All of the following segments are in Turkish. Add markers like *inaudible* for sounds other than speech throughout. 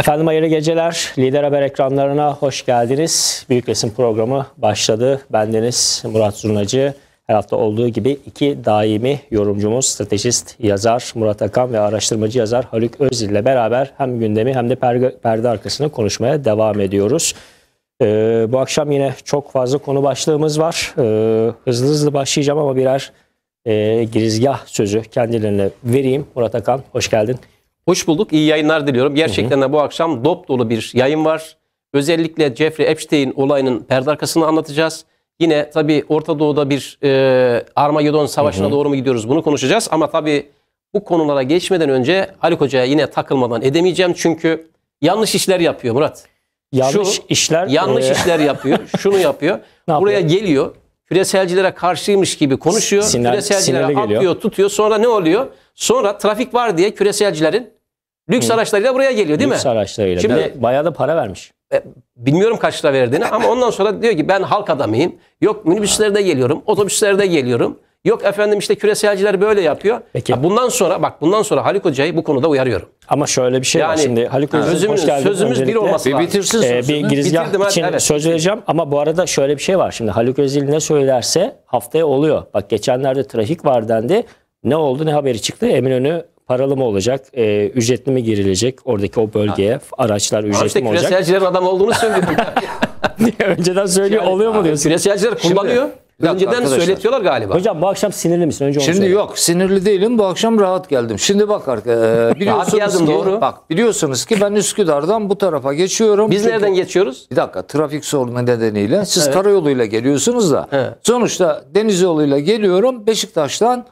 Efendim hayırlı geceler. Lider Haber ekranlarına hoş geldiniz. Büyük Resim programı başladı. Bendeniz Murat Zurnacı. Her hafta olduğu gibi iki daimi yorumcumuz, stratejist, yazar Murat Akan ve araştırmacı yazar Haluk Özil ile beraber hem gündemi hem de per- perde arkasını konuşmaya devam ediyoruz. Ee, bu akşam yine çok fazla konu başlığımız var. Ee, hızlı hızlı başlayacağım ama birer e, girizgah sözü kendilerine vereyim. Murat Akan hoş geldin. Hoş bulduk. iyi yayınlar diliyorum. Gerçekten de bu akşam dop dolu bir yayın var. Özellikle Jeffrey Epstein olayının perde arkasını anlatacağız. Yine tabii Orta Doğu'da bir e, Armagedon Savaşı'na hı hı. doğru mu gidiyoruz bunu konuşacağız. Ama tabii bu konulara geçmeden önce Haluk Hoca'ya yine takılmadan edemeyeceğim. Çünkü yanlış işler yapıyor Murat. Yanlış Şu, işler. Yanlış e... işler yapıyor. *laughs* Şunu yapıyor. buraya yapıyor? geliyor. Küreselcilere karşıymış gibi konuşuyor. Sinir, küreselcilere atlıyor, geliyor. tutuyor. Sonra ne oluyor? Sonra trafik var diye küreselcilerin Lüks araçlarıyla buraya geliyor değil mi? Lüks araçlarıyla. Şimdi ben bayağı da para vermiş. E, bilmiyorum kaç lira verdiğini ama ondan sonra diyor ki ben halk adamıyım. Yok minibüslerde geliyorum, otobüslerde geliyorum. Yok efendim işte küreselciler böyle yapıyor. Peki. Ya bundan sonra bak bundan sonra Haluk Hoca'yı bu konuda uyarıyorum. Ama şöyle bir şey yani, var şimdi. Haluk Hoca sözümüz, hoş geldin. Sözümüz bir olması lazım. Bir bitirsin ee, Bir girizgah Bitirdim, için evet. söz vereceğim ama bu arada şöyle bir şey var. Şimdi Haluk Özil ne söylerse haftaya oluyor. Bak geçenlerde trafik var dendi. Ne oldu ne haberi çıktı? Eminönü paralı mı olacak, e, ücretli mi girilecek oradaki o bölgeye ha. araçlar ücretli mi olacak? Küreselcilerin adam olduğunu söyledim. *laughs* Önceden söylüyor yani, oluyor mu diyorsun? Küreselciler kullanıyor. Şimdi, Dakika, Önceden arkadaşlar. söyletiyorlar galiba. Hocam bu akşam sinirli misin? Önce Şimdi söyle. yok sinirli değilim. Bu akşam rahat geldim. Şimdi bak e, *laughs* biliyorsunuz geldim, ki, doğru. bak biliyorsunuz ki ben Üsküdar'dan bu tarafa geçiyorum. Biz Çünkü, nereden geçiyoruz? Bir dakika trafik sorunu nedeniyle siz evet. karayoluyla geliyorsunuz da. Evet. Sonuçta deniz yoluyla geliyorum. Beşiktaş'tan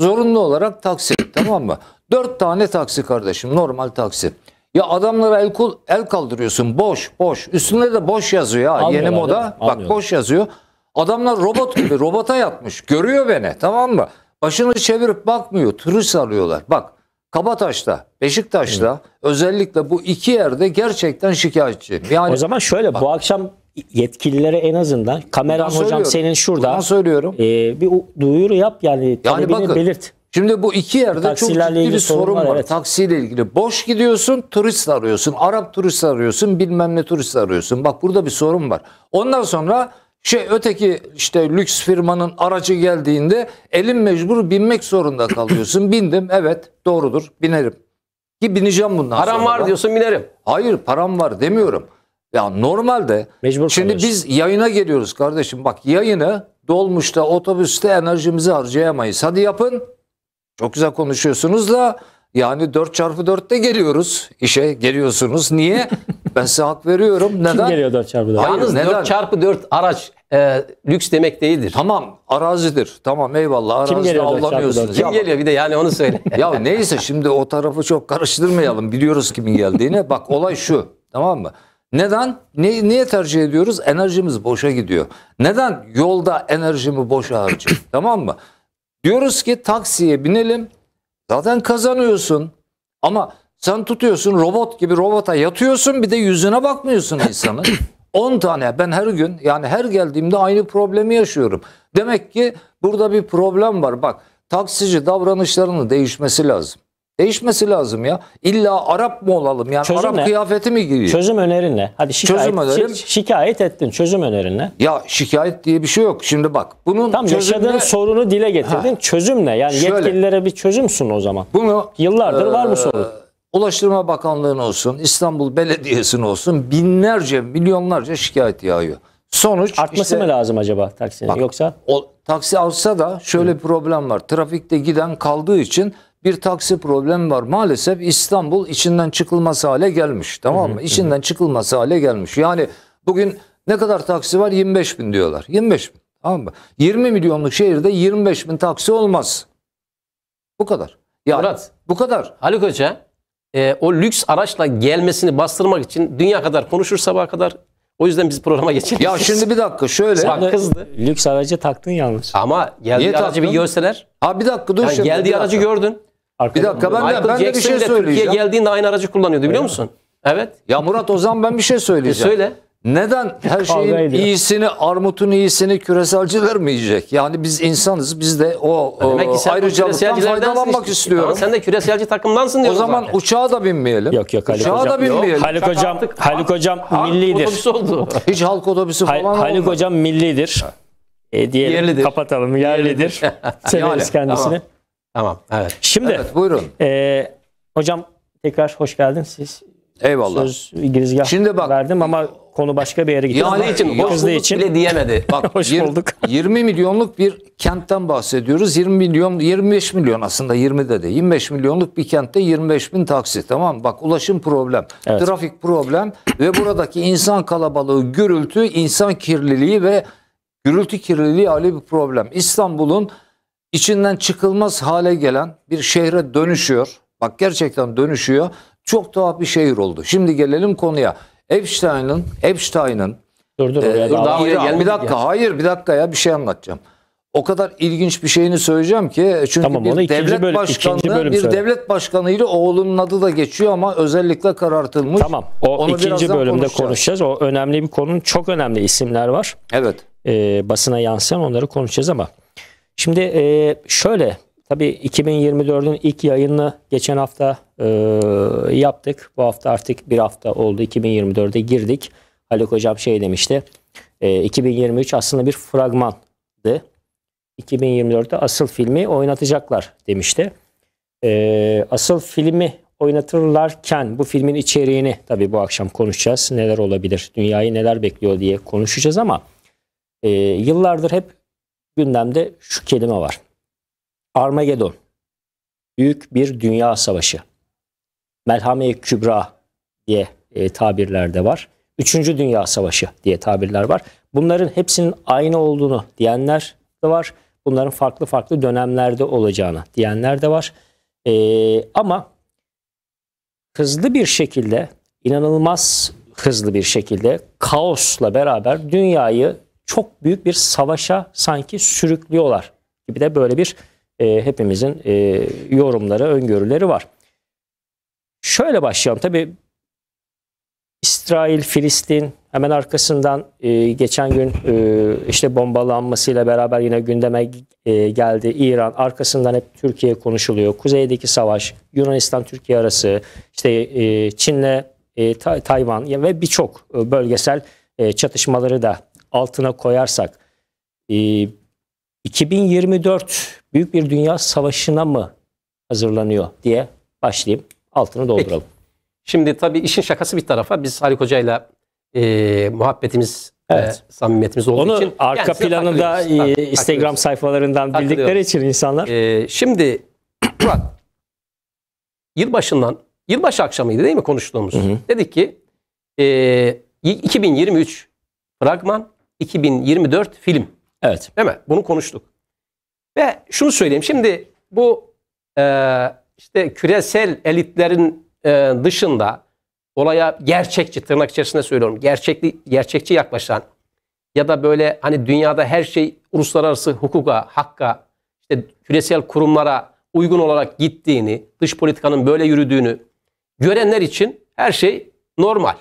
Zorunlu olarak taksi *clears throat* tamam mı? Dört tane taksi kardeşim normal taksi. Ya adamlara el, kul, el kaldırıyorsun boş boş. Üstünde de boş yazıyor ha yeni moda. Bak boş yazıyor. Adamlar robot gibi *clears throat* robota yatmış. Görüyor beni tamam mı? Başını çevirip bakmıyor. Tırı alıyorlar. Bak Kabataş'ta, Beşiktaş'ta Hı. özellikle bu iki yerde gerçekten şikayetçi. Yani, o zaman şöyle bak, bu akşam yetkililere en azından kamera Bundan hocam söylüyorum. senin şurada. Bundan söylüyorum. E, bir duyuru yap yani talebini yani bakın, belirt. Şimdi bu iki yerde Taksilerle çok ciddi bir sorun var. var. Evet. Taksiyle ilgili boş gidiyorsun, turist arıyorsun, Arap turist arıyorsun, bilmem ne turist arıyorsun. Bak burada bir sorun var. Ondan sonra şey öteki işte lüks firmanın aracı geldiğinde elin mecbur binmek zorunda kalıyorsun. *clears throat* Bindim evet doğrudur binerim. Ki bineceğim bundan Param sonra. Param var diyorsun binerim. Hayır param var demiyorum. Ya normalde Mecbur şimdi biz yayına geliyoruz kardeşim. Bak yayını dolmuşta, otobüste enerjimizi harcayamayız. Hadi yapın. Çok güzel konuşuyorsunuz da yani 4 çarpı 4'te geliyoruz işe geliyorsunuz. Niye? *laughs* ben size hak veriyorum. Neden? Kim geliyor 4 çarpı 4? Yalnız neden? 4 çarpı 4 araç e, lüks demek değildir. Tamam arazidir. Tamam eyvallah arazide Kim avlanıyorsunuz. Kim geliyor bir de yani onu söyle. *laughs* ya neyse şimdi o tarafı çok karıştırmayalım. Biliyoruz kimin geldiğini. Bak olay şu tamam mı? Neden? Ne, niye tercih ediyoruz? Enerjimiz boşa gidiyor. Neden? Yolda enerjimi boşa harcıyorum. *clears throat* tamam mı? Diyoruz ki taksiye binelim. Zaten kazanıyorsun. Ama sen tutuyorsun robot gibi robota yatıyorsun bir de yüzüne bakmıyorsun insanın. 10 *clears throat* tane ben her gün yani her geldiğimde aynı problemi yaşıyorum. Demek ki burada bir problem var. Bak taksici davranışlarının değişmesi lazım. Değişmesi lazım ya. İlla Arap mı olalım? Yani çözüm Arap ne? kıyafeti mi giyiyor? Çözüm önerin ne? Hadi şikayet, çözüm önerim, şi- şikayet ettin. Çözüm önerin ne? Ya şikayet diye bir şey yok. Şimdi bak bunun Tam yaşadığın sorunu dile getirdin. Ha. Çözüm ne? Yani Şöyle, yetkililere bir çözüm sun o zaman. Bunu Yıllardır e, var mı sorun. Ulaştırma Bakanlığı'nın olsun, İstanbul Belediyesi'nin olsun binlerce, milyonlarca şikayet yağıyor. Sonuç artması işte, mı lazım acaba taksinin bak, yoksa? O taksi alsa da şöyle bir problem var. Trafikte giden kaldığı için bir taksi problemi var. Maalesef İstanbul içinden çıkılması hale gelmiş. Tamam mı? İçinden çıkılması hale gelmiş. Yani bugün ne kadar taksi var? 25 bin diyorlar. 25 bin. Tamam mı? 20 milyonluk şehirde 25 bin taksi olmaz. Bu kadar. Yani, Murat. Bu kadar. Haluk Hoca e, o lüks araçla gelmesini bastırmak için dünya kadar konuşur sabah kadar. O yüzden biz programa geçelim. Ya şimdi bir dakika şöyle. Sen kızdı. Lüks aracı taktın yalnız. Ama geldiği Niye aracı taktın? bir görseler. Ha bir dakika dur yani şimdi. Geldiği aracı dakika. gördün. Bir dakika ben de, ben de bir şey ile Türkiye geldiğinde aynı aracı kullanıyordu biliyor musun? Evet. Ya Murat Ozan ben bir şey E, söyleyeceğim. söyle. Neden her şeyin iyisini, armutun iyisini küreselciler mi yiyecek? Yani biz insanız, biz de o, e, Demek ki o sen ayrıcalıktan faydalanmak işte. istiyorum. Ama sen de küreselci takımdansın o diyorsun. zaman uçağa da binmeyelim. Yok yok Haluk Uçağa da binmeyelim. Haluk hocam, Haluk hocam millidir. Otobüs oldu. Hiç halk otobüsü Hal- falan Haluk olmaz. hocam millidir. E, diyelim Yerlidir. kapatalım yerlidir. Severiz kendisini. Tamam. Tamam. Evet. Şimdi Evet buyurun. e, hocam tekrar hoş geldin. Siz Eyvallah. söz girizgah Şimdi bak- verdim ama konu başka bir yere gitti. Yani- Kızdığı için, Yok, için. bile diyemedi. Bak *laughs* Hoş yir- bulduk. 20 *laughs* milyonluk bir kentten bahsediyoruz. 20 milyon 25 milyon aslında 20 de değil. 25 milyonluk bir kentte 25 bin taksi tamam Bak ulaşım problem, Evet. trafik problem ve buradaki insan kalabalığı, gürültü, insan kirliliği ve gürültü kirliliği ayrı bir problem. İstanbul'un içinden çıkılmaz hale gelen bir şehre dönüşüyor. Bak gerçekten dönüşüyor. Çok tuhaf bir şehir oldu. Şimdi gelelim konuya. Epstein'ın Epstein'ın Dur dur. E, dur daha gel, bir dakika. Ya. Hayır bir dakika ya bir şey anlatacağım. O kadar ilginç bir şeyini söyleyeceğim ki e, çünkü tamam, bir devlet bölüm, başkanı bir söyle. devlet başkanıyla oğlunun adı da geçiyor ama özellikle karartılmış. Tamam. O Onu ikinci bölümde konuşacağız. konuşacağız. O önemli bir konunun Çok önemli isimler var. Evet. Ee, basına yansıyan onları konuşacağız ama Şimdi e, şöyle tabii 2024'ün ilk yayınını geçen hafta e, yaptık. Bu hafta artık bir hafta oldu 2024'e girdik. Haluk Hocam şey demişti. E, 2023 aslında bir fragmandı. 2024'te asıl filmi oynatacaklar demişti. E, asıl filmi oynatırlarken bu filmin içeriğini tabii bu akşam konuşacağız. Neler olabilir, dünyayı neler bekliyor diye konuşacağız ama e, yıllardır hep gündemde şu kelime var. Armagedon, Büyük bir dünya savaşı. Melhame-i Kübra diye e, tabirler de var. Üçüncü Dünya Savaşı diye tabirler var. Bunların hepsinin aynı olduğunu diyenler de var. Bunların farklı farklı dönemlerde olacağını diyenler de var. E, ama hızlı bir şekilde, inanılmaz hızlı bir şekilde kaosla beraber dünyayı çok büyük bir savaşa sanki sürüklüyorlar gibi de böyle bir e, hepimizin e, yorumları, öngörüleri var. Şöyle başlayalım. Tabii İsrail, Filistin hemen arkasından e, geçen gün e, işte bombalanmasıyla beraber yine gündeme e, geldi İran. Arkasından hep Türkiye konuşuluyor. Kuzeydeki savaş, Yunanistan-Türkiye arası, işte e, Çin'le e, Tayvan ve birçok e, bölgesel e, çatışmaları da altına koyarsak e, 2024 büyük bir dünya savaşına mı hazırlanıyor diye başlayayım. Altını dolduralım. Peki. Şimdi tabii işin şakası bir tarafa biz Haluk Hoca'yla e, muhabbetimiz Evet. E, samimiyetimiz olduğu Onu için. Onu arka planında e, Instagram sayfalarından bildikleri için insanlar. E, şimdi Murat, *clears throat* yılbaşından, yılbaşı akşamıydı değil mi konuştuğumuz? Hı hı. Dedik ki e, 2023 fragman, 2024 film. Evet. Değil mi? Bunu konuştuk. Ve şunu söyleyeyim. Şimdi bu e, işte küresel elitlerin e, dışında olaya gerçekçi tırnak içerisinde söylüyorum. Gerçekli, gerçekçi yaklaşan ya da böyle hani dünyada her şey uluslararası hukuka, hakka, işte küresel kurumlara uygun olarak gittiğini, dış politikanın böyle yürüdüğünü görenler için her şey normal.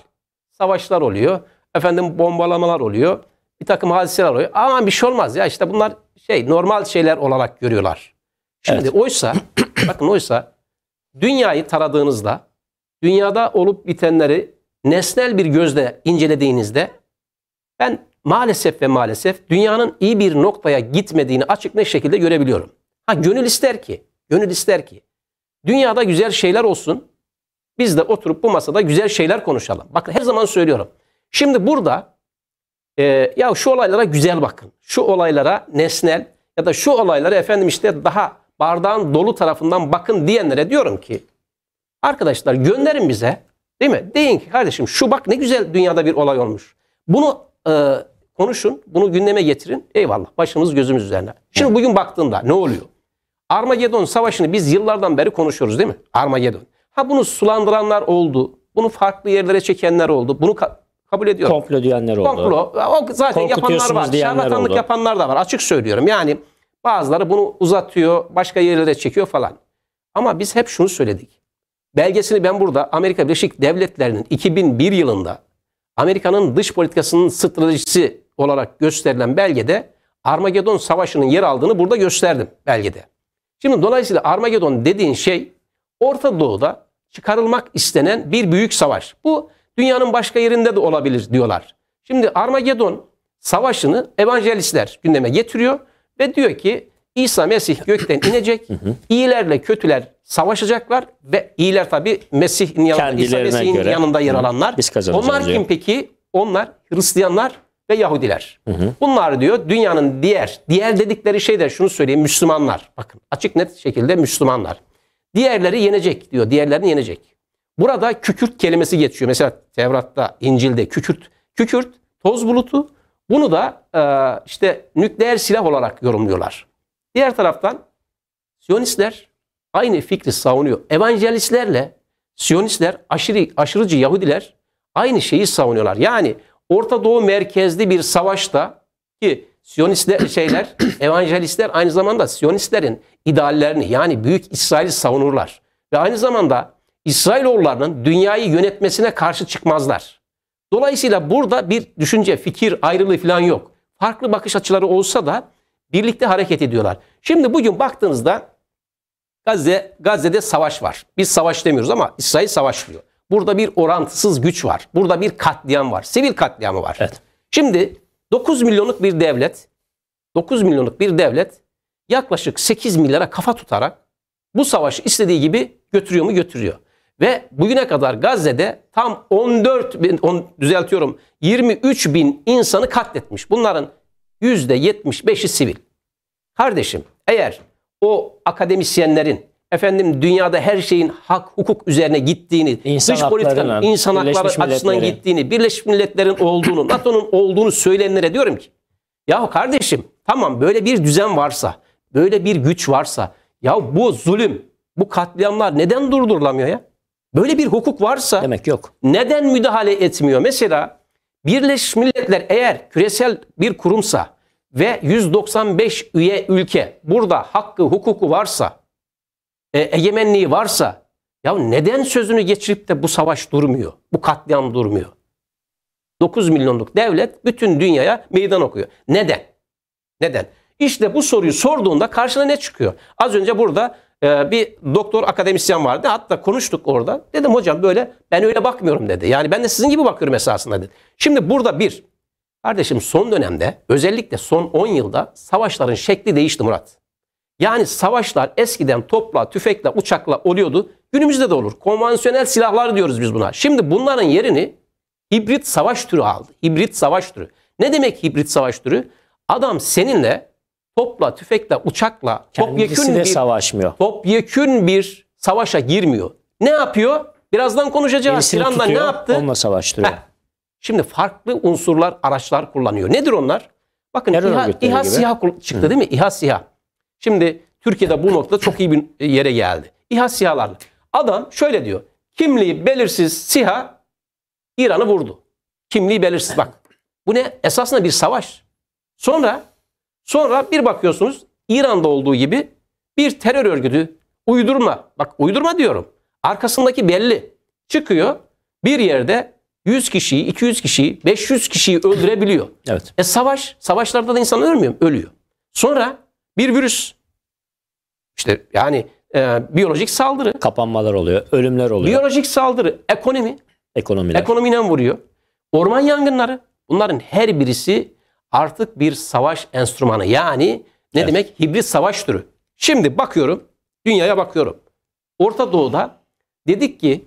Savaşlar oluyor, efendim bombalamalar oluyor bir takım hadiseler oluyor. Aman bir şey olmaz ya işte bunlar şey normal şeyler olarak görüyorlar. Şimdi evet. oysa *clears throat* bakın oysa dünyayı taradığınızda dünyada olup bitenleri nesnel bir gözle incelediğinizde ben maalesef ve maalesef dünyanın iyi bir noktaya gitmediğini açık ne şekilde görebiliyorum. Ha gönül ister ki, gönül ister ki dünyada güzel şeyler olsun. Biz de oturup bu masada güzel şeyler konuşalım. Bakın her zaman söylüyorum. Şimdi burada e, ya şu olaylara güzel bakın. Şu olaylara nesnel ya da şu olaylara efendim işte daha bardağın dolu tarafından bakın diyenlere diyorum ki arkadaşlar gönderin bize değil mi? Deyin ki kardeşim şu bak ne güzel dünyada bir olay olmuş. Bunu e, konuşun, bunu gündeme getirin. Eyvallah başımız gözümüz üzerine. Şimdi bugün baktığında ne oluyor? Armagedon savaşını biz yıllardan beri konuşuyoruz değil mi? Armagedon. Ha bunu sulandıranlar oldu. Bunu farklı yerlere çekenler oldu. Bunu Kabul ediyorum. Komplo diyenler oldu. Komplo. O zaten yapanlar var. Şarlatanlık oldu. yapanlar da var. Açık söylüyorum. Yani bazıları bunu uzatıyor, başka yerlere çekiyor falan. Ama biz hep şunu söyledik. Belgesini ben burada Amerika Birleşik Devletleri'nin 2001 yılında Amerika'nın dış politikasının stratejisi olarak gösterilen belgede Armagedon Savaşı'nın yer aldığını burada gösterdim belgede. Şimdi dolayısıyla Armagedon dediğin şey Orta Doğu'da çıkarılmak istenen bir büyük savaş. Bu dünyanın başka yerinde de olabilir diyorlar. Şimdi Armagedon savaşını evangelistler gündeme getiriyor ve diyor ki İsa Mesih gökten inecek. iyilerle kötüler savaşacaklar ve iyiler tabi Mesih'in yanında, İsa Mesih'in göre, yanında yer alanlar. Biz Onlar kim peki? Onlar Hristiyanlar ve Yahudiler. Hı hı. Bunlar diyor dünyanın diğer, diğer dedikleri şey de şunu söyleyeyim Müslümanlar. Bakın açık net şekilde Müslümanlar. Diğerleri yenecek diyor. Diğerlerini yenecek. Burada kükürt kelimesi geçiyor. Mesela Tevrat'ta, İncil'de kükürt. Kükürt toz bulutu. Bunu da e, işte nükleer silah olarak yorumluyorlar. Diğer taraftan Siyonistler aynı fikri savunuyor. Evangelistlerle Siyonistler, aşırı, aşırıcı Yahudiler aynı şeyi savunuyorlar. Yani Orta Doğu merkezli bir savaşta ki Siyonistler *coughs* şeyler, evangelistler aynı zamanda Siyonistlerin ideallerini yani Büyük İsrail'i savunurlar. Ve aynı zamanda İsrailoğullarının dünyayı yönetmesine karşı çıkmazlar. Dolayısıyla burada bir düşünce, fikir ayrılığı falan yok. Farklı bakış açıları olsa da birlikte hareket ediyorlar. Şimdi bugün baktığınızda Gazze, Gazze'de savaş var. Biz savaş demiyoruz ama İsrail savaşlıyor. Burada bir orantısız güç var. Burada bir katliam var. Sivil katliamı var. Evet. Şimdi 9 milyonluk bir devlet 9 milyonluk bir devlet yaklaşık 8 milyara kafa tutarak bu savaşı istediği gibi götürüyor mu? Götürüyor. Ve bugüne kadar Gazze'de tam 14 bin, on, düzeltiyorum 23 bin insanı katletmiş. Bunların %75'i sivil. Kardeşim eğer o akademisyenlerin efendim dünyada her şeyin hak hukuk üzerine gittiğini, insan dış politikanın insan hakları açısından gittiğini, Birleşmiş Milletler'in olduğunu, NATO'nun olduğunu söyleyenlere diyorum ki yahu kardeşim tamam böyle bir düzen varsa, böyle bir güç varsa ya bu zulüm, bu katliamlar neden durdurulamıyor ya? Böyle bir hukuk varsa demek yok. Neden müdahale etmiyor? Mesela Birleşmiş Milletler eğer küresel bir kurumsa ve 195 üye ülke burada hakkı hukuku varsa, e, egemenliği varsa ya neden sözünü geçirip de bu savaş durmuyor? Bu katliam durmuyor. 9 milyonluk devlet bütün dünyaya meydan okuyor. Neden? Neden? İşte bu soruyu sorduğunda karşına ne çıkıyor? Az önce burada e, bir doktor akademisyen vardı. Hatta konuştuk orada. Dedim hocam böyle ben öyle bakmıyorum dedi. Yani ben de sizin gibi bakıyorum esasında dedi. Şimdi burada bir kardeşim son dönemde özellikle son 10 yılda savaşların şekli değişti Murat. Yani savaşlar eskiden topla, tüfekle, uçakla oluyordu. Günümüzde de olur. Konvansiyonel silahlar diyoruz biz buna. Şimdi bunların yerini hibrit savaş türü aldı. Hibrit savaş türü. Ne demek hibrit savaş türü? Adam seninle topla, tüfekle, uçakla topyekün bir savaşmıyor. Topyekün bir savaşa girmiyor. Ne yapıyor? Birazdan konuşacağız. Birisini İran'da tutuyor, ne yaptı? Onunla savaştırıyor. Heh. Şimdi farklı unsurlar, araçlar kullanıyor. Nedir onlar? Bakın İHA, İHA SİHA çıktı Hı. değil mi? İHA SİHA. Şimdi Türkiye'de bu nokta çok iyi bir e, yere geldi. İHA SİHA'larla. Adam şöyle diyor. Kimliği belirsiz SİHA İran'ı vurdu. Kimliği belirsiz bak. Bu ne? Esasında bir savaş. Sonra Sonra bir bakıyorsunuz İran'da olduğu gibi bir terör örgütü uydurma. Bak uydurma diyorum. Arkasındaki belli. Çıkıyor bir yerde 100 kişiyi, 200 kişiyi, 500 kişiyi öldürebiliyor. Evet. E savaş, savaşlarda da insan ölmüyor mu? Ölüyor. Sonra bir virüs. İşte yani e, biyolojik saldırı. Kapanmalar oluyor, ölümler oluyor. Biyolojik saldırı, ekonomi. Ekonomiler. Ekonomiden vuruyor. Orman yangınları. Bunların her birisi artık bir savaş enstrümanı. Yani ne evet. demek? Hibrit savaş türü. Şimdi bakıyorum, dünyaya bakıyorum. Orta Doğu'da dedik ki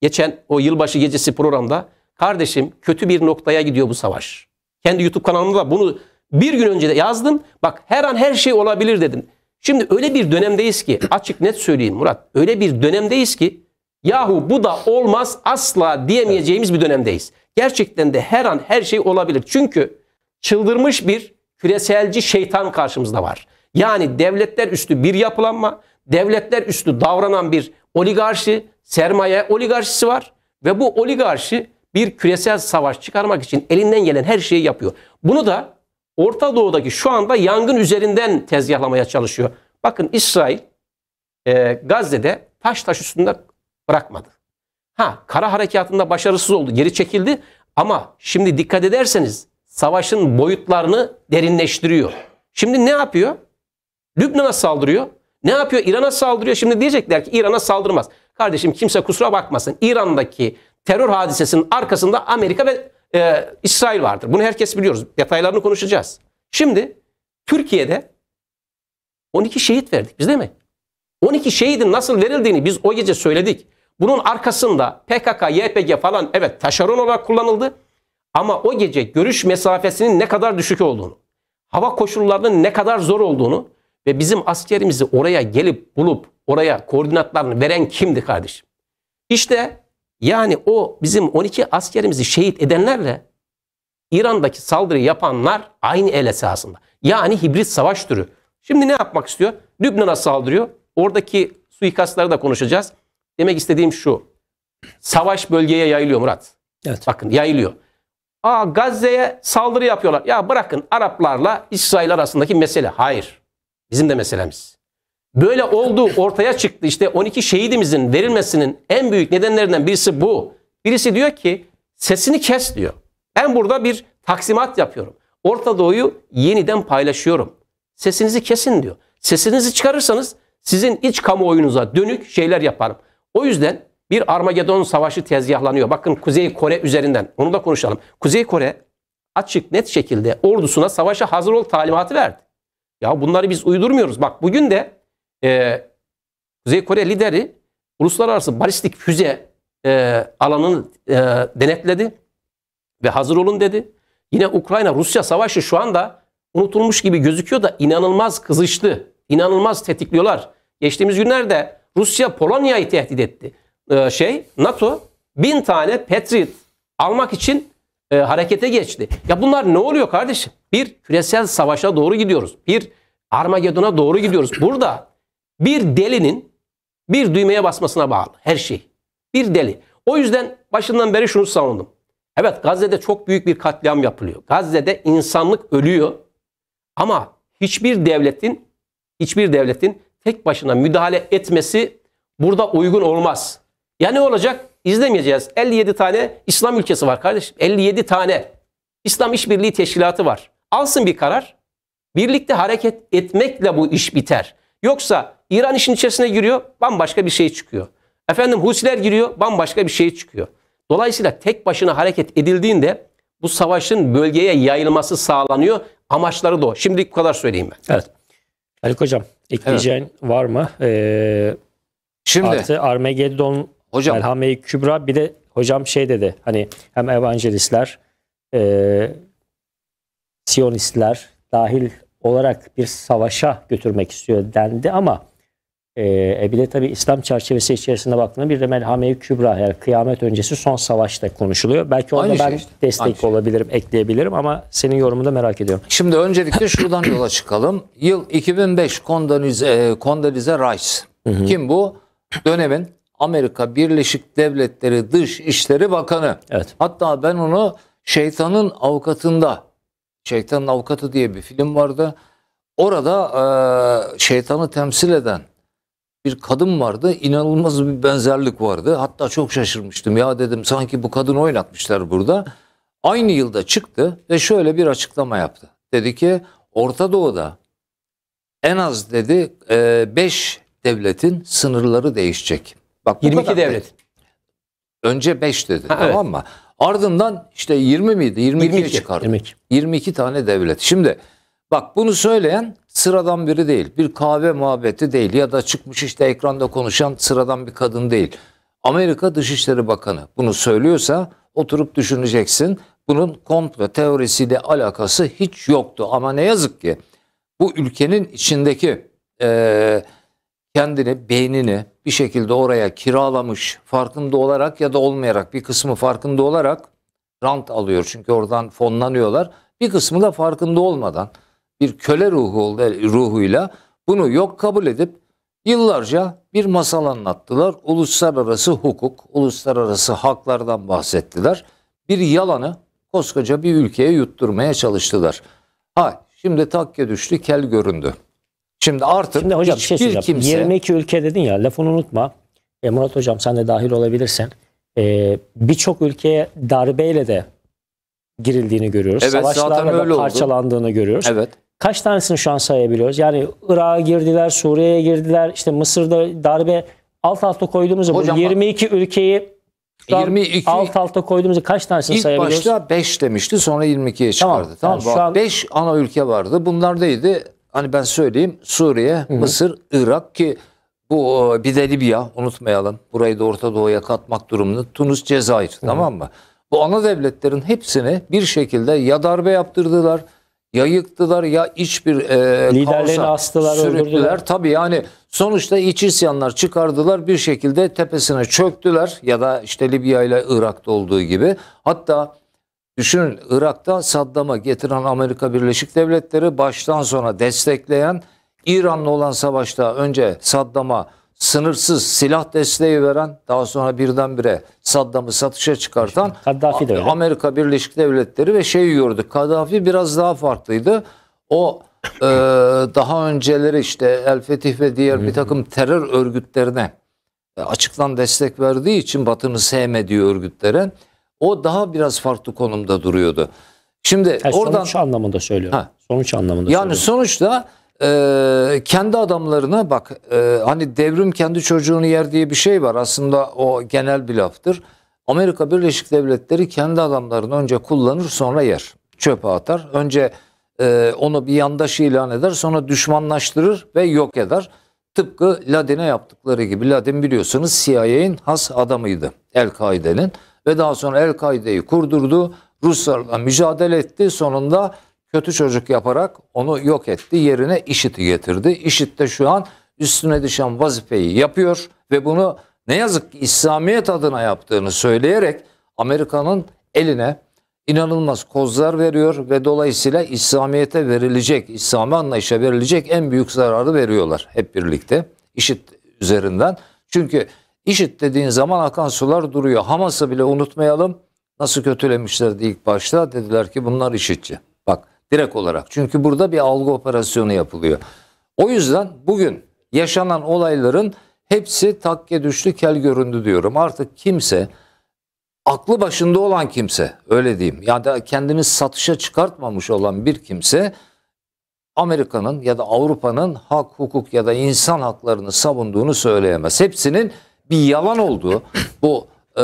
geçen o yılbaşı gecesi programda kardeşim kötü bir noktaya gidiyor bu savaş. Kendi YouTube kanalımda bunu bir gün önce de yazdım. Bak her an her şey olabilir dedim. Şimdi öyle bir dönemdeyiz ki açık net söyleyeyim Murat. Öyle bir dönemdeyiz ki yahu bu da olmaz asla diyemeyeceğimiz bir dönemdeyiz. Gerçekten de her an her şey olabilir. Çünkü çıldırmış bir küreselci şeytan karşımızda var. Yani devletler üstü bir yapılanma, devletler üstü davranan bir oligarşi, sermaye oligarşisi var ve bu oligarşi bir küresel savaş çıkarmak için elinden gelen her şeyi yapıyor. Bunu da Orta Doğu'daki şu anda yangın üzerinden tezgahlamaya çalışıyor. Bakın İsrail e, Gazze'de taş taş üstünde bırakmadı. Ha kara harekatında başarısız oldu, geri çekildi ama şimdi dikkat ederseniz savaşın boyutlarını derinleştiriyor. Şimdi ne yapıyor? Lübnan'a saldırıyor. Ne yapıyor? İran'a saldırıyor. Şimdi diyecekler ki İran'a saldırmaz. Kardeşim kimse kusura bakmasın. İran'daki terör hadisesinin arkasında Amerika ve e, İsrail vardır. Bunu herkes biliyoruz. Detaylarını konuşacağız. Şimdi Türkiye'de 12 şehit verdik biz değil mi? 12 şehidin nasıl verildiğini biz o gece söyledik. Bunun arkasında PKK, YPG falan evet taşeron olarak kullanıldı. Ama o gece görüş mesafesinin ne kadar düşük olduğunu, hava koşullarının ne kadar zor olduğunu ve bizim askerimizi oraya gelip bulup oraya koordinatlarını veren kimdi kardeşim? İşte yani o bizim 12 askerimizi şehit edenlerle İran'daki saldırı yapanlar aynı el esasında. Yani hibrit savaş türü. Şimdi ne yapmak istiyor? Lübnan'a saldırıyor. Oradaki suikastları da konuşacağız. Demek istediğim şu. Savaş bölgeye yayılıyor Murat. Evet. Bakın yayılıyor. Aa Gazze'ye saldırı yapıyorlar. Ya bırakın Araplarla İsrail arasındaki mesele. Hayır. Bizim de meselemiz. Böyle olduğu ortaya çıktı. İşte 12 şehidimizin verilmesinin en büyük nedenlerinden birisi bu. Birisi diyor ki sesini kes diyor. Ben burada bir taksimat yapıyorum. Orta Doğu'yu yeniden paylaşıyorum. Sesinizi kesin diyor. Sesinizi çıkarırsanız sizin iç kamuoyunuza dönük şeyler yaparım. O yüzden bir Armagedon savaşı tezgahlanıyor. Bakın Kuzey Kore üzerinden. Onu da konuşalım. Kuzey Kore açık net şekilde ordusuna savaşa hazır ol talimatı verdi. Ya bunları biz uydurmuyoruz. Bak bugün de e, Kuzey Kore lideri uluslararası balistik füze e, alanını e, denetledi ve hazır olun dedi. Yine Ukrayna-Rusya savaşı şu anda unutulmuş gibi gözüküyor da inanılmaz kızıştı. İnanılmaz tetikliyorlar. Geçtiğimiz günlerde Rusya Polonya'yı tehdit etti. E, şey NATO bin tane Patriot almak için e, harekete geçti. Ya bunlar ne oluyor kardeşim? Bir küresel savaşa doğru gidiyoruz. Bir Armagedon'a doğru gidiyoruz. Burada bir delinin bir düğmeye basmasına bağlı her şey. Bir deli. O yüzden başından beri şunu savundum. Evet Gazze'de çok büyük bir katliam yapılıyor. Gazze'de insanlık ölüyor. Ama hiçbir devletin hiçbir devletin tek başına müdahale etmesi burada uygun olmaz. Ya ne olacak? İzlemeyeceğiz. 57 tane İslam ülkesi var kardeşim. 57 tane. İslam İşbirliği Teşkilatı var. Alsın bir karar. Birlikte hareket etmekle bu iş biter. Yoksa İran işin içerisine giriyor, bambaşka bir şey çıkıyor. Efendim Husiler giriyor, bambaşka bir şey çıkıyor. Dolayısıyla tek başına hareket edildiğinde bu savaşın bölgeye yayılması sağlanıyor. Amaçları da o. Şimdilik bu kadar söyleyeyim ben. Evet. Ali Hocam ekleyeceğin evet. var mı? Ee, Şimdi. Artı Armageddon Hocam. Melhame-i Kübra bir de hocam şey dedi hani hem evangelistler e, Siyonistler dahil olarak bir savaşa götürmek istiyor dendi ama e, e bir de tabi İslam çerçevesi içerisinde baktığında bir de Melhame-i Kübra yani kıyamet öncesi son savaşta konuşuluyor. Belki orada Aynı şey ben şey işte. destek Aynı şey. olabilirim, ekleyebilirim ama senin yorumunu da merak ediyorum. Şimdi öncelikle şuradan yola çıkalım. Yıl 2005 Condoleezza, e, Condoleezza Rice. Hı hı. Kim bu? Dönemin Amerika Birleşik Devletleri Dış İşleri Bakanı. Evet. Hatta ben onu Şeytanın Avukatı'nda, Şeytanın Avukatı diye bir film vardı. Orada e, şeytanı temsil eden bir kadın vardı. İnanılmaz bir benzerlik vardı. Hatta çok şaşırmıştım. Ya dedim sanki bu kadını oynatmışlar burada. Aynı yılda çıktı ve şöyle bir açıklama yaptı. Dedi ki Orta Doğu'da en az dedi 5 e, devletin sınırları değişecek. Bak, 22 devlet. Önce 5 dedi ha, tamam evet. mı? Ardından işte 20 miydi? 22'ye 22, çıkardı. 22. 22 tane devlet. Şimdi bak bunu söyleyen sıradan biri değil. Bir kahve muhabbeti değil ya da çıkmış işte ekranda konuşan sıradan bir kadın değil. Amerika Dışişleri Bakanı bunu söylüyorsa oturup düşüneceksin. Bunun komplo teorisiyle alakası hiç yoktu. Ama ne yazık ki bu ülkenin içindeki e, kendini, beynini bir şekilde oraya kiralamış farkında olarak ya da olmayarak bir kısmı farkında olarak rant alıyor. Çünkü oradan fonlanıyorlar. Bir kısmı da farkında olmadan bir köle ruhu ruhuyla bunu yok kabul edip yıllarca bir masal anlattılar. Uluslararası hukuk, uluslararası haklardan bahsettiler. Bir yalanı koskoca bir ülkeye yutturmaya çalıştılar. Ha şimdi takke düştü, kel göründü. Şimdi artık Şimdi hocam, şey hiçbir şey kimse... 22 ülke dedin ya lafını unutma. E, Murat hocam sen de dahil olabilirsen E, ee, Birçok ülkeye darbeyle de girildiğini görüyoruz. Evet, Savaşlarla da parçalandığını oldu. görüyoruz. Evet. Kaç tanesini şu an sayabiliyoruz? Yani Irak'a girdiler, Suriye'ye girdiler, işte Mısır'da darbe alt alta koyduğumuzda Hocam, bu 22 bak, ülkeyi 22 alt alta koyduğumuzda kaç tanesini ilk sayabiliyoruz? İlk başta 5 demişti sonra 22'ye çıkardı. Tamam, tamam, yani bak, an, 5 ana ülke vardı. Bunlar neydi? Hani ben söyleyeyim Suriye, Hı-hı. Mısır, Irak ki bu e, bir de Libya unutmayalım. Burayı da Orta Doğu'ya katmak durumunda. Tunus, Cezayir Hı-hı. tamam mı? Bu ana devletlerin hepsini bir şekilde ya darbe yaptırdılar ya yıktılar ya iç bir e, liderlerini astılar, sürüktüler. Öldürdüler. Tabii yani sonuçta iç isyanlar çıkardılar bir şekilde tepesine çöktüler ya da işte Libya ile Irak'ta olduğu gibi. Hatta Düşünün Irak'ta Saddam'a getiren Amerika Birleşik Devletleri baştan sona destekleyen İran'la olan savaşta önce Saddam'a sınırsız silah desteği veren daha sonra birdenbire Saddam'ı satışa çıkartan Kaddafi de öyle. Amerika Birleşik Devletleri ve şeyi gördük. Kaddafi biraz daha farklıydı. O e, daha önceleri işte El Fetih ve diğer bir takım terör örgütlerine e, açıktan destek verdiği için Batı'nın sevmediği örgütlere o daha biraz farklı konumda duruyordu. Şimdi yani oradan sonuç anlamında söylüyorum. Ha. Sonuç anlamında. Yani söylüyorum. sonuçta e, kendi adamlarına bak e, hani devrim kendi çocuğunu yer diye bir şey var. Aslında o genel bir laftır. Amerika Birleşik Devletleri kendi adamlarını önce kullanır sonra yer. Çöpe atar. Önce e, onu bir yandaş ilan eder sonra düşmanlaştırır ve yok eder. Tıpkı Laden'e yaptıkları gibi. Laden biliyorsunuz CIA'in has adamıydı. El-Kaide'nin ve daha sonra El-Kaide'yi kurdurdu. Ruslarla mücadele etti. Sonunda kötü çocuk yaparak onu yok etti. Yerine IŞİD'i getirdi. IŞİD de şu an üstüne düşen vazifeyi yapıyor ve bunu ne yazık ki İslamiyet adına yaptığını söyleyerek Amerika'nın eline inanılmaz kozlar veriyor ve dolayısıyla İslamiyet'e verilecek, İslami anlayışa verilecek en büyük zararı veriyorlar hep birlikte. IŞİD üzerinden. Çünkü İşit dediğin zaman akan sular duruyor. Hamas'ı bile unutmayalım. Nasıl kötülemişlerdi ilk başta? Dediler ki bunlar işitçi. Bak direkt olarak. Çünkü burada bir algı operasyonu yapılıyor. O yüzden bugün yaşanan olayların hepsi takke düştü kel göründü diyorum. Artık kimse aklı başında olan kimse öyle diyeyim ya da kendini satışa çıkartmamış olan bir kimse Amerika'nın ya da Avrupa'nın hak, hukuk ya da insan haklarını savunduğunu söyleyemez. Hepsinin bir yalan olduğu bu e,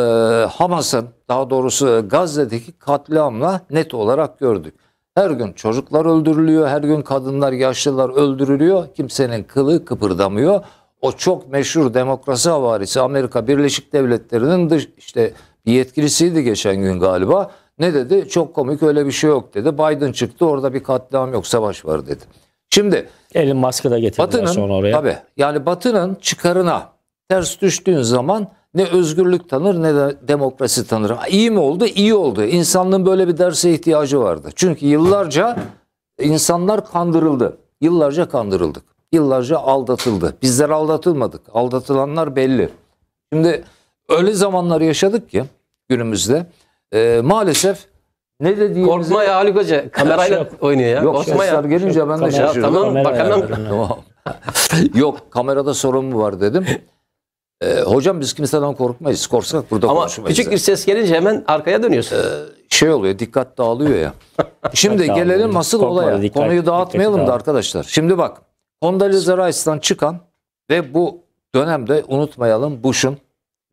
Hamas'ın daha doğrusu Gazze'deki katliamla net olarak gördük. Her gün çocuklar öldürülüyor, her gün kadınlar, yaşlılar öldürülüyor. Kimsenin kılı kıpırdamıyor. O çok meşhur demokrasi havarisi Amerika Birleşik Devletleri'nin dış, işte bir yetkilisiydi geçen gün galiba. Ne dedi? Çok komik öyle bir şey yok dedi. Biden çıktı orada bir katliam yok savaş var dedi. Şimdi Elin Musk'ı da getirdiler sonra oraya. Tabii yani Batı'nın çıkarına ters düştüğün zaman ne özgürlük tanır ne de demokrasi tanır. İyi mi oldu? İyi oldu. İnsanlığın böyle bir derse ihtiyacı vardı. Çünkü yıllarca insanlar kandırıldı. Yıllarca kandırıldık. Yıllarca aldatıldı. Bizler aldatılmadık. Aldatılanlar belli. Şimdi öyle zamanlar yaşadık ki günümüzde e, maalesef ne dediğimizi... Korkma ya Haluk Hoca. Kamerayla oynuyor ya. Yok Korkma ya. gelince ben de şaşırdım. Tamam bakalım. hemen. Tamam. *laughs* Yok kamerada sorun mu var dedim. Ee, hocam biz kimseden korkmayız. korsak burada Ama konuşmayız. küçük bir ses gelince hemen arkaya dönüyorsun. Ee, şey oluyor dikkat dağılıyor ya. *laughs* Şimdi gelelim nasıl Korkmadı, olaya. Dikkat, Konuyu dağıtmayalım da arkadaşlar. Şimdi bak Condoleezza Rice'dan çıkan ve bu dönemde unutmayalım Bush'un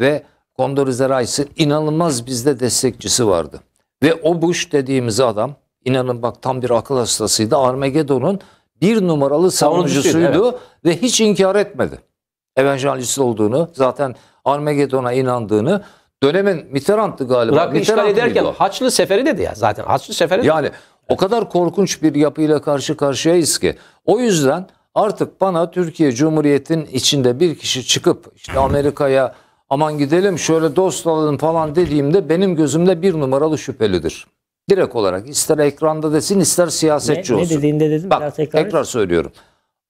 ve Condoleezza Rice'ın inanılmaz bizde destekçisi vardı. Ve o Bush dediğimiz adam inanın bak tam bir akıl hastasıydı. Armageddon'un bir numaralı savunucusuydu evet. ve hiç inkar etmedi evangelist olduğunu, zaten Armageddon'a inandığını dönemin Mitterrand'dı galiba. Irak'ı işgal ederken miydi? Haçlı Seferi dedi ya zaten. Haçlı Seferi Yani dedi. o kadar korkunç bir yapıyla karşı karşıyayız ki. O yüzden artık bana Türkiye Cumhuriyeti'nin içinde bir kişi çıkıp işte Amerika'ya aman gidelim şöyle dost olalım falan dediğimde benim gözümde bir numaralı şüphelidir. Direkt olarak ister ekranda desin ister siyasetçi ne, olsun. Ne dediğinde dedim. Bak tekrar, tekrar söylüyorum.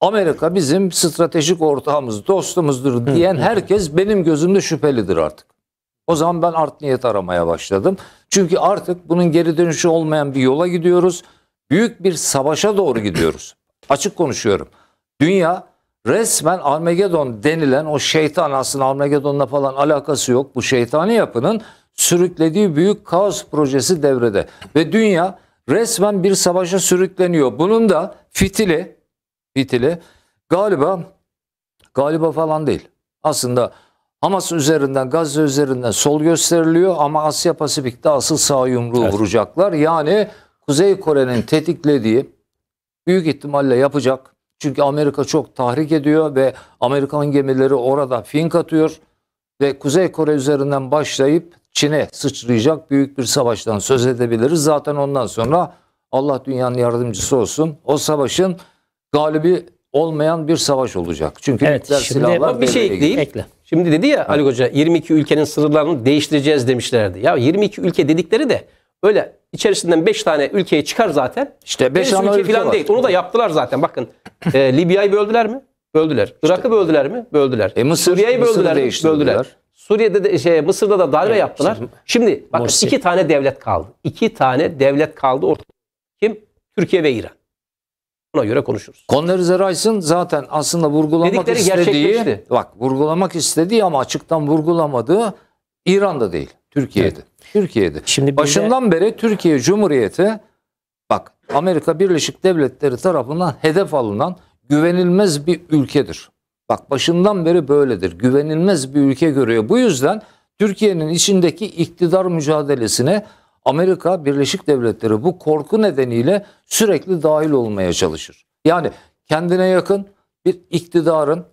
Amerika bizim stratejik ortağımız, dostumuzdur diyen herkes benim gözümde şüphelidir artık. O zaman ben art niyet aramaya başladım. Çünkü artık bunun geri dönüşü olmayan bir yola gidiyoruz. Büyük bir savaşa doğru gidiyoruz. Açık konuşuyorum. Dünya resmen Armagedon denilen o şeytan aslında Armagedon'la falan alakası yok. Bu şeytani yapının sürüklediği büyük kaos projesi devrede. Ve dünya resmen bir savaşa sürükleniyor. Bunun da fitili itili. Galiba galiba falan değil. Aslında Hamas üzerinden, Gazze üzerinden sol gösteriliyor ama Asya Pasifik'te asıl sağ yumruğu evet. vuracaklar. Yani Kuzey Kore'nin tetiklediği büyük ihtimalle yapacak. Çünkü Amerika çok tahrik ediyor ve Amerikan gemileri orada fink atıyor ve Kuzey Kore üzerinden başlayıp Çin'e sıçrayacak büyük bir savaştan söz edebiliriz. Zaten ondan sonra Allah dünyanın yardımcısı olsun. O savaşın galibi olmayan bir savaş olacak. Çünkü evet, nükleer şimdi, silahlar bir şey ekleyeyim. ekle. Şimdi dedi ya Ali Hoca 22 ülkenin sınırlarını değiştireceğiz demişlerdi. Ya 22 ülke dedikleri de öyle içerisinden 5 tane ülkeye çıkar zaten. İşte 5 tane ülke, ülke falan var. değil. Onu da yaptılar zaten. Bakın e, Libya'yı böldüler mi? Böldüler. Irak'ı işte, böldüler mi? Böldüler. E, Mısır, Suriye'yi böldüler mi? Böldüler. Suriye'de de şey Mısır'da da darbe evet, yaptılar. Şimdi, şimdi bakın Morsi. iki tane devlet kaldı. İki tane devlet kaldı ortada. Kim? Türkiye ve İran. Ona göre konuşuruz. Condoleezza Rice'ın zaten aslında vurgulamak istediği, bak vurgulamak istediği ama açıktan vurgulamadığı İran'da değil, Türkiye'de. Evet. Türkiye'de. Şimdi başından de... beri Türkiye Cumhuriyeti bak Amerika Birleşik Devletleri tarafından hedef alınan güvenilmez bir ülkedir. Bak başından beri böyledir. Güvenilmez bir ülke görüyor. Bu yüzden Türkiye'nin içindeki iktidar mücadelesine Amerika Birleşik Devletleri bu korku nedeniyle sürekli dahil olmaya çalışır. Yani kendine yakın bir iktidarın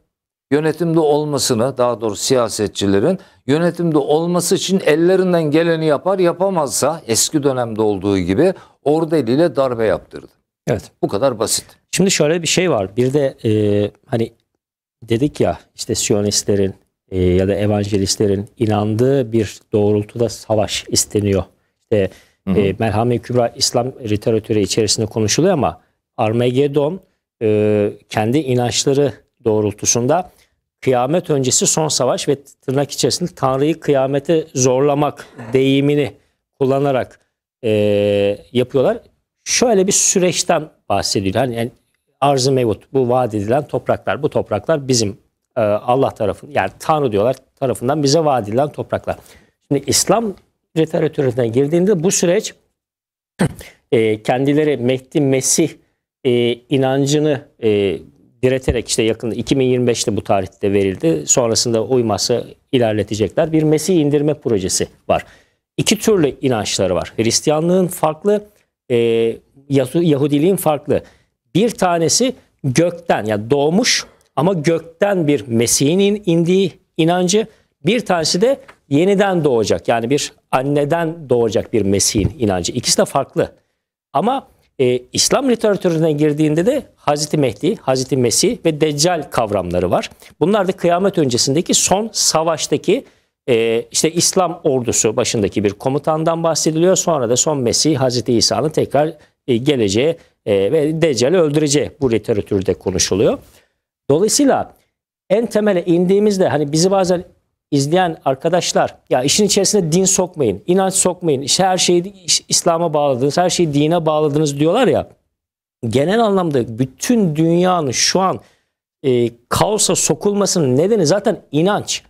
yönetimde olmasını daha doğrusu siyasetçilerin yönetimde olması için ellerinden geleni yapar yapamazsa eski dönemde olduğu gibi orada eliyle darbe yaptırdı. Evet. Bu kadar basit. Şimdi şöyle bir şey var. Bir de e, hani dedik ya işte Siyonistlerin e, ya da evangelistlerin inandığı bir doğrultuda savaş isteniyor işte ee, E, Merhame Kübra İslam literatürü içerisinde konuşuluyor ama Armageddon e, kendi inançları doğrultusunda kıyamet öncesi son savaş ve tırnak içerisinde Tanrı'yı kıyamete zorlamak deyimini kullanarak e, yapıyorlar. Şöyle bir süreçten bahsediyor. Hani yani arz-ı mevut bu vaat edilen topraklar bu topraklar bizim e, Allah tarafından yani Tanrı diyorlar tarafından bize vaat edilen topraklar. Şimdi İslam literatürüne girdiğinde bu süreç *clears throat* e, kendileri Mehdi Mesih e, inancını e, direterek işte yakında 2025'te bu tarihte verildi. Sonrasında uyması ilerletecekler. Bir Mesih indirme projesi var. İki türlü inançları var. Hristiyanlığın farklı, e, Yahudiliğin farklı. Bir tanesi gökten yani doğmuş ama gökten bir Mesih'in indiği inancı. Bir tanesi de yeniden doğacak yani bir anneden doğacak bir Mesih'in inancı. İkisi de farklı. Ama e, İslam literatürüne girdiğinde de Hazreti Mehdi, Hazreti Mesih ve Deccal kavramları var. Bunlar da kıyamet öncesindeki son savaştaki e, işte İslam ordusu başındaki bir komutandan bahsediliyor. Sonra da son Mesih Hazreti İsa'nın tekrar e, geleceği e, ve Deccal'i öldüreceği bu literatürde konuşuluyor. Dolayısıyla en temele indiğimizde hani bizi bazen izleyen arkadaşlar ya işin içerisine din sokmayın, inanç sokmayın. İşte her şeyi İslam'a bağladınız, her şeyi dine bağladınız diyorlar ya. Genel anlamda bütün dünyanın şu an e, kaosa sokulmasının nedeni zaten inanç.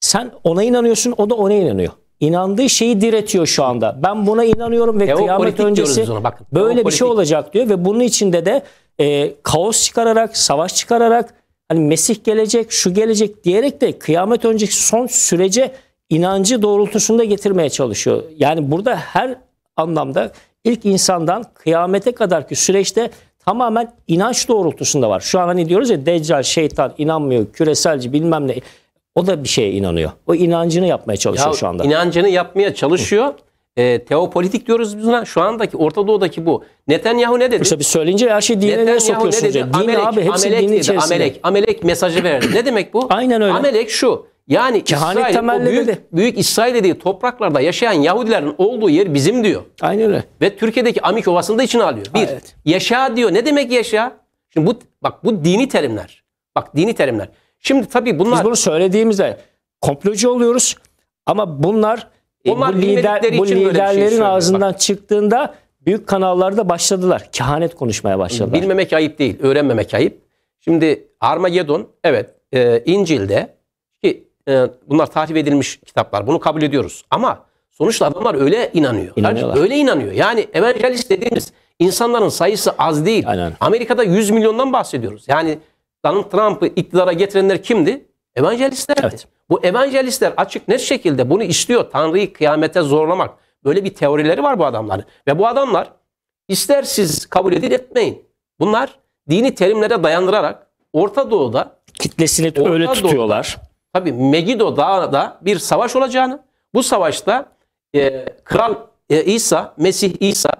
Sen ona inanıyorsun, o da ona inanıyor. İnandığı şeyi diretiyor şu anda. Ben buna inanıyorum ve kıyamet öncesi ona, böyle bir şey olacak diyor ve bunun içinde de e, kaos çıkararak, savaş çıkararak hani Mesih gelecek, şu gelecek diyerek de kıyamet önceki son sürece inancı doğrultusunda getirmeye çalışıyor. Yani burada her anlamda ilk insandan kıyamete kadarki süreçte tamamen inanç doğrultusunda var. Şu an hani diyoruz ya deccal, şeytan inanmıyor, küreselci bilmem ne. O da bir şeye inanıyor. O inancını yapmaya çalışıyor ya, şu anda. İnancını yapmaya çalışıyor e, teopolitik diyoruz biz buna. Şu andaki Orta Doğu'daki bu. Netanyahu ne dedi? İşte bir söyleyince her şey dine ne sokuyorsunuz? Ne dedi? Dini amelek, abi hepsi amelek dinin içerisinde. Amelek, amelek mesajı verdi. ne demek bu? Aynen öyle. Amelek şu. Yani Kehanet İsrail, temelli büyük, dedi. büyük İsrail dediği topraklarda yaşayan Yahudilerin olduğu yer bizim diyor. Aynen öyle. Ve Türkiye'deki Amik Ovası'nı da içine alıyor. Bir, evet. yaşa diyor. Ne demek yaşa? Şimdi bu bak bu dini terimler. Bak dini terimler. Şimdi tabii bunlar... Biz bunu söylediğimizde komplocu oluyoruz ama bunlar e, Onlar bu lider, bu şey liderlerin şey ağzından bak. çıktığında büyük kanallarda başladılar. Kehanet konuşmaya başladılar. Bilmemek ayıp değil, öğrenmemek ayıp. Şimdi Armageddon, evet e, İncil'de ki e, bunlar tahrif edilmiş kitaplar. Bunu kabul ediyoruz. Ama sonuçta adamlar öyle inanıyor. Yani öyle inanıyor. Yani evangelist dediğimiz insanların sayısı az değil. Aynen. Amerika'da 100 milyondan bahsediyoruz. Yani Donald Trump'ı iktidara getirenler kimdi? Evangelistlerdi. Evet. Bu evangelistler açık net şekilde bunu istiyor. Tanrı'yı kıyamete zorlamak. Böyle bir teorileri var bu adamların. Ve bu adamlar ister siz kabul edin etmeyin. Bunlar dini terimlere dayandırarak Orta Doğu'da kitlesini Orta öyle Doğu'da, tutuyorlar. Tabii Megido Dağı'nda bir savaş olacağını, bu savaşta e, Kral e, İsa, Mesih İsa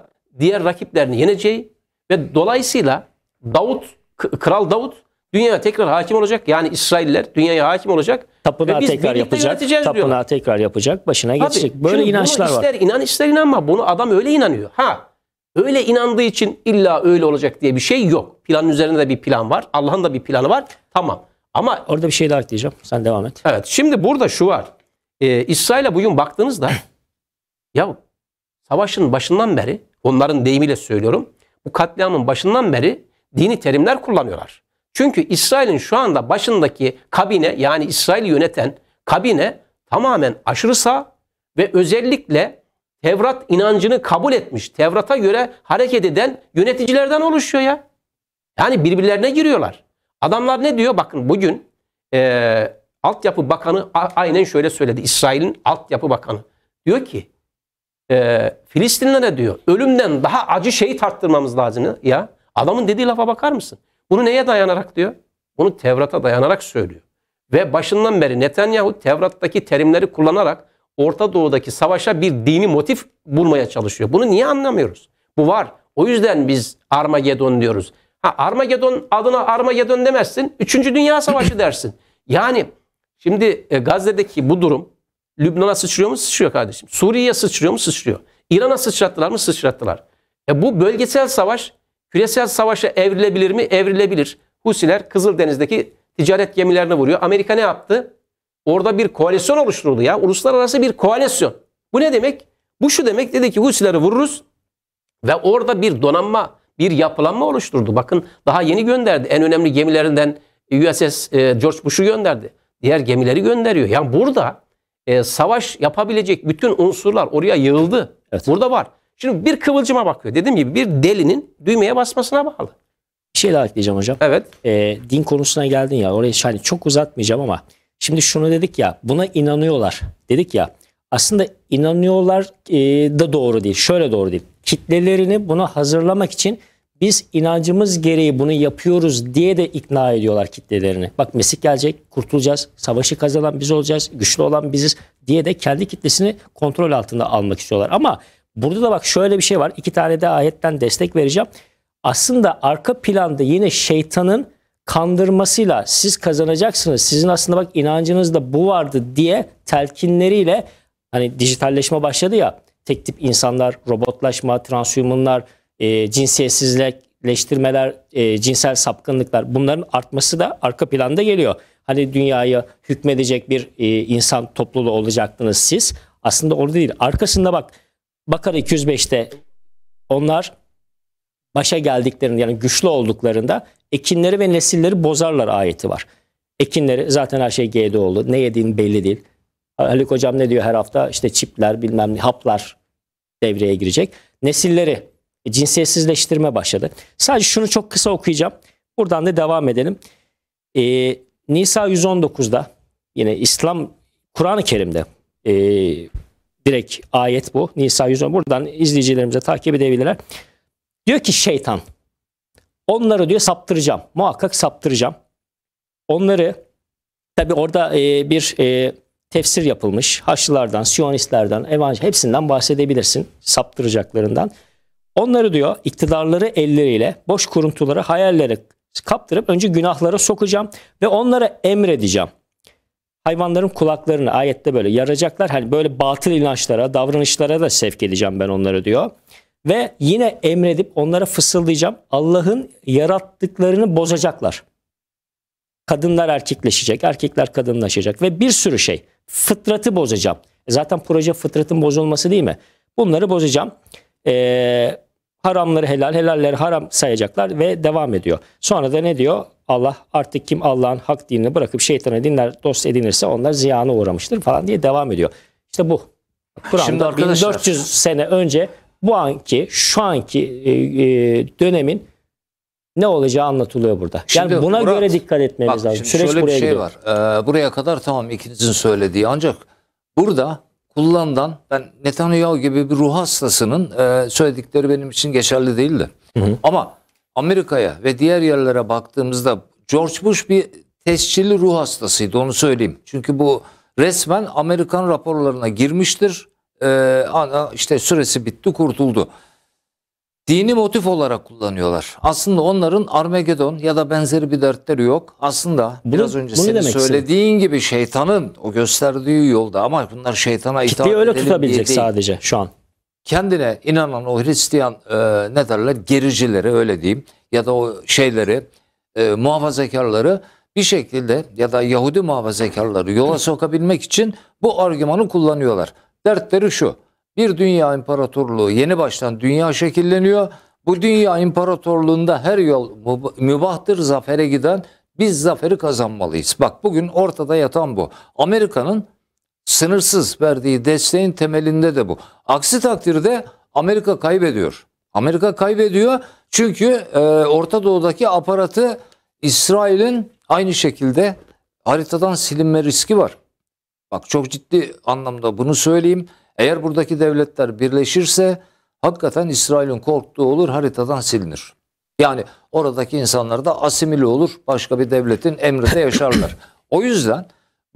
diğer rakiplerini yeneceği ve dolayısıyla Davut, Kral Davut Dünya tekrar hakim olacak. Yani İsrailler dünyaya hakim olacak. Tapınağı tekrar yapacak. Tapınağı diyorlar. tekrar yapacak. Başına geçecek. Tabii, Böyle inançlar ister, var. İnan ister inanma. Bunu adam öyle inanıyor. Ha öyle inandığı için illa öyle olacak diye bir şey yok. Planın üzerinde de bir plan var. Allah'ın da bir planı var. Tamam. Ama orada bir şey daha ekleyeceğim. Sen devam et. Evet. Şimdi burada şu var. Ee, İsrail'e bugün baktığınızda *clears throat* ya savaşın başından beri onların deyimiyle söylüyorum. Bu katliamın başından beri dini terimler kullanıyorlar. Çünkü İsrail'in şu anda başındaki kabine yani İsrail yöneten kabine tamamen aşırı sağ ve özellikle Tevrat inancını kabul etmiş, Tevrat'a göre hareket eden yöneticilerden oluşuyor ya. Yani birbirlerine giriyorlar. Adamlar ne diyor? Bakın bugün e, Altyapı Bakanı aynen şöyle söyledi. İsrail'in Altyapı Bakanı. Diyor ki e, Filistinlere diyor ölümden daha acı şeyi tarttırmamız lazım ya. Adamın dediği lafa bakar mısın? Bunu neye dayanarak diyor? Bunu Tevrat'a dayanarak söylüyor. Ve başından beri Netanyahu Tevrat'taki terimleri kullanarak Orta Doğu'daki savaşa bir dini motif bulmaya çalışıyor. Bunu niye anlamıyoruz? Bu var. O yüzden biz Armagedon diyoruz. Ha, Armagedon adına Armagedon demezsin. Üçüncü Dünya Savaşı dersin. *laughs* Yani şimdi e, Gazze'deki bu durum Lübnan'a sıçrıyor mu? Sıçrıyor kardeşim. Suriye'ye sıçrıyor mu? Sıçrıyor. İran'a sıçrattılar mı? Sıçrattılar. E, bu bölgesel savaş Küresel savaşa evrilebilir mi? Evrilebilir. Husiler Kızıldeniz'deki ticaret gemilerini vuruyor. Amerika ne yaptı? Orada bir koalisyon oluşturuldu ya. Uluslararası bir koalisyon. Bu ne demek? Bu şu demek dedi ki Husileri vururuz ve orada bir donanma, bir yapılanma oluşturdu. Bakın daha yeni gönderdi. En önemli gemilerinden USS e, George Bush'u gönderdi. Diğer gemileri gönderiyor. Yani burada e, savaş yapabilecek bütün unsurlar oraya yığıldı. Evet. Burada var. Şimdi bir kıvılcıma bakıyor. Dediğim gibi bir delinin düğmeye basmasına bağlı. Bir şey daha ekleyeceğim hocam. Evet. E, din konusuna geldin ya. Orayı hani çok uzatmayacağım ama şimdi şunu dedik ya. Buna inanıyorlar. Dedik ya. Aslında inanıyorlar e, da doğru değil. Şöyle doğru değil. Kitlelerini buna hazırlamak için biz inancımız gereği bunu yapıyoruz diye de ikna ediyorlar kitlelerini. Bak Mesih gelecek, kurtulacağız, savaşı kazanan biz olacağız, güçlü olan biziz diye de kendi kitlesini kontrol altında almak istiyorlar. Ama Burada da bak şöyle bir şey var. İki tane de ayetten destek vereceğim. Aslında arka planda yine şeytanın kandırmasıyla siz kazanacaksınız. Sizin aslında bak inancınızda bu vardı diye telkinleriyle hani dijitalleşme başladı ya. Tek tip insanlar, robotlaşma, transhumanlar, e, cinsiyetsizleştirmeler, e, cinsel sapkınlıklar bunların artması da arka planda geliyor. Hani dünyaya hükmedecek bir e, insan topluluğu olacaktınız siz. Aslında orada değil. Arkasında bak Bakara 205'te onlar başa geldiklerinde yani güçlü olduklarında ekinleri ve nesilleri bozarlar ayeti var. Ekinleri zaten her şey G'de oldu. Ne yediğin belli değil. Haluk hocam ne diyor her hafta işte çipler bilmem ne haplar devreye girecek. Nesilleri e, cinsiyetsizleştirme başladı. Sadece şunu çok kısa okuyacağım. Buradan da devam edelim. Ee, Nisa 119'da yine İslam Kur'an-ı Kerim'de e, direkt ayet bu. Nisa 110 buradan izleyicilerimize takip edebilirler. Diyor ki şeytan onları diyor saptıracağım. Muhakkak saptıracağım. Onları tabi orada e, bir e, tefsir yapılmış. Haçlılardan, Siyonistlerden, evanjel hepsinden bahsedebilirsin saptıracaklarından. Onları diyor iktidarları elleriyle, boş kuruntuları hayallere kaptırıp önce günahlara sokacağım ve onlara emredeceğim hayvanların kulaklarını ayette böyle yaracaklar. Hani böyle batıl inançlara, davranışlara da sevk edeceğim ben onları diyor. Ve yine emredip onlara fısıldayacağım. Allah'ın yarattıklarını bozacaklar. Kadınlar erkekleşecek, erkekler kadınlaşacak ve bir sürü şey. Fıtratı bozacağım. E zaten proje fıtratın bozulması değil mi? Bunları bozacağım. Ee, haramları helal, helalleri haram sayacaklar ve devam ediyor. Sonra da ne diyor? Allah artık kim Allah'ın hak dinini bırakıp şeytana dinler dost edinirse onlar ziyana uğramıştır falan diye devam ediyor. İşte bu. Kur'an'da arkadaşlar... 1400 sene önce bu anki şu anki e, e dönemin ne olacağı anlatılıyor burada. Şimdi yani buna Murat, göre dikkat etmemiz bak, lazım. Süreç şöyle buraya bir şey gidiyor. var. Ee, buraya kadar tamam ikinizin söylediği ancak burada kullanılan ben Netanyahu gibi bir ruh hastasının e, söyledikleri benim için geçerli değildi. Hı hı. Ama Amerika'ya ve diğer yerlere baktığımızda George Bush bir tescilli ruh hastasıydı onu söyleyeyim. Çünkü bu resmen Amerikan raporlarına girmiştir. E, işte süresi bitti kurtuldu dini motif olarak kullanıyorlar. Aslında onların Armagedon ya da benzeri bir dertleri yok. Aslında bunu, biraz önce bunu senin söylediğin gibi şeytanın o gösterdiği yolda ama bunlar şeytana itaat Kitleyi öyle tutabilecek sadece şu an. Kendine inanan o Hristiyan e, ne derler gericileri öyle diyeyim ya da o şeyleri e, muhafazakarları bir şekilde ya da Yahudi muhafazakarları yola sokabilmek için bu argümanı kullanıyorlar. Dertleri şu. Bir dünya imparatorluğu yeni baştan dünya şekilleniyor. Bu dünya imparatorluğunda her yol mübahtır zafere giden biz zaferi kazanmalıyız. Bak bugün ortada yatan bu. Amerika'nın sınırsız verdiği desteğin temelinde de bu. Aksi takdirde Amerika kaybediyor. Amerika kaybediyor çünkü e, Orta Doğu'daki aparatı İsrail'in aynı şekilde haritadan silinme riski var. Bak çok ciddi anlamda bunu söyleyeyim. Eğer buradaki devletler birleşirse hakikaten İsrail'in korktuğu olur haritadan silinir. Yani oradaki insanlar da asimile olur başka bir devletin emrinde yaşarlar. *laughs* O yüzden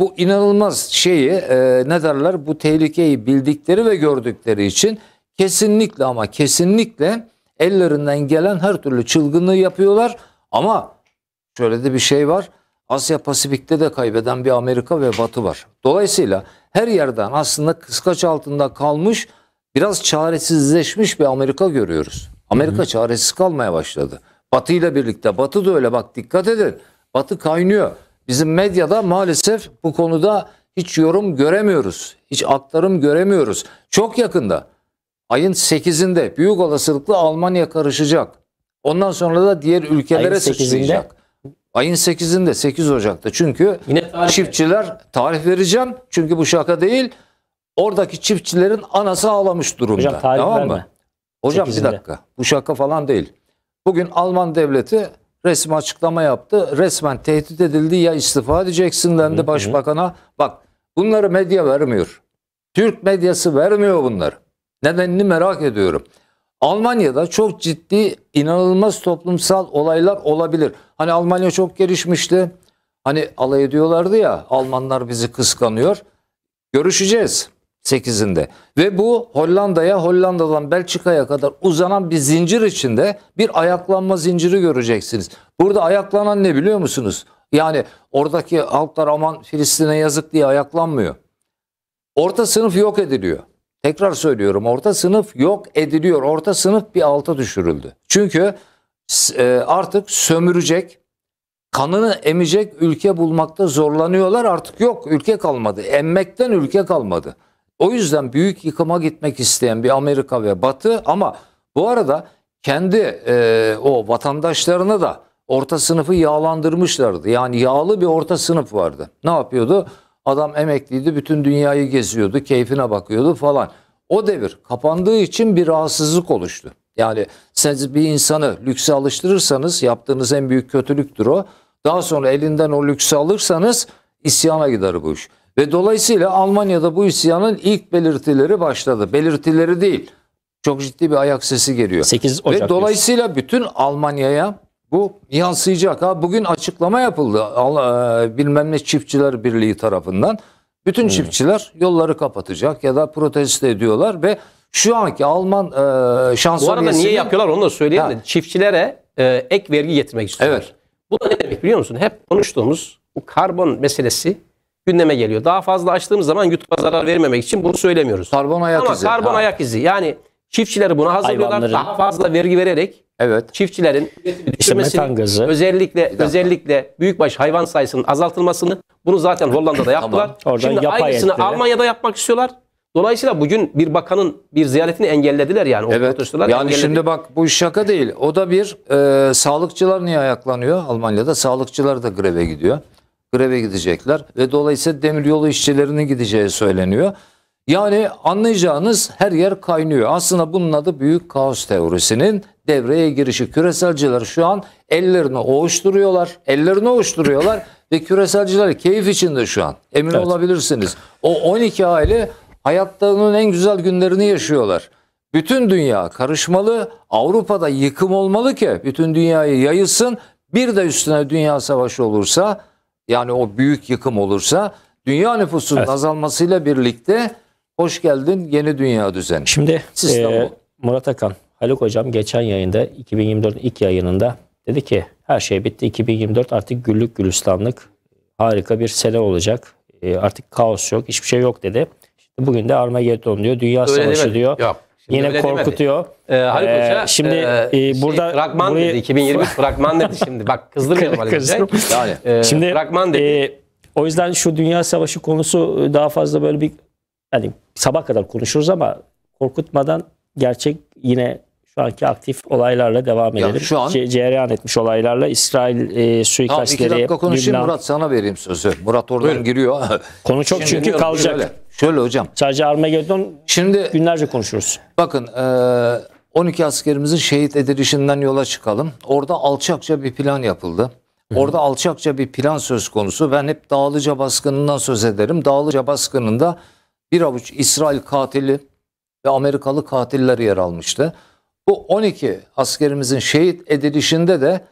bu inanılmaz şeyi e, ne derler bu tehlikeyi bildikleri ve gördükleri için kesinlikle ama kesinlikle ellerinden gelen her türlü çılgınlığı yapıyorlar. Ama şöyle de bir şey var Asya Pasifik'te de kaybeden bir Amerika ve Batı var. Dolayısıyla her yerden aslında kıskaç altında kalmış biraz çaresizleşmiş bir Amerika görüyoruz. Amerika Hı. çaresiz kalmaya başladı. Batı ile birlikte Batı da öyle bak dikkat edin. Batı kaynıyor. Bizim medyada maalesef bu konuda hiç yorum göremiyoruz. Hiç aktarım göremiyoruz. Çok yakında ayın 8'inde büyük olasılıkla Almanya karışacak. Ondan sonra da diğer ülkelere sıçrayacak. Ayın 8'inde 8 Ocak'ta çünkü Yine tarih çiftçiler ver. tarih vereceğim. Çünkü bu şaka değil. Oradaki çiftçilerin anası ağlamış durumda. Hocam tarih tamam verme. mı? Hocam 8'inde. bir dakika. Bu şaka falan değil. Bugün Alman devleti resmi açıklama yaptı. Resmen tehdit edildi ya istifa edeceksin dendi başbakana. Bak bunları medya vermiyor. Türk medyası vermiyor bunları. Nedenini merak ediyorum. Almanya'da çok ciddi inanılmaz toplumsal olaylar olabilir. Hani Almanya çok gelişmişti. Hani alay ediyorlardı ya Almanlar bizi kıskanıyor. Görüşeceğiz 8'inde. Ve bu Hollanda'ya, Hollanda'dan Belçika'ya kadar uzanan bir zincir içinde bir ayaklanma zinciri göreceksiniz. Burada ayaklanan ne biliyor musunuz? Yani oradaki halklar aman Filistin'e yazık diye ayaklanmıyor. Orta sınıf yok ediliyor. Tekrar söylüyorum orta sınıf yok ediliyor. Orta sınıf bir alta düşürüldü. Çünkü e, artık sömürecek, kanını emecek ülke bulmakta zorlanıyorlar. Artık yok ülke kalmadı. Emmekten ülke kalmadı. O yüzden büyük yıkıma gitmek isteyen bir Amerika ve Batı ama bu arada kendi e, o vatandaşlarını da orta sınıfı yağlandırmışlardı. Yani yağlı bir orta sınıf vardı. Ne yapıyordu? Adam emekliydi, bütün dünyayı geziyordu, keyfine bakıyordu falan. O devir kapandığı için bir rahatsızlık oluştu. Yani siz bir insanı lükse alıştırırsanız yaptığınız en büyük kötülüktür o. Daha sonra elinden o lükse alırsanız isyana gider bu iş. Ve dolayısıyla Almanya'da bu isyanın ilk belirtileri başladı. Belirtileri değil. Çok ciddi bir ayak sesi geliyor. 8 Ocak Ve dolayısıyla bütün Almanya'ya bu yansıyacak. Ha bugün açıklama yapıldı. E, bilmem ne çiftçiler birliği tarafından. Bütün hmm. çiftçiler yolları kapatacak ya da protesto ediyorlar ve şu anki Alman e, şansölyesi... Bu arada niye yapıyorlar onu da söyleyeyim de çiftçilere e, ek vergi getirmek istiyorlar. Evet. Bu da ne demek biliyor musun? Hep konuştuğumuz bu karbon meselesi gündeme geliyor. Daha fazla açtığımız zaman YouTube'a zarar vermemek için bunu söylemiyoruz. Karbon ayak Ama izi. Ama karbon ha. ayak izi. Yani çiftçileri buna hazırlıyorlar. Hayvanların... Daha fazla vergi vererek Evet. Çiftçilerin düşürmesini, gazı. özellikle özellikle büyükbaş hayvan sayısının azaltılmasını bunu zaten Hollanda'da yaptılar. Tamam. Şimdi aynısını etleri. Almanya'da yapmak istiyorlar. Dolayısıyla bugün bir bakanın bir ziyaretini engellediler yani. Evet. Yani şimdi bak bu şaka değil. O da bir e, sağlıkçılar niye ayaklanıyor Almanya'da? Sağlıkçılar da greve gidiyor. Greve gidecekler ve dolayısıyla demiryolu işçilerinin gideceği söyleniyor. Yani anlayacağınız her yer kaynıyor. Aslında bunun adı büyük kaos teorisinin devreye girişi. Küreselciler şu an ellerini oğuşturuyorlar. Ellerini oğuşturuyorlar *laughs* ve küreselciler keyif içinde şu an. Emin evet. olabilirsiniz. O 12 aile hayatlarının en güzel günlerini yaşıyorlar. Bütün dünya karışmalı. Avrupa'da yıkım olmalı ki bütün dünyayı yayılsın. Bir de üstüne dünya savaşı olursa yani o büyük yıkım olursa dünya nüfusunun evet. azalmasıyla birlikte Hoş geldin yeni dünya düzeni. Şimdi e, Murat Akan, Haluk Hocam geçen yayında 2024 ilk yayınında dedi ki her şey bitti. 2024 artık güllük gülistanlık harika bir sene olacak. E, artık kaos yok, hiçbir şey yok dedi. Şimdi bugün de Armageddon diyor, dünya öyle savaşı demedi. diyor. Yok. Şimdi Yine korkutuyor. Ee, Haluk ee, Hoca şimdi e, e, şey, burada fragman burayı... dedi 2020 *laughs* fragman dedi şimdi. Bak kızdırmayalım Haluk Hoca. Yani e, şimdi fragman dedi. E, o yüzden şu dünya savaşı konusu daha fazla böyle bir yani sabah kadar konuşuruz ama korkutmadan gerçek yine şu anki aktif olaylarla devam edelim. Ya şu an cereyan etmiş olaylarla İsrail e, suikastleri. Tamam iki dakika konuşayım Lübnan... Murat sana vereyim sözü. Murat oradan Buyurun. giriyor. *laughs* Konu çok Şimdi çünkü kalacak. Şöyle, şöyle hocam. Sadece Armageddon Şimdi, günlerce konuşuruz. Bakın e, 12 askerimizin şehit edilişinden yola çıkalım. Orada alçakça bir plan yapıldı. Orada alçakça bir plan söz konusu. Ben hep Dağlıca baskınından söz ederim. Dağlıca baskınında bir avuç İsrail katili ve Amerikalı katiller yer almıştı. Bu 12 askerimizin şehit edilişinde de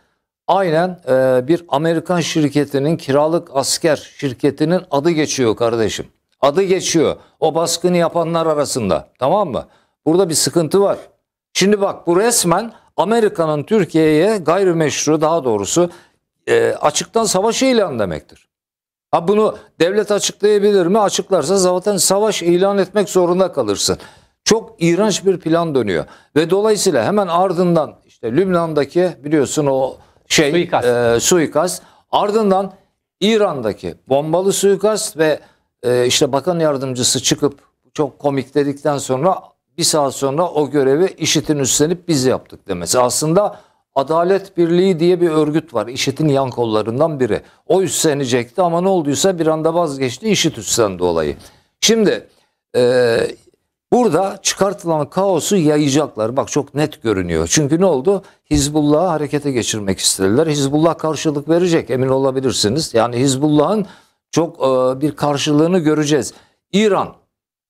aynen e, bir Amerikan şirketinin kiralık asker şirketinin adı geçiyor kardeşim. Adı geçiyor. O baskını yapanlar arasında. Tamam mı? Burada bir sıkıntı var. Şimdi bak bu resmen Amerika'nın Türkiye'ye gayrimeşru daha doğrusu e, açıktan savaş ilan demektir. Ha bunu devlet açıklayabilir mi? Açıklarsa zaten savaş ilan etmek zorunda kalırsın. Çok iğrenç bir plan dönüyor. Ve dolayısıyla hemen ardından işte Lübnan'daki biliyorsun o şey suikast. E, suikast. Ardından İran'daki bombalı suikast ve e, işte bakan yardımcısı çıkıp çok komik dedikten sonra bir saat sonra o görevi işitin üstlenip biz yaptık demesi. Aslında Adalet Birliği diye bir örgüt var. IŞİD'in yan kollarından biri. O üstlenecekti ama ne olduysa bir anda vazgeçti. IŞİD üstlendi olayı. Şimdi e, burada çıkartılan kaosu yayacaklar. Bak çok net görünüyor. Çünkü ne oldu? Hizbullah'ı harekete geçirmek istediler. Hizbullah karşılık verecek emin olabilirsiniz. Yani Hizbullah'ın çok e, bir karşılığını göreceğiz. İran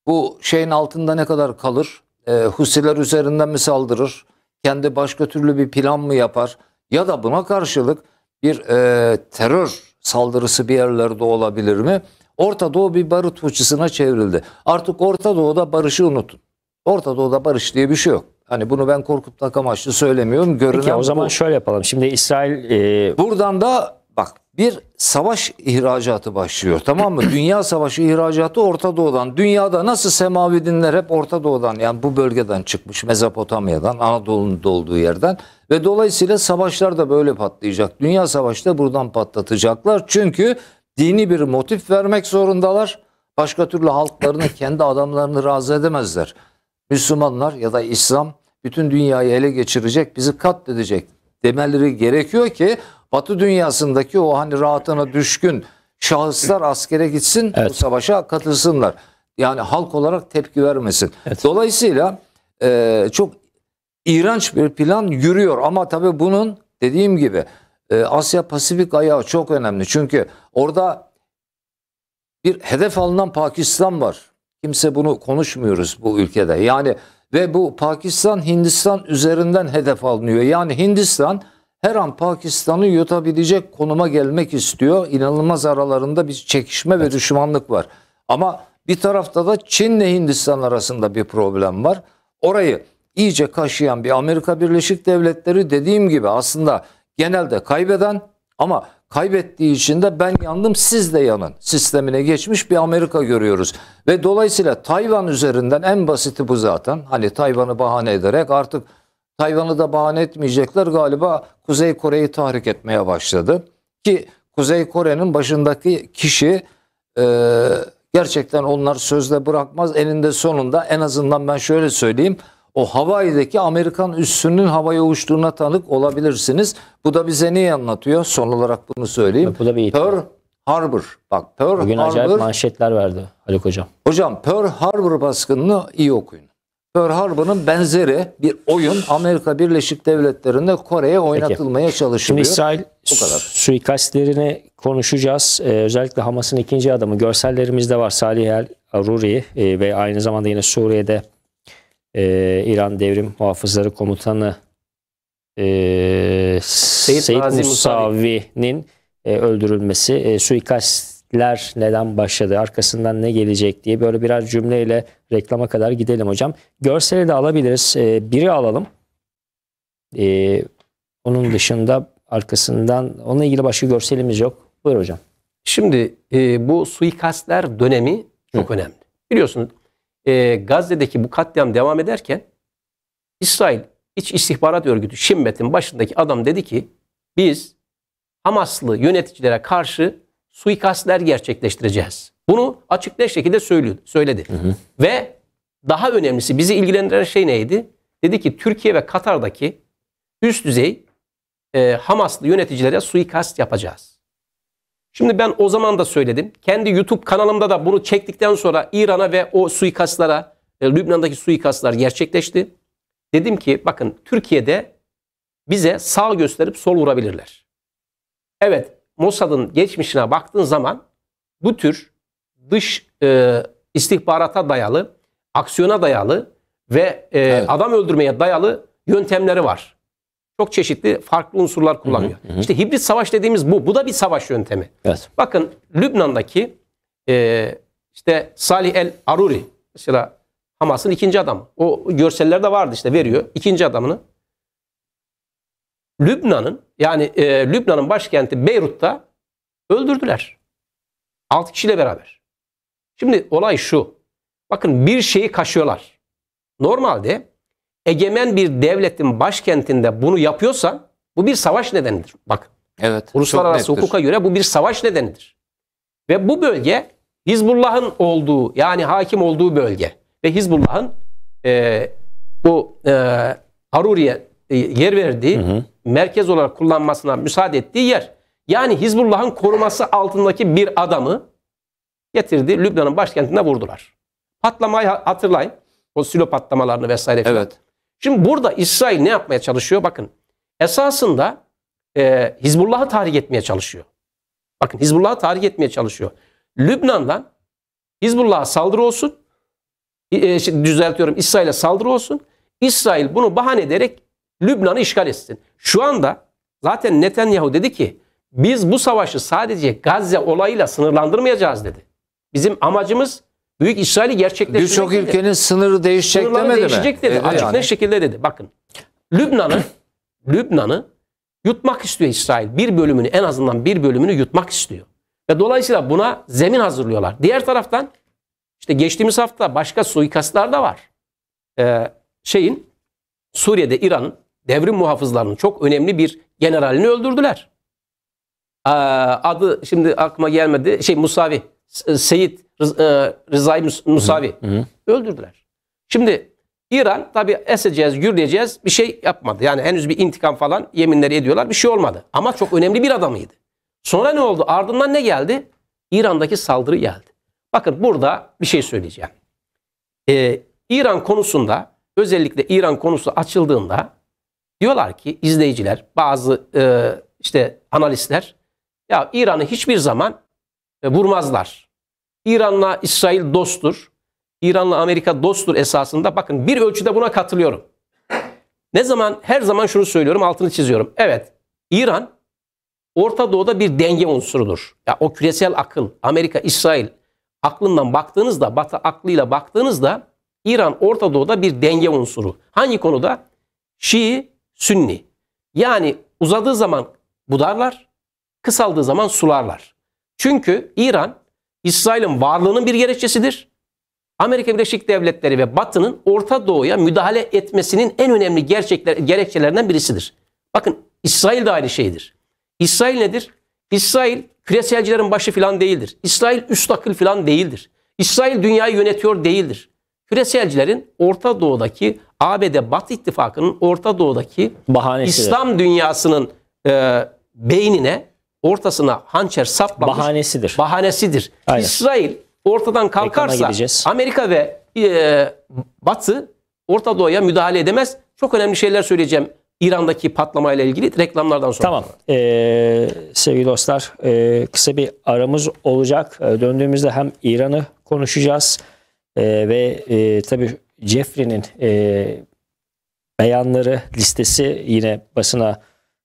bu şeyin altında ne kadar kalır? E, Husiler üzerinden mi saldırır? kendi başka türlü bir plan mı yapar ya da buna karşılık bir e, terör saldırısı bir yerlerde olabilir mi? Orta Doğu bir barut fıçısına çevrildi. Artık Orta Doğu'da barışı unutun. Orta Doğu'da barış diye bir şey yok. Hani bunu ben korkutmak amaçlı söylemiyorum. Görünen Peki o zaman bu. şöyle yapalım. Şimdi İsrail... E... Buradan da bir savaş ihracatı başlıyor tamam mı? Dünya savaşı ihracatı Orta Doğu'dan. Dünyada nasıl semavi dinler hep Orta Doğu'dan yani bu bölgeden çıkmış Mezopotamya'dan Anadolu'nun olduğu yerden ve dolayısıyla savaşlar da böyle patlayacak. Dünya savaşı da buradan patlatacaklar çünkü dini bir motif vermek zorundalar. Başka türlü halklarını kendi adamlarını razı edemezler. Müslümanlar ya da İslam bütün dünyayı ele geçirecek bizi katledecek demeleri gerekiyor ki Batı dünyasındaki o hani rahatına düşkün şahıslar askere gitsin evet. bu savaşa katılsınlar. Yani halk olarak tepki vermesin. Evet. Dolayısıyla e, çok iğrenç bir plan yürüyor ama tabii bunun dediğim gibi e, Asya Pasifik ayağı çok önemli. Çünkü orada bir hedef alınan Pakistan var. Kimse bunu konuşmuyoruz bu ülkede. Yani ve bu Pakistan Hindistan üzerinden hedef alınıyor. Yani Hindistan her an Pakistan'ı yutabilecek konuma gelmek istiyor. İnanılmaz aralarında bir çekişme evet. ve düşmanlık var. Ama bir tarafta da Çin'le Hindistan arasında bir problem var. Orayı iyice kaşıyan bir Amerika Birleşik Devletleri dediğim gibi aslında genelde kaybeden ama kaybettiği için de ben yandım siz de yanın sistemine geçmiş bir Amerika görüyoruz. Ve dolayısıyla Tayvan üzerinden en basiti bu zaten. Hani Tayvan'ı bahane ederek artık Tayvan'ı da bahane etmeyecekler galiba Kuzey Kore'yi tahrik etmeye başladı. Ki Kuzey Kore'nin başındaki kişi e, gerçekten onlar sözde bırakmaz. Elinde sonunda en azından ben şöyle söyleyeyim. O Hawaii'deki Amerikan üssünün havaya uçtuğuna tanık olabilirsiniz. Bu da bize neyi anlatıyor? Son olarak bunu söyleyeyim. Bu da bir Pearl Harbor. Bak Pearl Bugün Harbor. Bugün acayip manşetler verdi Haluk Hocam. Hocam Pearl Harbor baskınını iyi okuyun. Pearl Harbor'ın benzeri bir oyun Amerika Birleşik Devletleri'nde Kore'ye oynatılmaya Peki. çalışılıyor. Şimdi İsrail Bu kadar. suikastlerini konuşacağız. Ee, özellikle Hamas'ın ikinci adamı görsellerimizde var. Salih El Aruri e, ve aynı zamanda yine Suriye'de e, İran Devrim Muhafızları Komutanı e, Seyit, Seyit Musavi'nin e, öldürülmesi e, suikast ler neden başladı, arkasından ne gelecek diye böyle birer cümleyle reklama kadar gidelim hocam. Görseli de alabiliriz. Ee, biri alalım. Ee, onun dışında arkasından onunla ilgili başka görselimiz yok. Buyur hocam. Şimdi e, bu suikastler dönemi çok Hı. önemli. Biliyorsunuz e, Gazze'deki bu katliam devam ederken İsrail İç İstihbarat Örgütü Şimbet'in başındaki adam dedi ki biz Hamaslı yöneticilere karşı suikastler gerçekleştireceğiz. Bunu açık net şekilde söylüyordu, söyledi. Hı hı. Ve daha önemlisi bizi ilgilendiren şey neydi? Dedi ki Türkiye ve Katar'daki üst düzey e, Hamaslı yöneticilere suikast yapacağız. Şimdi ben o zaman da söyledim. Kendi YouTube kanalımda da bunu çektikten sonra İran'a ve o suikastlara, e, Lübnan'daki suikastlar gerçekleşti. Dedim ki bakın Türkiye'de bize sağ gösterip sol vurabilirler. Evet Mossad'ın geçmişine baktığın zaman bu tür dış e, istihbarata dayalı, aksiyona dayalı ve e, evet. adam öldürmeye dayalı yöntemleri var. Çok çeşitli farklı unsurlar kullanıyor. Hı hı hı. İşte hibrit savaş dediğimiz bu. Bu da bir savaş yöntemi. Evet. Bakın Lübnan'daki e, işte Salih el Aruri mesela Hamas'ın ikinci adamı. O görsellerde vardı işte veriyor. ikinci adamını Lübnan'ın yani e, Lübnan'ın başkenti Beyrut'ta öldürdüler. 6 kişiyle beraber. Şimdi olay şu. Bakın bir şeyi kaşıyorlar. Normalde egemen bir devletin başkentinde bunu yapıyorsa bu bir savaş nedenidir. Bak. Evet. Uluslararası hukuka göre bu bir savaş nedenidir. Ve bu bölge Hizbullah'ın olduğu yani hakim olduğu bölge ve Hizbullah'ın e, bu e, Haruriye e, yer verdiği, hı hı. merkez olarak kullanmasına müsaade ettiği yer. Yani Hizbullah'ın koruması altındaki bir adamı getirdi. Lübnan'ın başkentinde vurdular. Patlamayı hatırlayın. O silo patlamalarını vesaire. Falan. Evet. Şimdi burada İsrail ne yapmaya çalışıyor? Bakın esasında e, Hizbullah'ı tahrik etmeye çalışıyor. Bakın Hizbullah'ı tahrik etmeye çalışıyor. Lübnan'dan Hizbullah'a saldırı olsun. E, şey, düzeltiyorum İsrail'e saldırı olsun. İsrail bunu bahane ederek Lübnan'ı işgal etsin. Şu anda zaten Netanyahu dedi ki biz bu savaşı sadece Gazze olayıyla sınırlandırmayacağız dedi. Bizim amacımız Büyük İsrail'i gerçekleştirmek Birçok ülkenin sınırı değişecek Sınırları demedi değişecek mi? dedi. Dedi Açık yani. net şekilde dedi. Bakın Lübnan'ı *clears throat* Lübnan'ı yutmak istiyor İsrail. Bir bölümünü en azından bir bölümünü yutmak istiyor. Ve dolayısıyla buna zemin hazırlıyorlar. Diğer taraftan işte geçtiğimiz hafta başka suikastlar da var. Ee, şeyin Suriye'de İran'ın devrim muhafızlarının çok önemli bir generalini öldürdüler. Adı şimdi aklıma gelmedi. Şey Musavi. Seyit e, Rıza'yı Musavi. Hı hı. Öldürdüler. Şimdi İran tabi eseceğiz, gürleyeceğiz bir şey yapmadı. Yani henüz bir intikam falan yeminleri ediyorlar bir şey olmadı. Ama çok önemli bir adamıydı. Sonra ne oldu? Ardından ne geldi? İran'daki saldırı geldi. Bakın burada bir şey söyleyeceğim. Ee, İran konusunda özellikle İran konusu açıldığında Diyorlar ki izleyiciler, bazı e, işte analistler ya İran'ı hiçbir zaman e, vurmazlar. İran'la İsrail dosttur. İran'la Amerika dosttur esasında. Bakın bir ölçüde buna katılıyorum. Ne zaman her zaman şunu söylüyorum, altını çiziyorum. Evet. İran Orta Doğu'da bir denge unsurudur. Ya o küresel akıl, Amerika, İsrail aklından baktığınızda, Batı aklıyla baktığınızda İran Orta Doğu'da bir denge unsuru. Hangi konuda? Şii sünni. Yani uzadığı zaman budarlar, kısaldığı zaman sularlar. Çünkü İran İsrail'in varlığının bir gerekçesidir. Amerika Birleşik Devletleri ve Batı'nın Orta Doğu'ya müdahale etmesinin en önemli gerçekler, gerekçelerinden birisidir. Bakın İsrail de aynı şeydir. İsrail nedir? İsrail küreselcilerin başı filan değildir. İsrail üst akıl filan değildir. İsrail dünyayı yönetiyor değildir. Küreselcilerin Orta Doğu'daki ABD Batı İttifakının Orta Doğu'daki Bahanesi. İslam dünyasının e, beynine ortasına hançer saplamış. Bahanesidir. Bahanesidir. Aynen. İsrail ortadan kalkarsa Amerika ve e, Batı Orta Doğu'ya müdahale edemez. Çok önemli şeyler söyleyeceğim İran'daki patlamayla ilgili reklamlardan sonra. Tamam. Ee, sevgili dostlar e, kısa bir aramız olacak. E, döndüğümüzde hem İran'ı konuşacağız e, ve e, tabii Jeffrey'nin e, beyanları listesi yine basına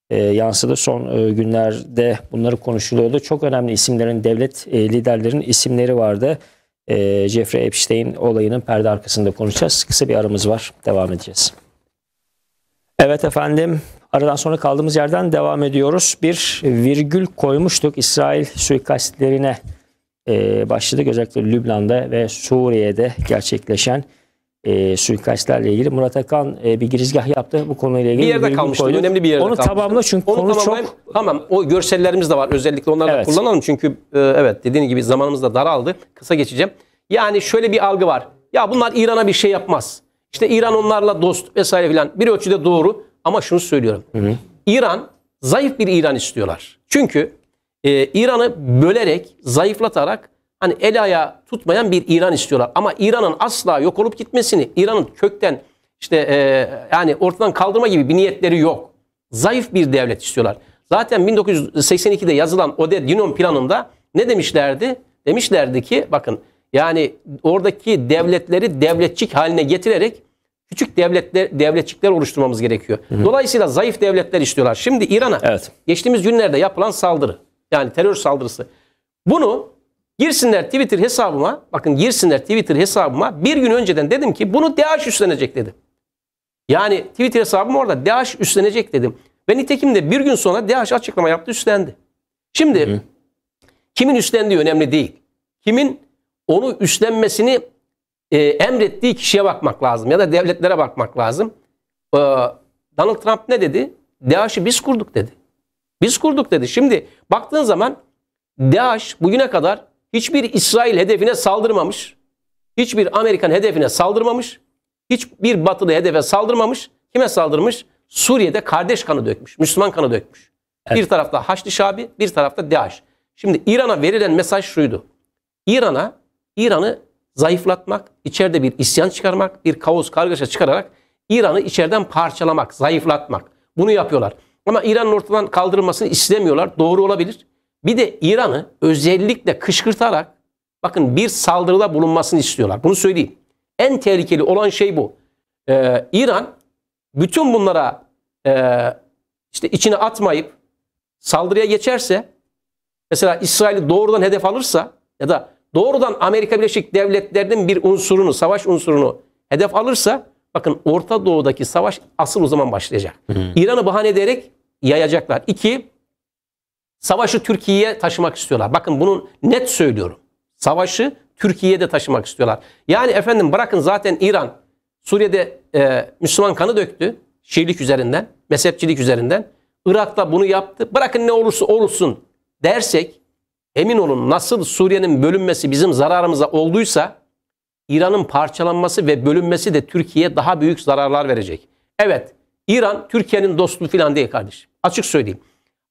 e, yansıdı. Son e, günlerde bunları konuşuluyordu. Çok önemli isimlerin, devlet e, liderlerin isimleri vardı. E, Jeffrey Epstein olayının perde arkasında konuşacağız. Kısa bir aramız var. Devam edeceğiz. Evet efendim. Aradan sonra kaldığımız yerden devam ediyoruz. Bir virgül koymuştuk. İsrail suikastlerine e, başladık. Özellikle Lübnan'da ve Suriye'de gerçekleşen e, suikastlarla ilgili Murat Akan e, bir girizgah yaptı bu konuyla ilgili. Bir yerde bir kalmıştı. Önemli bir yerde Onu kalmıştı. tamamla çünkü Onu konu çok... Tamam o görsellerimiz de var. Özellikle onları evet. da kullanalım. Çünkü e, evet dediğin gibi zamanımız da daraldı. Kısa geçeceğim. Yani şöyle bir algı var. Ya bunlar İran'a bir şey yapmaz. İşte İran onlarla dost vesaire filan. Bir ölçüde doğru ama şunu söylüyorum. Hı hı. İran zayıf bir İran istiyorlar. Çünkü e, İran'ı bölerek, zayıflatarak hani el ayağı tutmayan bir İran istiyorlar. Ama İran'ın asla yok olup gitmesini, İran'ın kökten işte e, yani ortadan kaldırma gibi bir niyetleri yok. Zayıf bir devlet istiyorlar. Zaten 1982'de yazılan Oded Yunan planında ne demişlerdi? Demişlerdi ki bakın yani oradaki devletleri devletçik haline getirerek küçük devletler devletçikler oluşturmamız gerekiyor. Hı hı. Dolayısıyla zayıf devletler istiyorlar. Şimdi İran'a evet. geçtiğimiz günlerde yapılan saldırı yani terör saldırısı. Bunu Girsinler Twitter hesabıma, bakın girsinler Twitter hesabıma bir gün önceden dedim ki bunu DH üstlenecek dedim. Yani Twitter hesabım orada DH üstlenecek dedim. Ve nitekim de bir gün sonra DH açıklama yaptı üstlendi. Şimdi Hı. kimin üstlendiği önemli değil. Kimin onu üstlenmesini e, emrettiği kişiye bakmak lazım ya da devletlere bakmak lazım. Ee, Donald Trump ne dedi? DAEŞ'i biz kurduk dedi. Biz kurduk dedi. Şimdi baktığın zaman DAEŞ bugüne kadar Hiçbir İsrail hedefine saldırmamış. Hiçbir Amerikan hedefine saldırmamış. Hiçbir batılı hedefe saldırmamış. Kime saldırmış? Suriye'de kardeş kanı dökmüş. Müslüman kanı dökmüş. Evet. Bir tarafta Haçlı Şabi, bir tarafta DAEŞ. Şimdi İran'a verilen mesaj şuydu. İran'a, İran'ı zayıflatmak, içeride bir isyan çıkarmak, bir kaos kargaşa çıkararak İran'ı içeriden parçalamak, zayıflatmak. Bunu yapıyorlar. Ama İran'ın ortadan kaldırılmasını istemiyorlar. Doğru olabilir. Bir de İran'ı özellikle kışkırtarak bakın bir saldırıda bulunmasını istiyorlar. Bunu söyleyeyim. En tehlikeli olan şey bu. Ee, İran bütün bunlara e, işte içine atmayıp saldırıya geçerse mesela İsrail'i doğrudan hedef alırsa ya da doğrudan Amerika Birleşik Devletleri'nin bir unsurunu, savaş unsurunu hedef alırsa bakın Orta Doğu'daki savaş asıl o zaman başlayacak. Hı hı. İran'ı bahane ederek yayacaklar. İki, Savaşı Türkiye'ye taşımak istiyorlar. Bakın bunu net söylüyorum. Savaşı Türkiye'ye de taşımak istiyorlar. Yani efendim bırakın zaten İran Suriye'de e, Müslüman kanı döktü. Şiilik üzerinden, mezhepçilik üzerinden. Irak'ta bunu yaptı. Bırakın ne olursa olsun dersek emin olun nasıl Suriye'nin bölünmesi bizim zararımıza olduysa İran'ın parçalanması ve bölünmesi de Türkiye'ye daha büyük zararlar verecek. Evet İran Türkiye'nin dostu falan değil kardeşim. Açık söyleyeyim.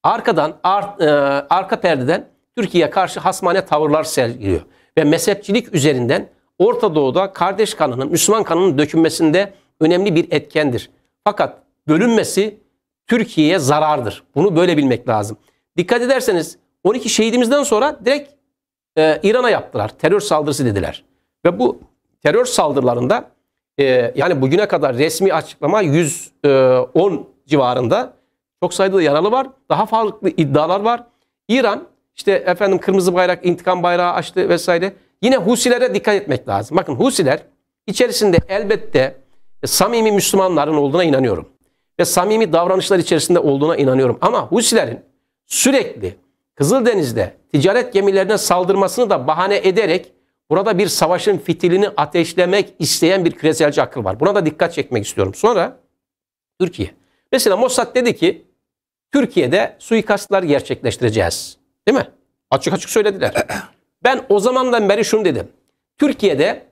Arkadan ar, e, arka perdeden Türkiye'ye karşı hasmane tavırlar sergiliyor ve mezhepçilik üzerinden Orta Doğu'da kardeş kanının, Müslüman kanının dökülmesinde önemli bir etkendir. Fakat bölünmesi Türkiye'ye zarardır. Bunu böyle bilmek lazım. Dikkat ederseniz 12 şehidimizden sonra direkt e, İran'a yaptılar. Terör saldırısı dediler. Ve bu terör saldırılarında e, yani bugüne kadar resmi açıklama 110 e, civarında çok sayıda yaralı var. Daha farklı iddialar var. İran işte efendim kırmızı bayrak, intikam bayrağı açtı vesaire. Yine Husilere dikkat etmek lazım. Bakın Husiler içerisinde elbette e, samimi Müslümanların olduğuna inanıyorum. Ve samimi davranışlar içerisinde olduğuna inanıyorum. Ama Husilerin sürekli Kızıldeniz'de ticaret gemilerine saldırmasını da bahane ederek burada bir savaşın fitilini ateşlemek isteyen bir küreselci akıl var. Buna da dikkat çekmek istiyorum. Sonra Türkiye. Mesela Mossad dedi ki Türkiye'de suikastlar gerçekleştireceğiz. Değil mi? Açık açık söylediler. *clears throat* Ben o zamandan beri şunu dedim. Türkiye'de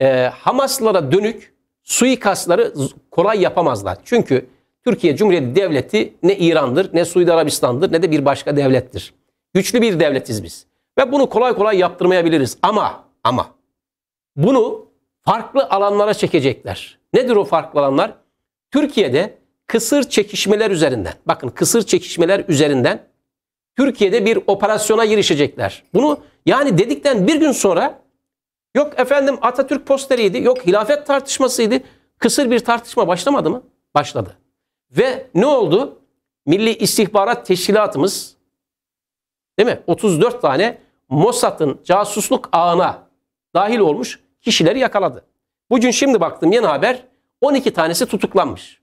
e, Hamaslara dönük suikastları kolay yapamazlar. Çünkü Türkiye Cumhuriyeti Devleti ne İran'dır, ne Suudi Arabistan'dır, ne de bir başka devlettir. Güçlü bir devletiz biz. Ve bunu kolay kolay yaptırmayabiliriz. Ama, ama bunu farklı alanlara çekecekler. Nedir o farklı alanlar? Türkiye'de kısır çekişmeler üzerinden, bakın kısır çekişmeler üzerinden Türkiye'de bir operasyona girişecekler. Bunu yani dedikten bir gün sonra yok efendim Atatürk posteriydi, yok hilafet tartışmasıydı. Kısır bir tartışma başlamadı mı? Başladı. Ve ne oldu? Milli İstihbarat Teşkilatımız değil mi? 34 tane Mossad'ın casusluk ağına dahil olmuş kişileri yakaladı. Bugün şimdi baktım yeni haber 12 tanesi tutuklanmış.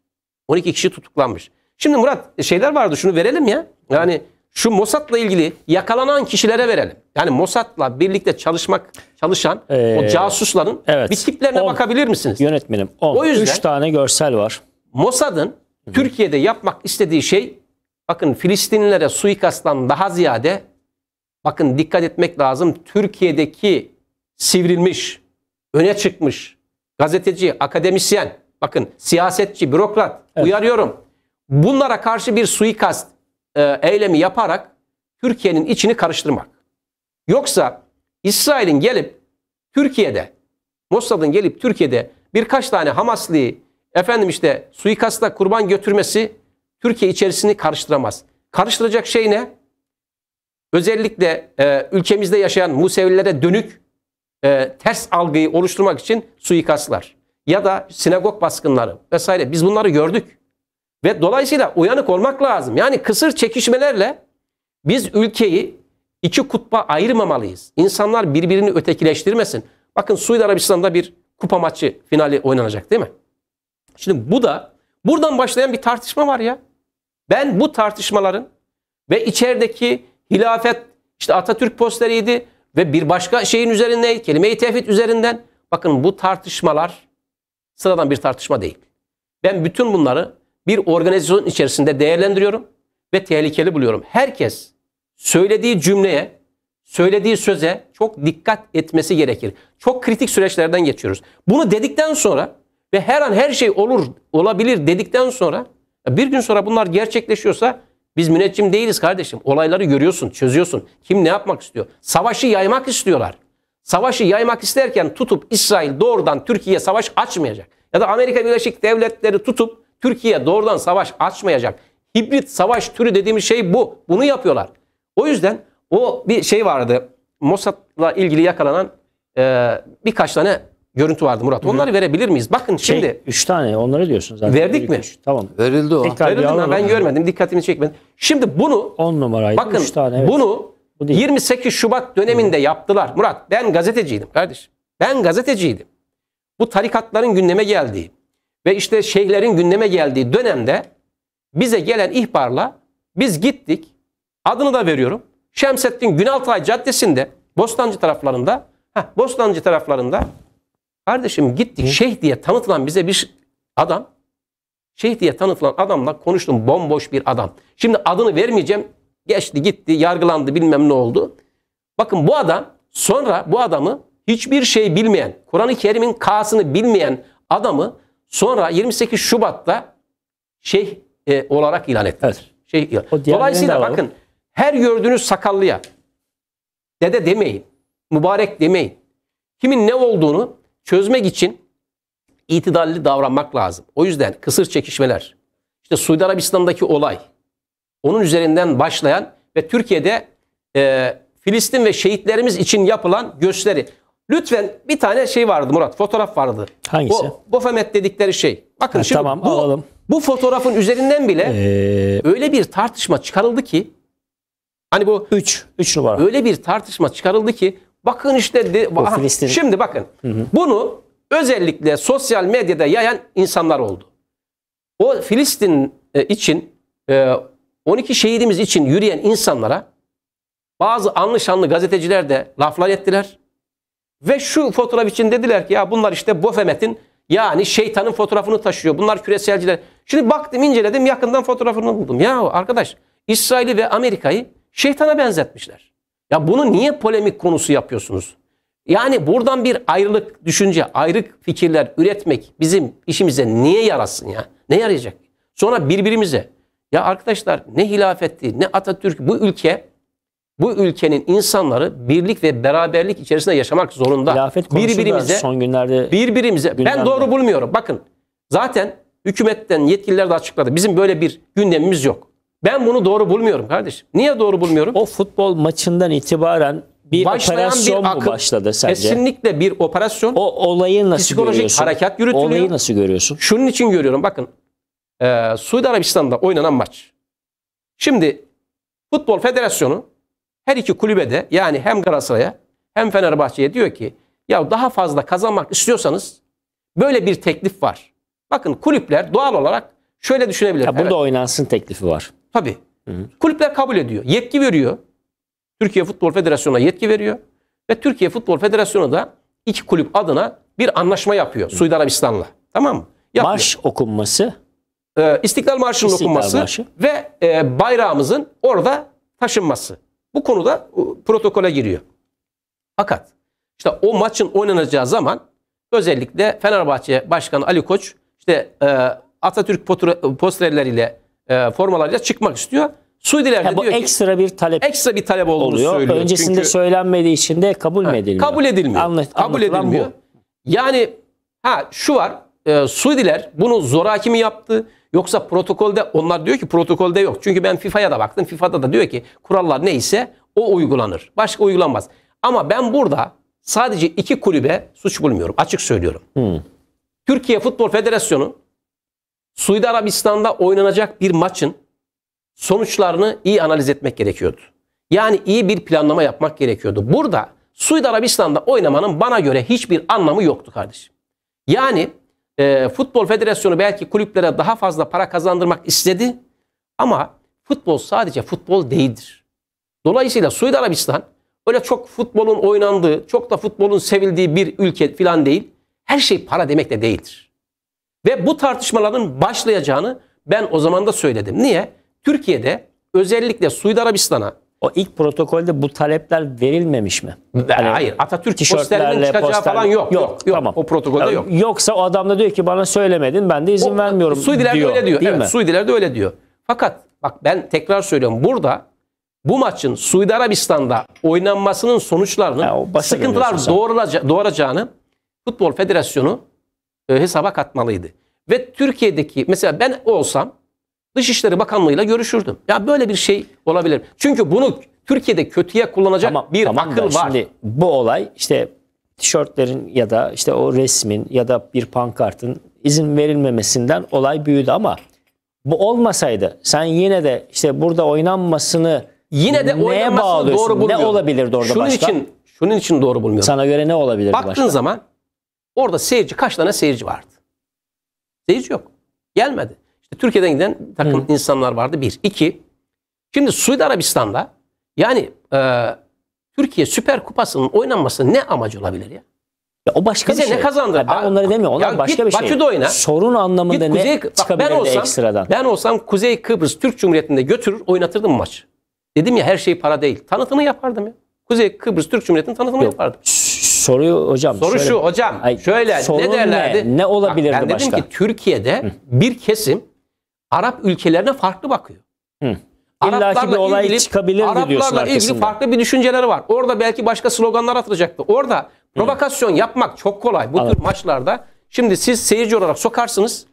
12 kişi tutuklanmış. Şimdi Murat e, şeyler vardı şunu verelim ya. Yani şu Mossad'la ilgili yakalanan kişilere verelim. Yani Mossad'la birlikte çalışmak çalışan ee, o casusların evet, bir tiplerine on, bakabilir misiniz? Yönetmenim 10. 3 tane görsel var. Mossad'ın Türkiye'de yapmak istediği şey bakın Filistinlilere suikasttan daha ziyade bakın dikkat etmek lazım. Türkiye'deki sivrilmiş, öne çıkmış gazeteci, akademisyen, bakın siyasetçi, bürokrat evet. uyarıyorum. Bunlara karşı bir suikast e, eylemi yaparak Türkiye'nin içini karıştırmak. Yoksa İsrail'in gelip Türkiye'de, Mossad'ın gelip Türkiye'de birkaç tane Hamaslı efendim işte suikasta kurban götürmesi Türkiye içerisini karıştıramaz. Karıştıracak şey ne? Özellikle e, ülkemizde yaşayan Musevilere dönük e, ters algıyı oluşturmak için suikastlar ya da sinagog baskınları vesaire biz bunları gördük. Ve dolayısıyla uyanık olmak lazım. Yani kısır çekişmelerle biz ülkeyi iki kutba ayırmamalıyız. İnsanlar birbirini ötekileştirmesin. Bakın Suudi Arabistan'da bir kupa maçı finali oynanacak değil mi? Şimdi bu da buradan başlayan bir tartışma var ya. Ben bu tartışmaların ve içerideki hilafet işte Atatürk posteriydi ve bir başka şeyin üzerinde kelime-i tevhid üzerinden bakın bu tartışmalar Sıradan bir tartışma değil. Ben bütün bunları bir organizasyon içerisinde değerlendiriyorum ve tehlikeli buluyorum. Herkes söylediği cümleye, söylediği söze çok dikkat etmesi gerekir. Çok kritik süreçlerden geçiyoruz. Bunu dedikten sonra ve her an her şey olur, olabilir dedikten sonra e, bir gün sonra bunlar gerçekleşiyorsa biz müneccim değiliz kardeşim. Olayları görüyorsun, çözüyorsun. Kim ne yapmak istiyor? Savaşı yaymak istiyorlar savaşı yaymak isterken tutup İsrail doğrudan Türkiye savaş açmayacak. Ya da Amerika Birleşik Devletleri tutup Türkiye doğrudan savaş açmayacak. Hibrit savaş türü dediğimiz şey bu. Bunu yapıyorlar. O yüzden o bir şey vardı. Mossad'la ilgili yakalanan e, birkaç tane görüntü vardı Murat. Onları Hı. verebilir miyiz? Bakın şey, şimdi. Üç tane onları diyorsun zaten. Verdik mi? Üç. Tamam. Verildi o. Verildi mi? Ben görmedim. Dikkatimi çekmedi. Şimdi bunu. On numaraydı. Bakın üç tane, evet. bunu bu değil. 28 Şubat döneminde yaptılar. Murat ben gazeteciydim kardeşim. Ben gazeteciydim. Bu tarikatların gündeme geldiği ve işte şeyhlerin gündeme geldiği dönemde bize gelen ihbarla biz gittik. Adını da veriyorum. Şemsettin Günaltay Caddesi'nde Bostancı taraflarında heh, Bostancı taraflarında kardeşim gittik Hı. şeyh diye tanıtılan bize bir adam şeyh diye tanıtılan adamla konuştum bomboş bir adam. Şimdi adını vermeyeceğim Geçti gitti yargılandı bilmem ne oldu. Bakın bu adam sonra bu adamı hiçbir şey bilmeyen, Kur'an-ı Kerim'in K'sını bilmeyen adamı sonra 28 Şubat'ta şeyh e, olarak ilan etti. Evet. Şeyh Dolayısıyla bakın her gördüğünüz sakallıya dede demeyin, mübarek demeyin. Kimin ne olduğunu çözmek için itidalli davranmak lazım. O yüzden kısır çekişmeler, işte Suudi Arabistan'daki olay, onun üzerinden başlayan ve Türkiye'de e, Filistin ve şehitlerimiz için yapılan gösteri. Lütfen bir tane şey vardı Murat, fotoğraf vardı. Hangisi? Bofemet dedikleri şey. Bakın ha, şimdi tamam, bu, alalım. bu fotoğrafın üzerinden bile ee... öyle bir tartışma çıkarıldı ki hani bu 3 3 numara. Öyle bir tartışma çıkarıldı ki bakın işte de, bu aha, Filistin... şimdi bakın. Hı hı. Bunu özellikle sosyal medyada yayan insanlar oldu. O Filistin e, için e, 12 şehidimiz için yürüyen insanlara bazı anlı şanlı gazeteciler de laflar ettiler. Ve şu fotoğraf için dediler ki ya bunlar işte Bofemet'in yani şeytanın fotoğrafını taşıyor. Bunlar küreselciler. Şimdi baktım inceledim yakından fotoğrafını buldum. Ya arkadaş İsrail'i ve Amerika'yı şeytana benzetmişler. Ya bunu niye polemik konusu yapıyorsunuz? Yani buradan bir ayrılık düşünce, ayrık fikirler üretmek bizim işimize niye yarasın ya? Ne yarayacak? Sonra birbirimize ya arkadaşlar ne hilafetti ne Atatürk bu ülke bu ülkenin insanları birlik ve beraberlik içerisinde yaşamak zorunda. Hilafet birbirimize son günlerde birbirimize gündemde. ben doğru bulmuyorum. Bakın zaten hükümetten yetkililer de açıkladı. Bizim böyle bir gündemimiz yok. Ben bunu doğru bulmuyorum kardeşim. Niye doğru bulmuyorum? O futbol maçından itibaren bir Başlayan operasyon bir akım, mu başladı sence? Kesinlikle bir operasyon. O olayı nasıl Psikolojik görüyorsun? Psikolojik harekat yürütülüyor. Olayı nasıl görüyorsun? Şunun için görüyorum bakın e, Suudi Arabistan'da oynanan maç. Şimdi Futbol Federasyonu her iki kulübe de yani hem Galatasaray'a hem Fenerbahçe'ye diyor ki ya daha fazla kazanmak istiyorsanız böyle bir teklif var. Bakın kulüpler doğal olarak şöyle düşünebilir. Ya burada evet. oynansın teklifi var. Tabii. Hı-hı. Kulüpler kabul ediyor. Yetki veriyor. Türkiye Futbol Federasyonu'na yetki veriyor. Ve Türkiye Futbol Federasyonu da iki kulüp adına bir anlaşma yapıyor Suudi Arabistan'la. Tamam mı? Yapıyor. Marş okunması e, İstiklal Marşı'nın okunması Marşı. ve e, bayrağımızın orada taşınması. Bu konuda e, protokole giriyor. Fakat işte o maçın oynanacağı zaman özellikle Fenerbahçe Başkanı Ali Koç işte e, Atatürk posterleriyle e, formalarıyla çıkmak istiyor. Suudiler de bu diyor ekstra ki, bir talep. Ekstra bir talep olduğunu oluyor. söylüyor. Öncesinde Çünkü, söylenmediği için de kabul mü edilmiyor? Kabul edilmiyor. Anlat, kabul edilmiyor. Bu. Yani ha şu var. E, Suudiler bunu zoraki mi yaptı? Yoksa protokolde onlar diyor ki protokolde yok. Çünkü ben FIFA'ya da baktım. FIFA'da da diyor ki kurallar neyse o uygulanır. Başka uygulanmaz. Ama ben burada sadece iki kulübe suç bulmuyorum. Açık söylüyorum. Hmm. Türkiye Futbol Federasyonu Suudi Arabistan'da oynanacak bir maçın sonuçlarını iyi analiz etmek gerekiyordu. Yani iyi bir planlama yapmak gerekiyordu. Burada Suudi Arabistan'da oynamanın bana göre hiçbir anlamı yoktu kardeşim. Yani e, Futbol Federasyonu belki kulüplere daha fazla para kazandırmak istedi ama futbol sadece futbol değildir. Dolayısıyla Suudi Arabistan öyle çok futbolun oynandığı, çok da futbolun sevildiği bir ülke filan değil. Her şey para demek de değildir. Ve bu tartışmaların başlayacağını ben o zaman da söyledim. Niye? Türkiye'de özellikle Suudi Arabistan'a o ilk protokolde bu talepler verilmemiş mi? Yani Hayır. Atatürk tişörtlerinin çıkacağı posterle. falan yok. Yok. yok. Tamam. O protokolde yok. Ee, yoksa o adam da diyor ki bana söylemedin ben de izin o, vermiyorum Suudiler diyor. öyle diyor. Değil evet, Suudiler de öyle diyor. Fakat bak ben tekrar söylüyorum. Burada bu maçın Suudi Arabistan'da oynanmasının sonuçlarını sıkıntılar doğuraca- doğuracağını Futbol Federasyonu e, hesaba katmalıydı. Ve Türkiye'deki mesela ben olsam Dışişleri Bakanlığı'yla görüşürdüm. Ya böyle bir şey olabilir. Çünkü bunu Türkiye'de kötüye kullanacak tamam, bir tamam akıl var. Şimdi bu olay işte tişörtlerin ya da işte o resmin ya da bir pankartın izin verilmemesinden olay büyüdü ama bu olmasaydı sen yine de işte burada oynanmasını yine de neye bağlıyorsun? Doğru bulmuyorum. ne olabilirdi orada şunun başka? Için, şunun için doğru bulmuyorum. Sana göre ne olabilirdi Baktığın zaman orada seyirci kaç tane seyirci vardı? Seyirci yok. Gelmedi. İşte Türkiye'den giden takım Hı. insanlar vardı bir. iki. Şimdi Suudi Arabistan'da yani e, Türkiye Süper Kupası'nın oynanması ne amacı olabilir ya? Ya o başka Bize bir şey. ne kazandırır? ben onları demiyorum. Onlar başka bir şey. Batı'da oyna. Sorun anlamında Git, ne Kuzey, çıkabilir ben olsam, ekstradan? Ben olsam Kuzey Kıbrıs Türk Cumhuriyeti'nde götürür oynatırdım maç. Dedim ya her şey para değil. Tanıtımı yapardım ya. Kuzey Kıbrıs Türk Cumhuriyeti'nin tanıtımı Yok. yapardım. Soruyu hocam. Soru şöyle, şu hocam. Ay, şöyle ne derlerdi? Ne, ne olabilirdi Bak, ben başka? Ben dedim ki Türkiye'de Hı. bir kesim Arap ülkelerine farklı bakıyor. Hı. İlla bir olay ilgili, çıkabilir Araplarla diyorsun Araplarla ilgili farklı bir düşünceleri var. Orada belki başka sloganlar atılacaktı. Orada provokasyon Hı. yapmak çok kolay. Bu Anladım. tür maçlarda şimdi siz seyirci olarak sokarsınız.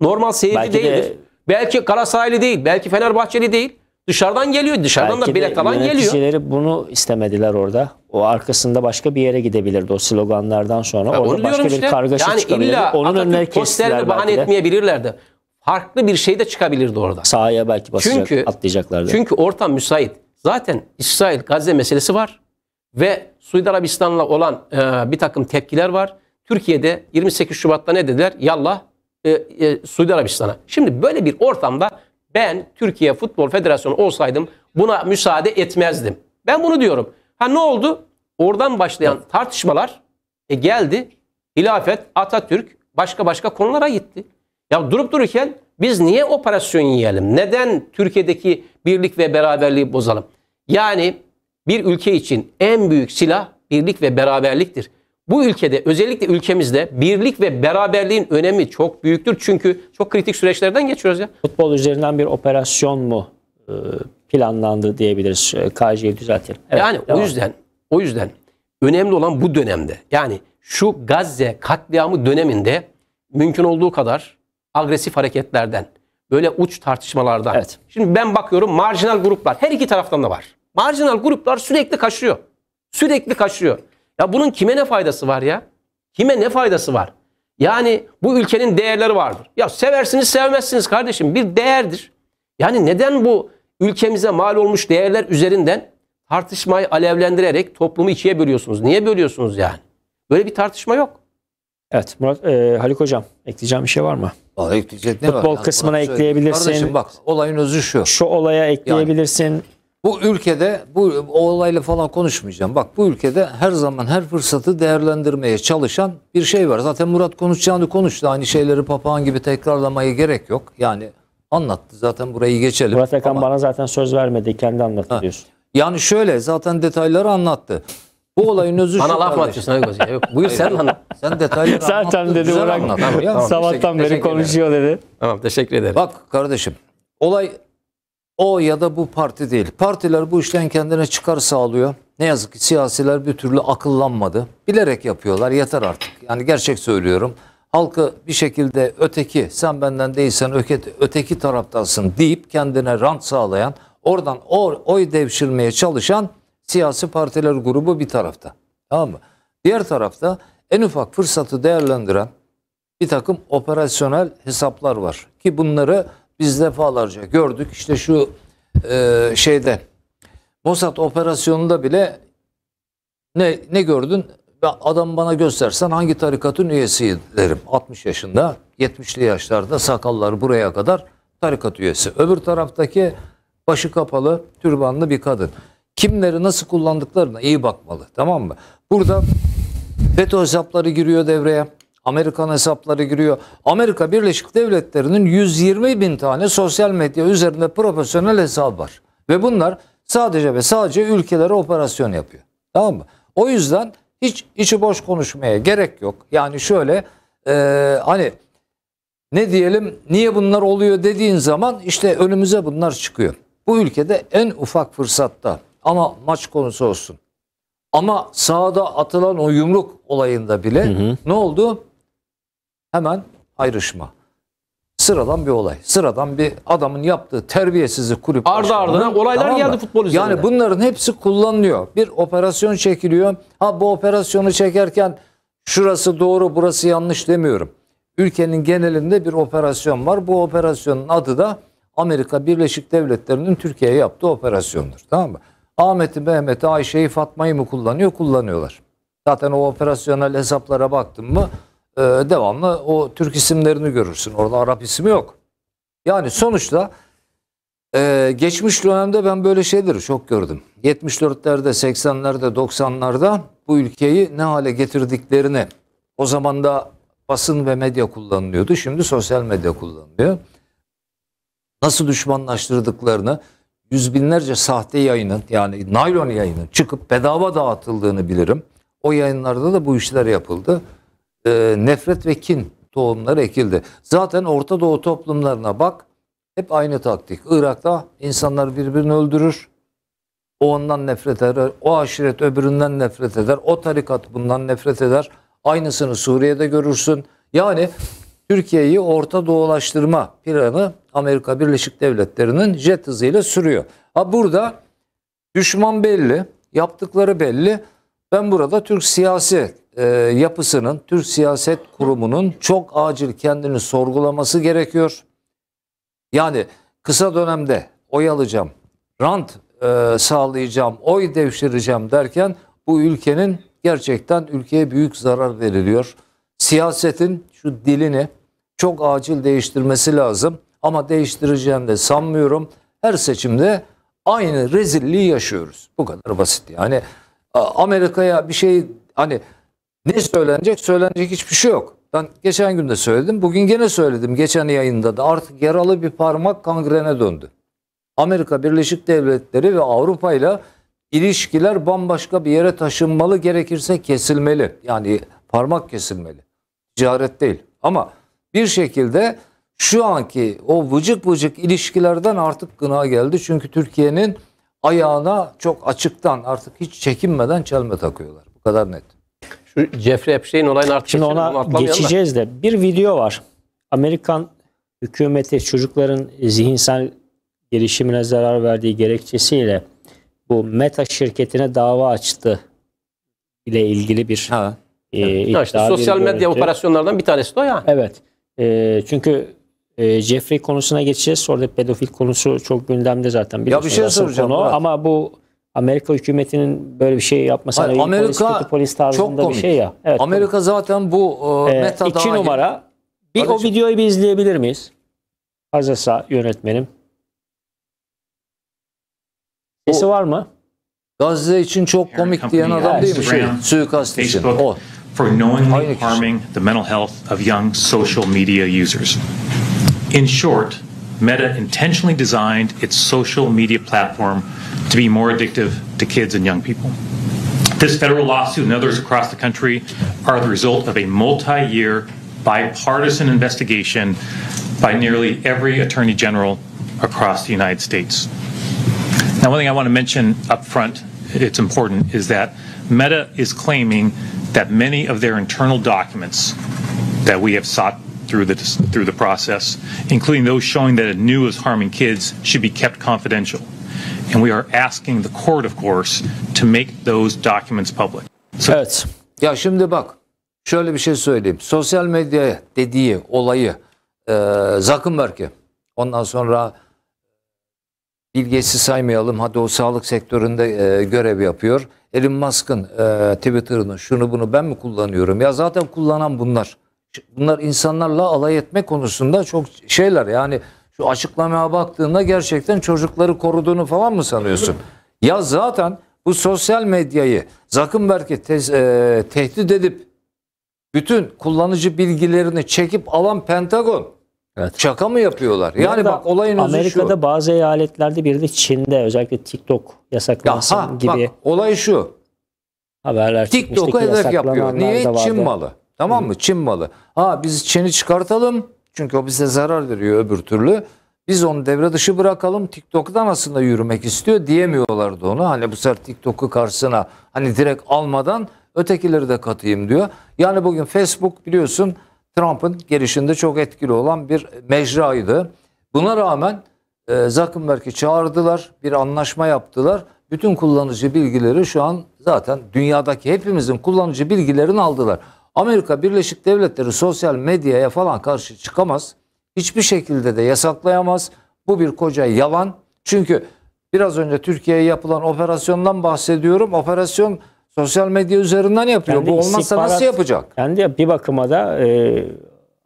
Normal seyirci belki değildir. De, belki Galatasaraylı değil, belki Fenerbahçeli değil. Dışarıdan geliyor. Dışarıdan da bilet alan geliyor. Belki bunu istemediler orada. O arkasında başka bir yere gidebilirdi o sloganlardan sonra. Ya orada başka işte. bir kargaşa yani çıkabilirdi. Onun önüne kestiler bahane etmeyebilirlerdi farklı bir şey de çıkabilirdi orada. Sahaya belki basacak, çünkü, atlayacaklardı. Çünkü ortam müsait. Zaten İsrail Gazze meselesi var ve Suudi Arabistan'la olan e, bir takım tepkiler var. Türkiye'de 28 Şubat'ta ne dediler? Yallah e, e, Suudi Arabistan'a. Şimdi böyle bir ortamda ben Türkiye Futbol Federasyonu olsaydım buna müsaade etmezdim. Ben bunu diyorum. Ha ne oldu? Oradan başlayan tartışmalar e, geldi. Hilafet, Atatürk başka başka konulara gitti. Ya durup dururken biz niye operasyon yiyelim? Neden Türkiye'deki birlik ve beraberliği bozalım? Yani bir ülke için en büyük silah birlik ve beraberliktir. Bu ülkede özellikle ülkemizde birlik ve beraberliğin önemi çok büyüktür. Çünkü çok kritik süreçlerden geçiyoruz ya. Futbol üzerinden bir operasyon mu e, planlandı diyebiliriz. E, KJ'yi düzeltelim. Evet, yani devam. o yüzden o yüzden önemli olan bu dönemde yani şu Gazze katliamı döneminde mümkün olduğu kadar agresif hareketlerden, böyle uç tartışmalardan. Evet. Şimdi ben bakıyorum marjinal gruplar her iki taraftan da var. Marjinal gruplar sürekli kaçıyor. Sürekli kaçıyor. Ya bunun kime ne faydası var ya? Kime ne faydası var? Yani bu ülkenin değerleri vardır. Ya seversiniz sevmezsiniz kardeşim bir değerdir. Yani neden bu ülkemize mal olmuş değerler üzerinden tartışmayı alevlendirerek toplumu ikiye bölüyorsunuz? Niye bölüyorsunuz yani? Böyle bir tartışma yok. Evet Murat, e, Haluk Hocam ekleyeceğim bir şey var mı? Futbol var? kısmına ekleyebilirsin. Kardeşim bak olayın özü şu. Şu olaya ekleyebilirsin. Yani, bu ülkede bu olayla falan konuşmayacağım. Bak bu ülkede her zaman her fırsatı değerlendirmeye çalışan bir şey var. Zaten Murat konuşacağını konuştu. Aynı şeyleri papağan gibi tekrarlamaya gerek yok. Yani anlattı zaten burayı geçelim. Murat Ekan Ama... bana zaten söz vermedi. Kendi anlattı diyorsun. Yani şöyle zaten detayları anlattı. Bu olayın özü Bana şu laf mı kardeş. atıyorsun abi Kozya? buyur sen anlat. Sen detayları *laughs* Zaten anlattın, dedi güzel Burak. Tamam, tamam. Sabahtan beri teşekkür konuşuyor dedi. Tamam teşekkür ederim. Bak kardeşim olay o ya da bu parti değil. Partiler bu işten kendine çıkar sağlıyor. Ne yazık ki siyasiler bir türlü akıllanmadı. Bilerek yapıyorlar yeter artık. Yani gerçek söylüyorum. Halkı bir şekilde öteki sen benden değilsen öke- öteki taraftansın deyip kendine rant sağlayan oradan o- oy devşirmeye çalışan Siyasi partiler grubu bir tarafta. Tamam mı? Diğer tarafta en ufak fırsatı değerlendiren bir takım operasyonel hesaplar var. Ki bunları biz defalarca gördük. İşte şu e, şeyde Mossad operasyonunda bile ne, ne gördün? Adam bana göstersen hangi tarikatın üyesi derim. 60 yaşında, 70'li yaşlarda sakalları buraya kadar tarikat üyesi. Öbür taraftaki başı kapalı, türbanlı bir kadın kimleri nasıl kullandıklarına iyi bakmalı. Tamam mı? Burada FETÖ hesapları giriyor devreye. Amerikan hesapları giriyor. Amerika Birleşik Devletleri'nin 120 bin tane sosyal medya üzerinde profesyonel hesap var. Ve bunlar sadece ve sadece ülkelere operasyon yapıyor. Tamam mı? O yüzden hiç içi boş konuşmaya gerek yok. Yani şöyle e, hani ne diyelim niye bunlar oluyor dediğin zaman işte önümüze bunlar çıkıyor. Bu ülkede en ufak fırsatta ama maç konusu olsun. Ama sahada atılan o yumruk olayında bile hı hı. ne oldu? Hemen ayrışma. Sıradan bir olay. Sıradan bir adamın yaptığı terbiyesizlik kulüp Ardı ardına olaylar tamam geldi futbol üzerinde. Yani bunların hepsi kullanılıyor. Bir operasyon çekiliyor. Ha bu operasyonu çekerken şurası doğru burası yanlış demiyorum. Ülkenin genelinde bir operasyon var. Bu operasyonun adı da Amerika Birleşik Devletleri'nin Türkiye'ye yaptığı operasyondur. Tamam mı? Ahmet'i, Mehmet'i, Ayşe'yi, Fatma'yı mı kullanıyor? Kullanıyorlar. Zaten o operasyonel hesaplara baktın mı e, devamlı o Türk isimlerini görürsün. Orada Arap ismi yok. Yani sonuçta e, geçmiş dönemde ben böyle şeyleri çok gördüm. 74'lerde, 80'lerde, 90'larda bu ülkeyi ne hale getirdiklerini o zaman da basın ve medya kullanılıyordu. Şimdi sosyal medya kullanılıyor. Nasıl düşmanlaştırdıklarını, yüz binlerce sahte yayının yani naylon yayının çıkıp bedava dağıtıldığını bilirim. O yayınlarda da bu işler yapıldı. E, nefret ve kin tohumları ekildi. Zaten Orta Doğu toplumlarına bak hep aynı taktik. Irak'ta insanlar birbirini öldürür. O ondan nefret eder. O aşiret öbüründen nefret eder. O tarikat bundan nefret eder. Aynısını Suriye'de görürsün. Yani Türkiye'yi Orta Doğulaştırma planı Amerika Birleşik Devletleri'nin jet hızıyla sürüyor. Ha burada düşman belli, yaptıkları belli. Ben burada Türk siyasi e, yapısının, Türk siyaset kurumunun çok acil kendini sorgulaması gerekiyor. Yani kısa dönemde oy alacağım, rant e, sağlayacağım, oy devşireceğim derken bu ülkenin gerçekten ülkeye büyük zarar veriliyor. Siyasetin şu dilini çok acil değiştirmesi lazım. Ama değiştireceğini de sanmıyorum. Her seçimde aynı rezilliği yaşıyoruz. Bu kadar basit yani. Amerika'ya bir şey hani ne söylenecek? Söylenecek hiçbir şey yok. Ben geçen gün de söyledim. Bugün gene söyledim. Geçen yayında da artık yaralı bir parmak kangrene döndü. Amerika Birleşik Devletleri ve Avrupa ile ilişkiler bambaşka bir yere taşınmalı. Gerekirse kesilmeli. Yani parmak kesilmeli. Ticaret değil. Ama bir şekilde şu anki o vıcık vıcık ilişkilerden artık gına geldi. Çünkü Türkiye'nin ayağına çok açıktan artık hiç çekinmeden çelme takıyorlar. Bu kadar net. Şu Jeffrey Epstein olayını artık Şimdi ona geçeceğiz de bir video var. Amerikan hükümeti çocukların zihinsel gelişimine zarar verdiği gerekçesiyle bu Meta şirketine dava açtı ile ilgili bir ha. e, ha, işte sosyal medya operasyonlardan bir tanesi de o ya. Evet. E, çünkü e, Jeffrey konusuna geçeceğiz. Orada pedofil konusu çok gündemde zaten. Ya bir şey soracağım. Konu. Ama bu Amerika hükümetinin böyle bir şey yapması Hayır, Amerika polis, kötü polis tarzında bir şey ya. Evet, Amerika komik. zaten bu e, e, iki numara. Bir Kardeşim. o videoyu bir izleyebilir miyiz? Hazasa yönetmenim. Sesi var mı? Gazze için çok komik diyen adam değil mi? Şey, suikast için. O. for knowingly harming the mental health of young social media users. In short, Meta intentionally designed its social media platform to be more addictive to kids and young people. This federal lawsuit and others across the country are the result of a multi year bipartisan investigation by nearly every attorney general across the United States. Now, one thing I want to mention up front, it's important, is that Meta is claiming that many of their internal documents that we have sought through the through the process, including those showing that it knew was harming kids, should be kept confidential. And we are asking the court, of course, to make those documents public. So evet. Ya şimdi bak, şöyle bir şey söyleyeyim. Sosyal medya dediği olayı e, Zuckerberg'i, ondan sonra Bilgesi saymayalım. Hadi o sağlık sektöründe e, görev yapıyor. Elon Musk'ın e, Twitter'ını şunu bunu ben mi kullanıyorum? Ya zaten kullanan bunlar. Bunlar insanlarla alay etme konusunda çok şeyler. Yani şu açıklamaya baktığında gerçekten çocukları koruduğunu falan mı sanıyorsun? Ya zaten bu sosyal medyayı Zuckerberg'i tez, e, tehdit edip bütün kullanıcı bilgilerini çekip alan Pentagon. Evet. Şaka mı yapıyorlar? Yani bak olayın özü Amerika'da şu. bazı eyaletlerde bir de Çin'de özellikle TikTok yasaklansın ya, ha, gibi. Bak, olay şu. Haberler TikTok'u hedef yapıyor. Niye? Çin malı. Tamam mı? Hı. Çin malı. Ha biz Çin'i çıkartalım. Çünkü o bize zarar veriyor öbür türlü. Biz onu devre dışı bırakalım. TikTok'tan aslında yürümek istiyor diyemiyorlardı onu. Hani bu sefer TikTok'u karşısına hani direkt almadan ötekileri de katayım diyor. Yani bugün Facebook biliyorsun Trump'ın gelişinde çok etkili olan bir mecraydı. Buna rağmen e, Zuckerberg'i çağırdılar, bir anlaşma yaptılar. Bütün kullanıcı bilgileri şu an zaten dünyadaki hepimizin kullanıcı bilgilerini aldılar. Amerika Birleşik Devletleri sosyal medyaya falan karşı çıkamaz. Hiçbir şekilde de yasaklayamaz. Bu bir koca yalan. Çünkü biraz önce Türkiye'ye yapılan operasyondan bahsediyorum. Operasyon Sosyal medya üzerinden yapıyor. Kendi Bu olmazsa nasıl yapacak? Kendi yani bir bakıma da e,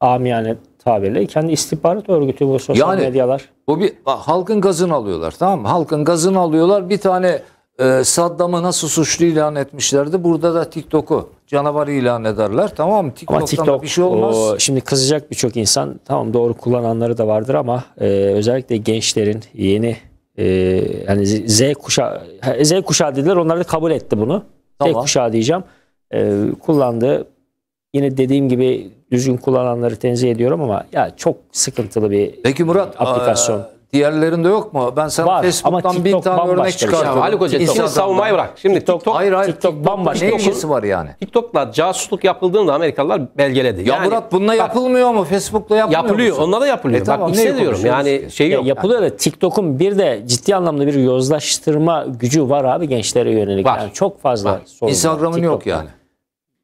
amiyane tabirle kendi istihbarat örgütü bu sosyal yani, medyalar. Bu bir bak, halkın gazını alıyorlar tamam mı? Halkın gazını alıyorlar. Bir tane e, Saddam'ı nasıl suçlu ilan etmişlerdi. Burada da TikTok'u canavar ilan ederler. Tamam mı? TikTok'tan TikTok, bir şey olmaz. O, şimdi kızacak birçok insan. Tamam doğru kullananları da vardır ama e, özellikle gençlerin yeni e, yani Z kuşağı Z kuşağı dediler. Onlar da kabul etti bunu. Tamam. Z kuşağı diyeceğim. E, kullandığı yine dediğim gibi düzgün kullananları tenzih ediyorum ama ya çok sıkıntılı bir Peki Murat, aplikasyon. E, Diğerlerinde yok mu? Ben sana Var, Facebook'tan bir tane örnek bambaşka bir şey. Ali Koca İnsan savunmayı bırak. Şimdi TikTok, TikTok Hayır hayır TikTok bambaşka. Ne TikTok'un- şey. ilgisi var yani? TikTok'la casusluk yapıldığında Amerikalılar belgeledi. Ya Murat bununla bak, yapılmıyor mu? Facebook'la yapılmıyor. yapılıyor. musun? Onunla da yapılıyor. E bak neyi hissediyorum. konuşuyoruz Yani ki? şey yok. Ya yapılıyor da TikTok'un bir de ciddi anlamda bir yozlaştırma gücü var abi gençlere yönelik. Var. Yani çok fazla sorun Instagram'ın yok yani.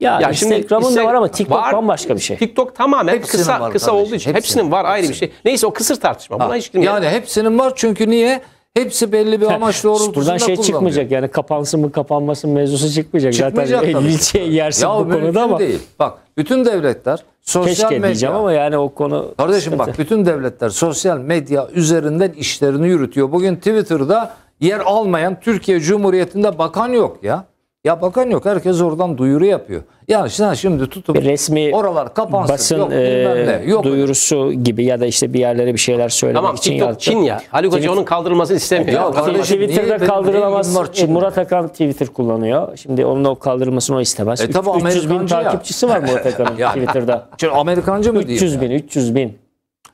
Ya, ya Instagram'ın da var ama TikTok var, bambaşka bir şey. TikTok tamamen hepsinin kısa var kısa olduğu için hepsinin, hepsinin var ayrı hepsinin. bir şey. Neyse o kısır tartışma. Ha, Buna hiç girmeyelim. Yani hepsinin var çünkü niye? Hepsi belli bir *laughs* amaç doğrultusunda Buradan şey çıkmayacak yani kapansın mı kapanmasın mevzusu çıkmayacak. çıkmayacak Zaten tabii. şey yersin ya, bu konuda ama. değil. Bak bütün devletler sosyal Keşke medya. diyeceğim ama yani o konu. Kardeşim sıkıntı. bak bütün devletler sosyal medya üzerinden işlerini yürütüyor. Bugün Twitter'da yer almayan Türkiye Cumhuriyeti'nde bakan yok ya. Ya bakan yok. Herkes oradan duyuru yapıyor. Yani sen şimdi tutup bir resmi oralar kapansın. Basın yok, e, yok duyurusu gibi ya da işte bir yerlere bir şeyler söylemek tamam, için. Tamam Çin ya. Haluk Hoca onun kaldırılmasını istemiyor. Ya, ya. Kardeşim, Twitter'da niye, kaldırılamaz. E, Murat Akan Twitter kullanıyor. Şimdi onun o kaldırılmasını o istemez. E, tabii 300 bin ya. takipçisi var Murat Akan'ın *laughs* Twitter'da. Şimdi Amerikancı mı 300 bin, 300 bin.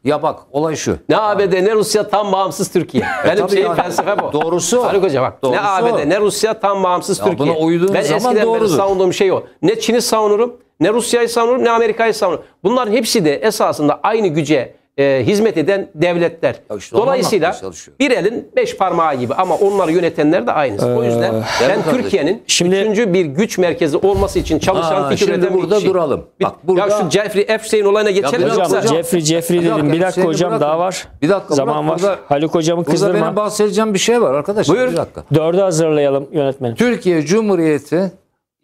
Ya bak olay şu. Ne ABD ne Rusya tam bağımsız Türkiye. E, Benim e, şey yani. felsefe bu. Doğrusu. Haluk Hoca bak. Doğrusu. Ne ABD ne Rusya tam bağımsız ya Türkiye. Buna uyduğunuz ben zaman eskiden doğrudur. beri savunduğum şey o. Ne Çin'i savunurum ne Rusya'yı savunurum ne Amerika'yı savunurum. Bunların hepsi de esasında aynı güce e, hizmet eden devletler. Işte Dolayısıyla bir elin beş parmağı gibi ama onları yönetenler de aynısı. Ee, o yüzden ee, ben Türkiye'nin şimdi, üçüncü bir güç merkezi olması için çalışan aa, fikir üreten burada kişi. duralım. Bak, burada, ya şu Jeffrey Epstein olayına geçelim. Ya, hocam, Jeffrey, Jeffrey dedim. Dakika, bir dakika hocam bırakın. daha var. Bir dakika. Zaman bırak, var. Burada, Haluk hocamı kızdırma. Burada benim bahsedeceğim bir şey var arkadaşlar. Buyur. Bir dakika. Dördü hazırlayalım yönetmenim. Türkiye Cumhuriyeti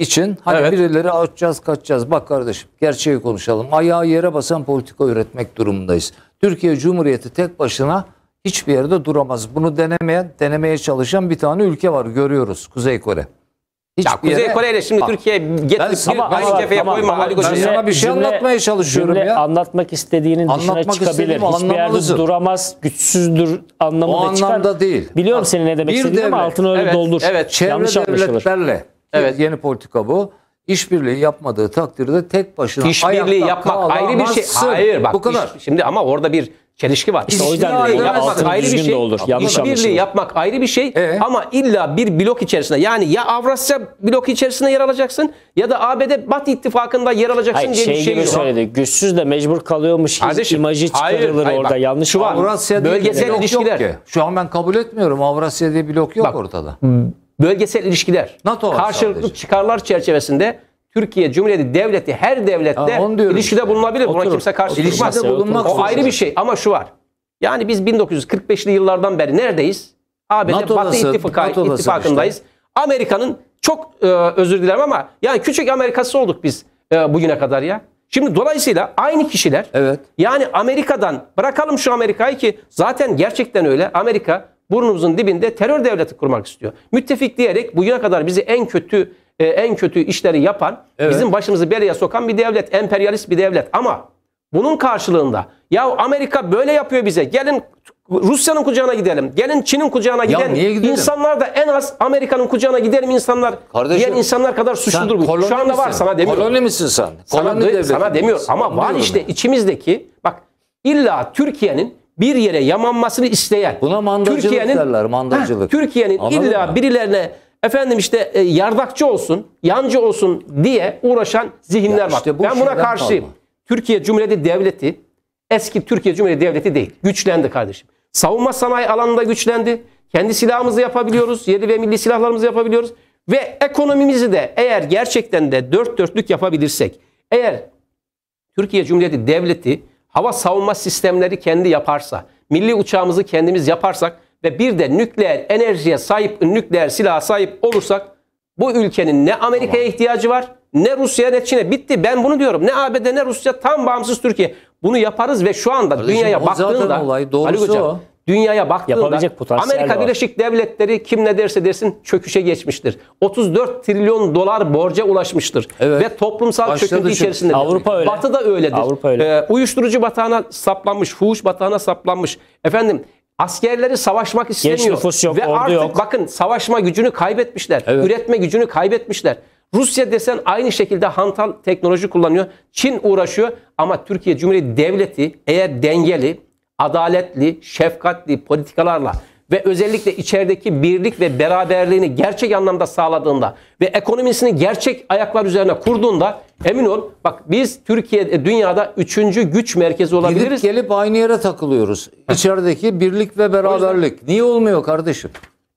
için hani evet. birileri açacağız kaçacağız. Bak kardeşim gerçeği konuşalım. Ayağı yere basan politika üretmek durumundayız. Türkiye Cumhuriyeti tek başına hiçbir yerde duramaz. Bunu denemeyen, denemeye çalışan bir tane ülke var görüyoruz Kuzey Kore. Hiç ya Kuzey Kore ile şimdi bak, Türkiye getirip ama aynı kefeye tamam, koyma. Tamam, ben sana bir şey cümle, anlatmaya çalışıyorum cümle ya. Anlatmak istediğinin anlatmak dışına çıkabilir. Hiçbir yerde duramaz, güçsüzdür anlamı o da çıkar. değil. Biliyorum bak, senin ne demek istediğini ama altını öyle evet, doldur. Evet, çevre Yanlış devletlerle Evet. Yeni politika bu. İşbirliği yapmadığı takdirde tek başına işbirliği yapmak ayrı bir şey. Hayır bak Bu kadar. iş- şimdi ama orada bir çelişki var. İşte o yüzden İşbirliği dedim, yapmak ayrı bir şey. olur. İşbirliği yapmak ayrı bir şey Ee? ama illa bir blok içerisinde yani ya Avrasya bloku içerisinde yer alacaksın ya da ABD Batı ittifakında yer alacaksın Hayır, diye şey bir şey gibi yok. söyledi. Güçsüz de mecbur kalıyormuş Kardeşim, imajı çıkarılır hayır, orada. Yanlış var. Avrasya diye Bölgesel blok yok ilişkiler. ki. Şu an ben kabul etmiyorum. Avrasya diye blok yok ortada bölgesel ilişkiler, NATO karşılıklı sadece. çıkarlar çerçevesinde Türkiye Cumhuriyeti devleti her devlette ha, ilişkide işte. bulunabilir. Oturur, Buna kimse karşı oturur, ilişkide oturur, bulunmak O ayrı bir şey ama şu var. Yani biz 1945'li yıllardan beri neredeyiz? ABD Batı ittifaka, NATO'dası ittifakındayız. Işte. Amerika'nın çok e, özür dilerim ama yani küçük Amerikası olduk biz e, bugüne kadar ya. Şimdi dolayısıyla aynı kişiler evet. yani Amerika'dan bırakalım şu Amerika'yı ki zaten gerçekten öyle. Amerika burnumuzun dibinde terör devleti kurmak istiyor. Müttefik diyerek bugüne kadar bizi en kötü e, en kötü işleri yapan, evet. bizim başımızı belaya sokan bir devlet, emperyalist bir devlet ama bunun karşılığında ya Amerika böyle yapıyor bize. Gelin Rusya'nın kucağına gidelim. Gelin Çin'in kucağına gidelim. Ya İnsanlar da en az Amerika'nın kucağına gidelim insanlar. Kardeşim, diğer insanlar kadar suçludur bu. Şu anda var sana demiyorum. Koloni misin sen? Koloni sana, sana demiyorum ama var işte içimizdeki bak illa Türkiye'nin bir yere yamanmasını isteyen buna mandacılık Türkiye'nin, derler mandacılık. Türkiye'nin illa mı? birilerine efendim işte e, yardakçı olsun, yancı olsun diye uğraşan zihinler ya işte var. Ben buna karşıyım. Kalma. Türkiye Cumhuriyeti Devleti eski Türkiye Cumhuriyeti Devleti değil. Güçlendi kardeşim. Savunma sanayi alanında güçlendi. Kendi silahımızı yapabiliyoruz. yeri ve milli silahlarımızı yapabiliyoruz. Ve ekonomimizi de eğer gerçekten de dört dörtlük yapabilirsek, eğer Türkiye Cumhuriyeti Devleti hava savunma sistemleri kendi yaparsa, milli uçağımızı kendimiz yaparsak ve bir de nükleer enerjiye sahip, nükleer silaha sahip olursak bu ülkenin ne Amerika'ya ihtiyacı var ne Rusya ne Çin'e bitti. Ben bunu diyorum. Ne ABD ne Rusya tam bağımsız Türkiye. Bunu yaparız ve şu anda Kardeşim, dünyaya baktığında olay, Ali Hocam, o dünyaya baktığında Amerika Birleşik Devletleri kim ne derse desin çöküşe geçmiştir. 34 trilyon dolar borca ulaşmıştır. Evet. Ve toplumsal Başladı çöküntü içerisinde. Avrupa öyle. Batı da öyledir. Avrupa öyle. Ee, uyuşturucu batağına saplanmış, fuhuş batağına saplanmış. Efendim Askerleri savaşmak istemiyor. nüfus yok, Ve artık yok. bakın savaşma gücünü kaybetmişler. Evet. Üretme gücünü kaybetmişler. Rusya desen aynı şekilde hantal teknoloji kullanıyor. Çin uğraşıyor ama Türkiye Cumhuriyeti Devleti eğer dengeli adaletli, şefkatli politikalarla ve özellikle içerideki birlik ve beraberliğini gerçek anlamda sağladığında ve ekonomisini gerçek ayaklar üzerine kurduğunda emin ol bak biz Türkiye e, dünyada üçüncü güç merkezi olabiliriz. Gidip gelip aynı yere takılıyoruz. İçerideki birlik ve beraberlik. Niye olmuyor kardeşim?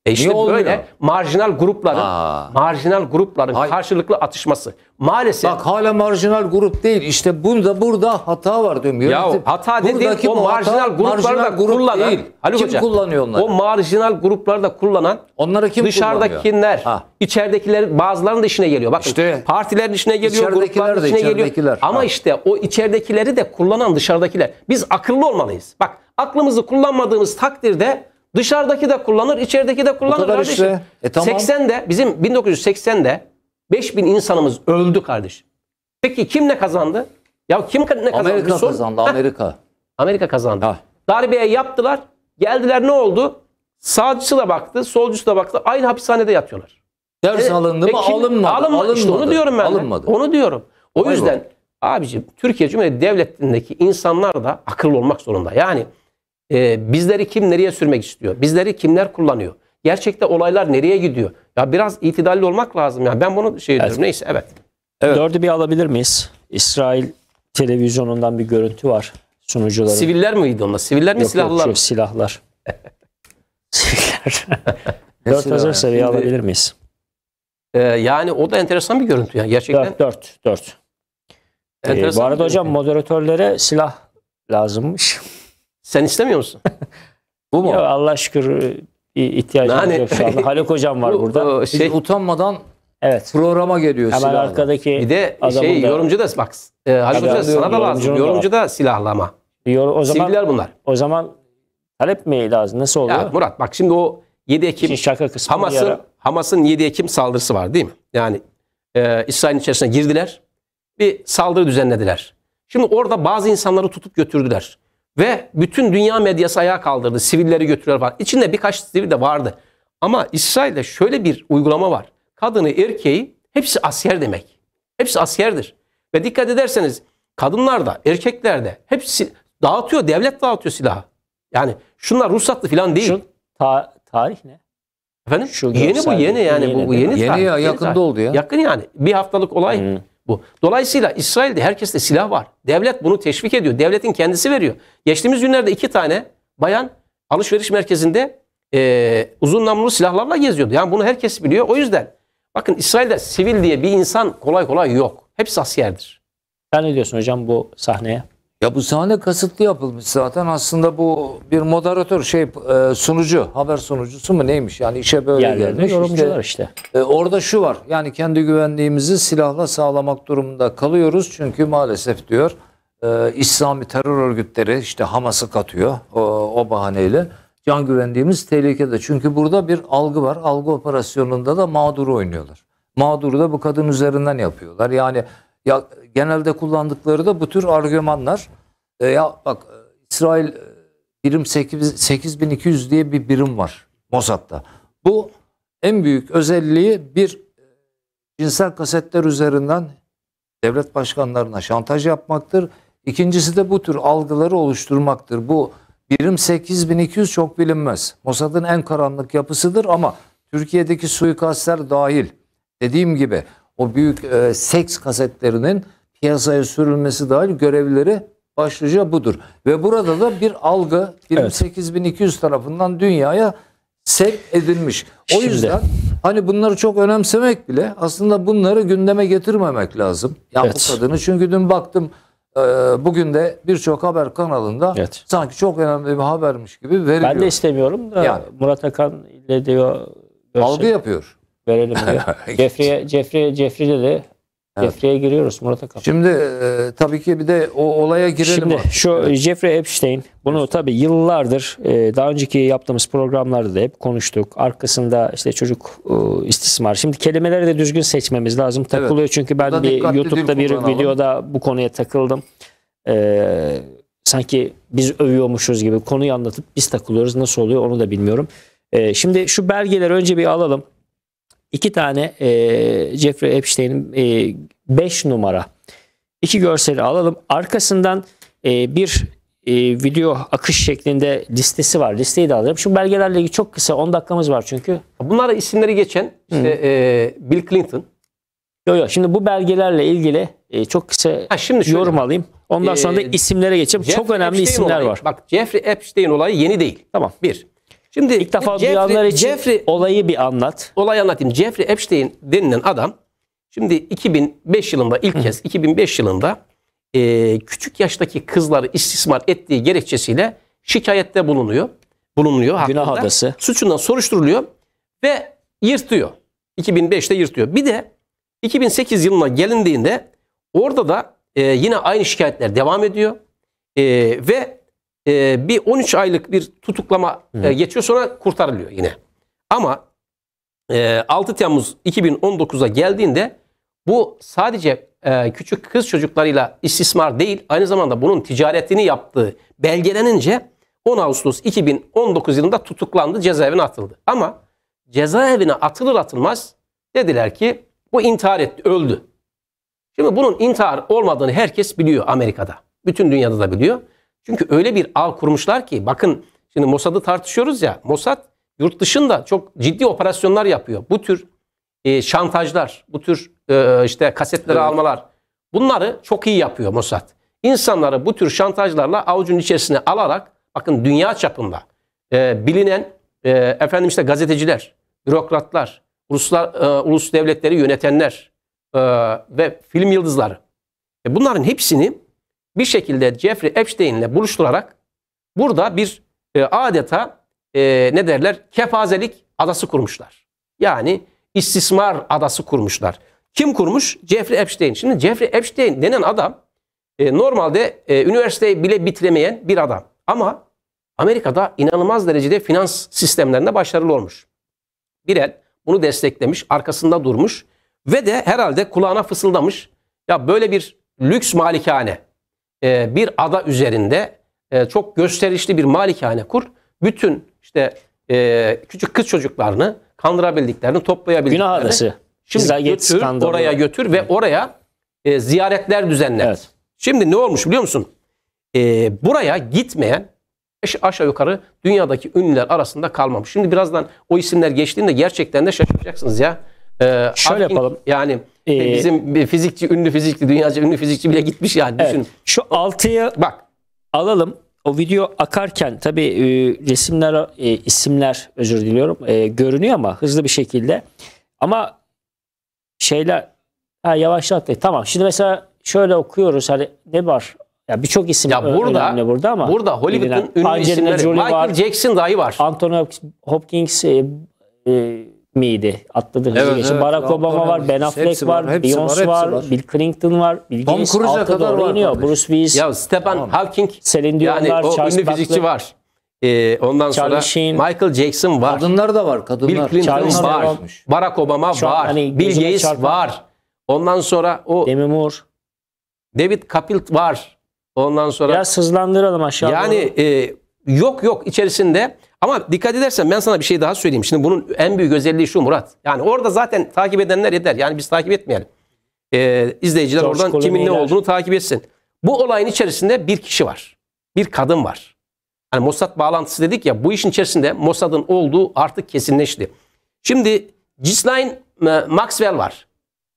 E işte Niye böyle marjinal grupların Aa. marjinal grupların Hayır. karşılıklı atışması. Maalesef Bak hala marjinal grup değil. İşte bunda burada hata var diyorum. ya hata dediğim o marjinal hata, grupları marjinal da grup kullanan değil. Haluk kim Hoca, kullanıyor onları? O marjinal grupları da kullanan onları kim dışarıdakiler, ha. içeridekiler bazılarının da işine geliyor. Bakın işte, partilerin işine geliyor, grupların de, içine geliyor. Ama ha. işte o içeridekileri de kullanan dışarıdakiler. Biz akıllı olmalıyız. Bak aklımızı kullanmadığımız takdirde Dışarıdaki de kullanır, içerideki de kullanır kardeşim. Işte. E, tamam. 80'de bizim 1980'de 5000 insanımız öldü kardeşim. Peki kim ne kazandı? Ya kim ne kazandı? Amerika Son, kazandı, heh. Amerika. Amerika kazandı. Ha. Darbeye yaptılar. Geldiler ne oldu? Sağcısı da baktı, solcusu da baktı. Aynı hapishanede yatıyorlar. Ders e, e alındı mı? Kim, alınmadı. Alınmadı. alınmadı. İşte onu diyorum ben. Alınmadı. De. Onu diyorum. O Hayır yüzden o. abicim Türkiye Cumhuriyeti Devleti'ndeki insanlar da akıllı olmak zorunda. Yani e, bizleri kim nereye sürmek istiyor? Bizleri kimler kullanıyor? Gerçekte olaylar nereye gidiyor? Ya biraz itidalli olmak lazım. Yani ben bunu şey diyorum. Evet. Neyse evet. evet. Dördü bir alabilir miyiz? İsrail televizyonundan bir görüntü var sunucuları. Siviller miydi onlar? Siviller mi yok, silahlar yok, mı? Silahlar. *laughs* siviller. Dört hazır seviye Şimdi, alabilir miyiz? E, yani o da enteresan bir görüntü. Yani gerçekten. Dört, dört. dört. Enteresan ee, bu arada hocam moderatörlere silah lazımmış. Sen istemiyor musun? *laughs* Bu mu? Ya Allah şükür e, ihtiyacımız yani, yok şu anda. Şey- Haluk hocam var bu, burada. E, şey, Hiç utanmadan Evet. Programa geliyor Hemen silahla. arkadaki bir de şey da, yorumcu da bak. E, Halil Hoca sana da lazım. Yorumcu da, da silahlama. Yor, o zaman, Siviller bunlar. O zaman talep mi lazım? Nasıl oluyor? Ya, Murat bak şimdi o 7 Ekim Hamas'ın Hamas'ın 7 Ekim saldırısı var değil mi? Yani e, İsrail'in içerisine girdiler. Bir saldırı düzenlediler. Şimdi orada bazı insanları tutup götürdüler. Ve bütün dünya medyası ayağa kaldırdı. Sivilleri götürüyor falan. İçinde birkaç sivil de vardı. Ama İsrail'de şöyle bir uygulama var. Kadını, erkeği hepsi asker demek. Hepsi askerdir. Ve dikkat ederseniz kadınlar da, erkekler de hepsi dağıtıyor, devlet dağıtıyor silahı. Yani şunlar ruhsatlı falan değil. Şu ta tarih ne? Efendim? Şu yeni bu yeni yani yeni bu, bu yeni. Yeni ya yakında yeni oldu ya. Yakın yani. Bir haftalık olay. Hmm bu. Dolayısıyla İsrail'de herkeste silah var. Devlet bunu teşvik ediyor. Devletin kendisi veriyor. Geçtiğimiz günlerde iki tane bayan alışveriş merkezinde e, uzun namlulu silahlarla geziyordu. Yani bunu herkes biliyor. O yüzden bakın İsrail'de sivil diye bir insan kolay kolay yok. Hepsi askerdir. Sen ne diyorsun hocam bu sahneye? Ya bu sahne kasıtlı yapılmış zaten. Aslında bu bir moderatör şey e, sunucu, haber sunucusu mu neymiş? Yani işe böyle Yerlerde gelmiş. yorumcular işte. işte. orada şu var. Yani kendi güvenliğimizi silahla sağlamak durumunda kalıyoruz. Çünkü maalesef diyor e, İslami terör örgütleri işte Hamas'ı katıyor o, o bahaneyle. Can güvenliğimiz tehlikede. Çünkü burada bir algı var. Algı operasyonunda da mağduru oynuyorlar. Mağduru da bu kadın üzerinden yapıyorlar. Yani ya genelde kullandıkları da bu tür argümanlar. E, ya bak e, İsrail e, birim 8, 8200 diye bir birim var Mossad'da. Bu en büyük özelliği bir e, cinsel kasetler üzerinden devlet başkanlarına şantaj yapmaktır. İkincisi de bu tür algıları oluşturmaktır. Bu birim 8200 çok bilinmez. Mossad'ın en karanlık yapısıdır ama Türkiye'deki suikastler dahil dediğim gibi o büyük e, seks kasetlerinin piyasaya sürülmesi dahil görevleri başlıca budur. Ve burada da bir algı 28200 evet. tarafından dünyaya sevk edilmiş. O Şimdi, yüzden hani bunları çok önemsemek bile aslında bunları gündeme getirmemek lazım. Ya evet. bu kadını çünkü dün baktım e, bugün de birçok haber kanalında evet. sanki çok önemli bir habermiş gibi veriliyor. Ben de istemiyorum da yani. Murat Akan ile diyor. Algı yapıyor. Verelim diyor. Cefri'ye, *laughs* Cefri, Cefri'de dedi. Evet. giriyoruz Murat'a kapı. Şimdi e, tabii ki bir de o olaya girelim. Şimdi artık. şu evet. Jeffrey Epstein bunu evet. tabii yıllardır e, daha önceki yaptığımız programlarda da hep konuştuk. Arkasında işte çocuk e, istismar. Şimdi kelimeleri de düzgün seçmemiz lazım. Takılıyor evet. çünkü ben bir YouTube'da bir kullanalım. videoda bu konuya takıldım. E, sanki biz övüyormuşuz gibi konuyu anlatıp biz takılıyoruz. Nasıl oluyor onu da bilmiyorum. E, şimdi şu belgeleri önce bir alalım. İki tane e, Jeffrey Epstein'in e, 5 numara iki görseli alalım. Arkasından e, bir e, video akış şeklinde listesi var. Listeyi de alalım. Şu belgelerle ilgili çok kısa 10 dakikamız var çünkü. Bunlar isimleri geçen işte e, Bill Clinton. Yok yok şimdi bu belgelerle ilgili e, çok kısa ha, şimdi şöyle, yorum alayım. Ondan sonra da e, isimlere geçeyim. Jeff çok önemli Epstein isimler olayı, var. Bak Jeffrey Epstein olayı yeni değil. Tamam. Bir. Şimdi ilk defa Jeffrey, duyanlar için Jeffrey, olayı bir anlat. Olayı anlatayım. Jeffrey Epstein denilen adam şimdi 2005 yılında ilk kez 2005 yılında e, küçük yaştaki kızları istismar ettiği gerekçesiyle şikayette bulunuyor. Bulunuyor hakkında. Günah adası. Suçundan soruşturuluyor ve yırtıyor. 2005'te yırtıyor. Bir de 2008 yılına gelindiğinde orada da e, yine aynı şikayetler devam ediyor. E, ve e, bir 13 aylık bir tutuklama e, geçiyor sonra kurtarılıyor yine. Ama e, 6 Temmuz 2019'a geldiğinde bu sadece e, küçük kız çocuklarıyla istismar değil aynı zamanda bunun ticaretini yaptığı belgelenince 10 Ağustos 2019 yılında tutuklandı cezaevine atıldı. Ama cezaevine atılır atılmaz dediler ki bu intihar etti öldü. Şimdi bunun intihar olmadığını herkes biliyor Amerika'da. Bütün dünyada da biliyor. Çünkü öyle bir ağ kurmuşlar ki bakın şimdi Mossad'ı tartışıyoruz ya. Mossad yurt dışında çok ciddi operasyonlar yapıyor. Bu tür e, şantajlar, bu tür e, işte kasetleri evet. almalar bunları çok iyi yapıyor Mossad. İnsanları bu tür şantajlarla avucun içerisine alarak bakın dünya çapında e, bilinen e, efendim işte gazeteciler, bürokratlar, uluslar, e, ulus devletleri yönetenler e, ve film yıldızları. E, bunların hepsini bir şekilde Jeffrey Epstein'le buluşturarak burada bir e, adeta e, ne derler kepazelik adası kurmuşlar. Yani istismar adası kurmuşlar. Kim kurmuş? Jeffrey Epstein. Şimdi Jeffrey Epstein denen adam e, normalde e, üniversiteyi bile bitiremeyen bir adam. Ama Amerika'da inanılmaz derecede finans sistemlerinde başarılı olmuş. Birel bunu desteklemiş, arkasında durmuş ve de herhalde kulağına fısıldamış. Ya böyle bir lüks malikane, ee, bir ada üzerinde e, çok gösterişli bir malikane kur. Bütün işte e, küçük kız çocuklarını kandırabildiklerini, toplayabildiklerini. Günah adası. Şimdi Bizzat götür, oraya götür ve oraya e, ziyaretler düzenle. Evet. Şimdi ne olmuş biliyor musun? buraya gitmeyen aşağı yukarı dünyadaki ünlüler arasında kalmamış. Şimdi birazdan o isimler geçtiğinde gerçekten de şaşıracaksınız ya. E, Şöyle yapalım. Yani ee, Bizim bir fizikçi, ünlü fizikçi, dünyaca ünlü fizikçi bile gitmiş yani evet. düşün. Şu altıya bak alalım. O video akarken tabii e, resimler, e, isimler özür diliyorum e, görünüyor ama hızlı bir şekilde. Ama şeyler ha, yavaşlat. E, tamam şimdi mesela şöyle okuyoruz hani ne var ya birçok isim ya burada, önemli burada ama. Burada Hollywood'un ünlü Angelina isimleri. Jolie Michael var, Jackson dahi var. Anthony Hopkins, e, e, miydi? Atladı hızlı evet, geçti. Evet, Barack Obama var, Ben Affleck var, var Beyoncé var, var, Bill Clinton var, Bill Tom Cruise kadar doğru var iniyor. Bruce Willis. Ya Stephen tamam. Hawking. Selin yani o Charles ünlü fizikçi Butler. var. Ee, ondan Charlie sonra Sheen, Michael Jackson var. Kadınlar da var, kadınlar. Bill Clinton Charles var. Olmuş. Barack Obama Şu var. Hani Bill Gates çarpan. var. Ondan sonra o Demi Moore. David Capilt var. Ondan sonra biraz hızlandıralım aşağıda Yani e, yok yok içerisinde ama dikkat edersen ben sana bir şey daha söyleyeyim. Şimdi bunun en büyük özelliği şu Murat. Yani orada zaten takip edenler yeter. Yani biz takip etmeyelim. Ee, izleyiciler George oradan kimin ne olduğunu takip etsin. Bu olayın içerisinde bir kişi var. Bir kadın var. Hani Mossad bağlantısı dedik ya bu işin içerisinde Mossad'ın olduğu artık kesinleşti. Şimdi Ghislaine e, Maxwell var.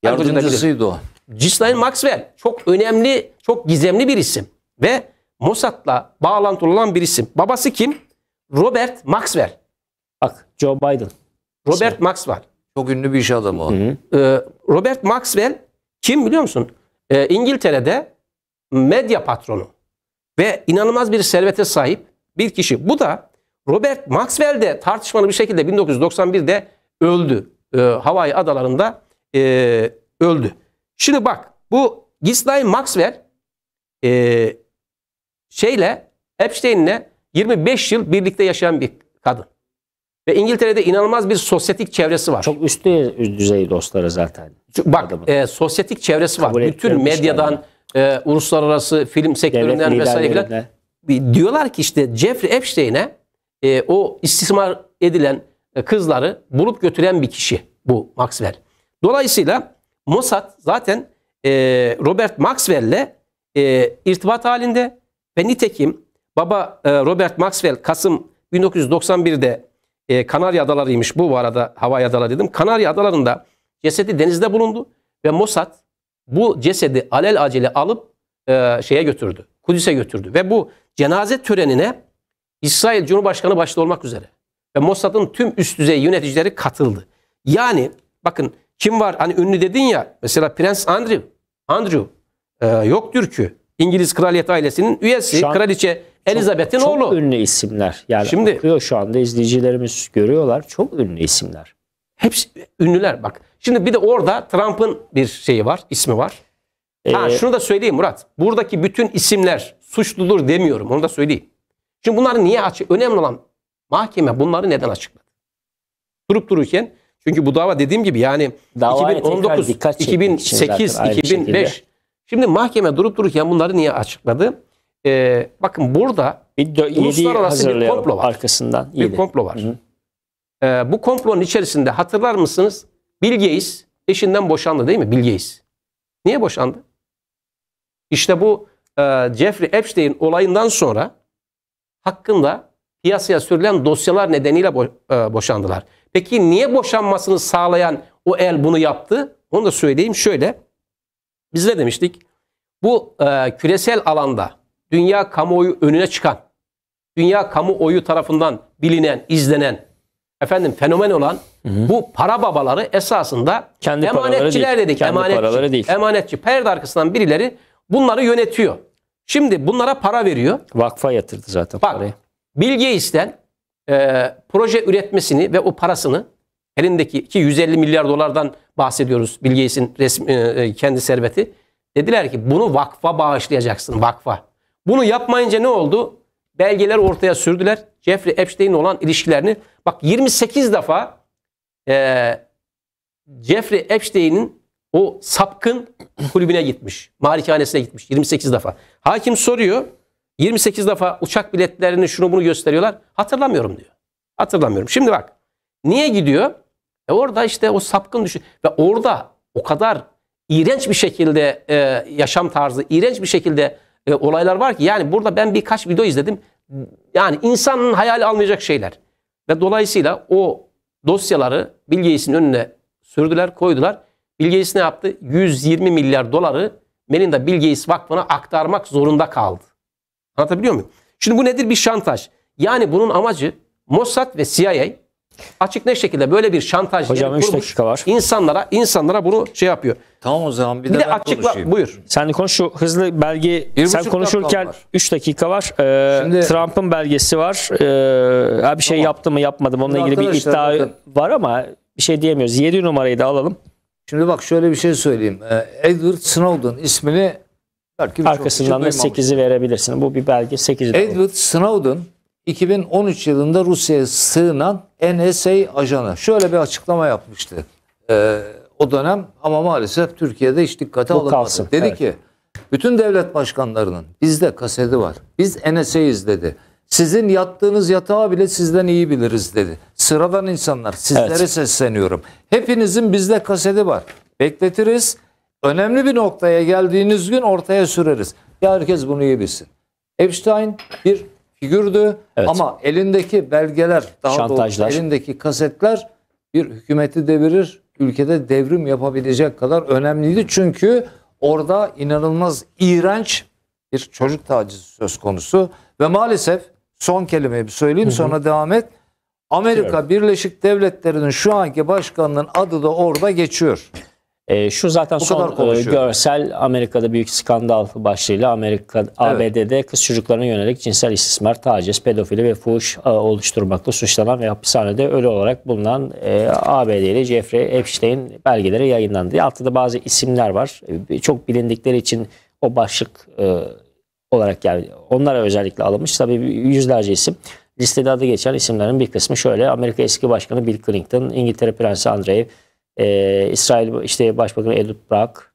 Yardımcısıydı o. Ghislaine Maxwell çok önemli, çok gizemli bir isim ve Mossad'la bağlantılı olan bir isim. Babası kim? Robert Maxwell. Bak Joe Biden. Robert İsmi. Maxwell. Çok ünlü bir iş adamı o. Ee, Robert Maxwell kim biliyor musun? Ee, İngiltere'de medya patronu ve inanılmaz bir servete sahip bir kişi. Bu da Robert Maxwell de tartışmalı bir şekilde 1991'de öldü. Ee, Hawaii adalarında e, öldü. Şimdi bak bu Ghislaine Maxwell e, şeyle Epstein'le 25 yıl birlikte yaşayan bir kadın. Ve İngiltere'de inanılmaz bir sosyetik çevresi var. Çok üst düzey dostları zaten. Bak adamın. e, sosyetik çevresi Kabul var. Bütün medyadan, e, uluslararası film sektöründen Devlet vesaire filan. Diyorlar ki işte Jeffrey Epstein'e e, o istismar edilen e, kızları bulup götüren bir kişi bu Maxwell. Dolayısıyla Mossad zaten e, Robert Maxwell'le e, irtibat halinde ve nitekim Baba e, Robert Maxwell Kasım 1991'de e, Kanarya Adalarıymış bu arada Havai Adaları dedim. Kanarya Adaları'nda cesedi denizde bulundu ve Mossad bu cesedi alel acele alıp e, şeye götürdü. Kudüs'e götürdü ve bu cenaze törenine İsrail Cumhurbaşkanı başta olmak üzere ve Mossad'ın tüm üst düzey yöneticileri katıldı. Yani bakın kim var hani ünlü dedin ya mesela Prens Andrew, Andrew e, yok Türk'ü İngiliz kraliyet ailesinin üyesi, an... kraliçe Elizabeth'in oğlu. Çok ünlü isimler. Yani Şimdi, okuyor şu anda izleyicilerimiz görüyorlar. Çok ünlü isimler. Hepsi ünlüler bak. Şimdi bir de orada Trump'ın bir şeyi var, ismi var. Ee, şunu da söyleyeyim Murat. Buradaki bütün isimler suçludur demiyorum. Onu da söyleyeyim. Şimdi bunları niye açık? Önemli olan mahkeme bunları neden açıkladı? Durup dururken çünkü bu dava dediğim gibi yani Davaya 2019, 2008, 2005. Şimdi mahkeme durup dururken bunları niye açıkladı? e, bakın burada bir uluslararası bir komplo var. Arkasından. Bir yedi. komplo var. E, bu komplonun içerisinde hatırlar mısınız? Bilgeys eşinden boşandı değil mi? Bilgeys. Niye boşandı? İşte bu e, Jeffrey Epstein olayından sonra hakkında piyasaya sürülen dosyalar nedeniyle bo e, boşandılar. Peki niye boşanmasını sağlayan o el bunu yaptı? Onu da söyleyeyim şöyle. Biz ne demiştik? Bu e, küresel alanda dünya kamuoyu önüne çıkan, dünya kamuoyu tarafından bilinen, izlenen, efendim fenomen olan hı hı. bu para babaları esasında kendi emanetçiler değil, dedik. Kendi emanetçi, değil. Emanetçi. Perde arkasından birileri bunları yönetiyor. Şimdi bunlara para veriyor. Vakfa yatırdı zaten Bak, parayı. Bill Gates'ten e, proje üretmesini ve o parasını elindeki ki 150 milyar dolardan bahsediyoruz Bill resmi, e, e, kendi serveti. Dediler ki bunu vakfa bağışlayacaksın vakfa. Bunu yapmayınca ne oldu? Belgeler ortaya sürdüler. Jeffrey Epstein'le olan ilişkilerini. Bak 28 defa e, Jeffrey Epstein'in o sapkın kulübüne gitmiş. Malikanesine gitmiş 28 defa. Hakim soruyor. 28 defa uçak biletlerini şunu bunu gösteriyorlar. Hatırlamıyorum diyor. Hatırlamıyorum. Şimdi bak. Niye gidiyor? E orada işte o sapkın düşün. Ve orada o kadar iğrenç bir şekilde e, yaşam tarzı, iğrenç bir şekilde e, olaylar var ki yani burada ben birkaç video izledim. Yani insanın hayali almayacak şeyler. Ve dolayısıyla o dosyaları bilgisinin önüne sürdüler, koydular. Bilgeys ne yaptı? 120 milyar doları Melinda Bilgeys Vakfı'na aktarmak zorunda kaldı. Anlatabiliyor muyum? Şimdi bu nedir? Bir şantaj. Yani bunun amacı Mossad ve CIA Açık ne şekilde böyle bir şantaj Hocam yeri dakika var. İnsanlara insanlara bunu şey yapıyor. Tamam o zaman bir, Bir de, de ben açıkla konuşayım. buyur. Sen de konuş şu hızlı belge Bir sen konuşurken dakikam 3 dakika var. Ee, Trump'ın belgesi var. Ee, bir şey Tamam. yaptı mı yapmadım onunla ilgili bir iddia bakın. var ama bir şey diyemiyoruz. 7 numarayı da alalım. Şimdi bak şöyle bir şey söyleyeyim. Ee, Edward Snowden ismini Arkasından da duymamış. 8'i verebilirsin. Bu bir belge 8'i Edward Snowden 2013 yılında Rusya'ya sığınan NSA ajanı. Şöyle bir açıklama yapmıştı e, o dönem ama maalesef Türkiye'de hiç dikkate Bu alınmadı. Kalsın, dedi evet. ki bütün devlet başkanlarının bizde kaseti var. Biz NSA'yiz dedi. Sizin yattığınız yatağı bile sizden iyi biliriz dedi. Sıradan insanlar sizlere evet. sesleniyorum. Hepinizin bizde kaseti var. Bekletiriz. Önemli bir noktaya geldiğiniz gün ortaya süreriz. Ya herkes bunu iyi bilsin. Epstein bir figürdü. Evet. Ama elindeki belgeler, daha Şantajlar. doğrusu elindeki kasetler bir hükümeti devirir, ülkede devrim yapabilecek kadar önemliydi. Çünkü orada inanılmaz iğrenç bir çocuk tacizi söz konusu ve maalesef son kelimeyi bir söyleyeyim hı hı. sonra devam et. Amerika Birleşik Devletleri'nin şu anki başkanının adı da orada geçiyor. E, şu zaten o son e, görsel Amerika'da büyük skandal başlığıyla Amerika evet. ABD'de kız çocuklarına yönelik cinsel istismar, taciz, pedofili ve fuhuş e, oluşturmakla suçlanan ve hapishanede ölü olarak bulunan e, ABD'li Jeffrey Epstein belgeleri yayınlandı. Altıda bazı isimler var. E, çok bilindikleri için o başlık e, olarak yani onlara özellikle alınmış. Tabii yüzlerce isim. Listede adı geçen isimlerin bir kısmı şöyle. Amerika eski başkanı Bill Clinton, İngiltere Prensi Andrei e, İsrail işte Başbakanı Ehud Brak,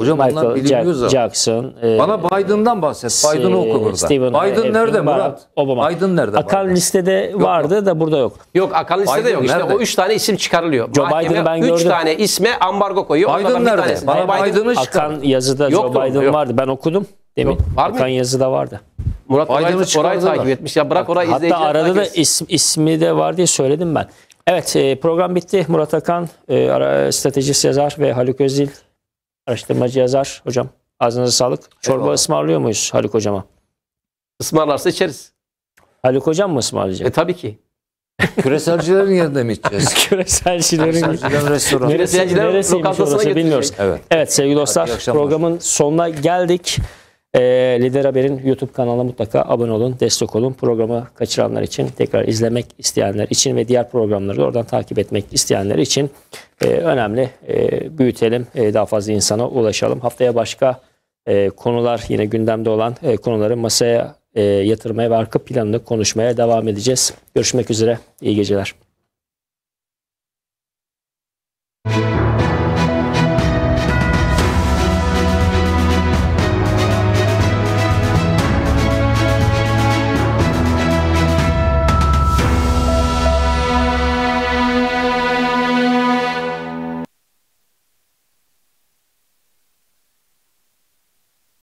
Hocam Michael onlar bilinmiyor zaten. Jackson. E, Bana Biden'dan bahset. Şey, Biden'ı oku burada. Steven Biden e, nerede Murat? Murat? Obama. Biden nerede? Akan Biden? listede vardı yok. da burada yok. Yok akan listede Biden yok. İşte nerede? o üç tane isim çıkarılıyor. Joe Biden ben üç gördüm. Üç tane isme ambargo koyuyor. Biden nerede? Tanesi. Bana Biden'ı çıkar. Akan yazıda Yoktu, Joe Biden yok. vardı. Ben okudum. Demin. Var mı? Akan yazıda vardı. Murat Aydın'ı orayı takip etmiş. Ya bırak orayı izleyiciler Hatta arada da is, ismi de var diye söyledim ben. Evet e, program bitti. Murat Akan, e, stratejist yazar ve Haluk Özil araştırmacı yazar. Hocam ağzınıza sağlık. Çorba Eyvallah. ısmarlıyor muyuz Haluk hocama? Ismarlarsa içeriz. Haluk hocam mı ısmarlayacak? E tabii ki. Küreselcilerin yerine mi içeceğiz? *laughs* Küreselcilerin restoranı. Neresi, neresiymiş orası bilmiyoruz. Evet. evet sevgili dostlar programın sonuna geldik. E, Lider Haber'in YouTube kanalına mutlaka abone olun, destek olun. Programı kaçıranlar için, tekrar izlemek isteyenler için ve diğer programları da oradan takip etmek isteyenler için e, önemli. E, büyütelim, e, daha fazla insana ulaşalım. Haftaya başka e, konular, yine gündemde olan e, konuları masaya e, yatırmaya ve arka planını konuşmaya devam edeceğiz. Görüşmek üzere, iyi geceler. Müzik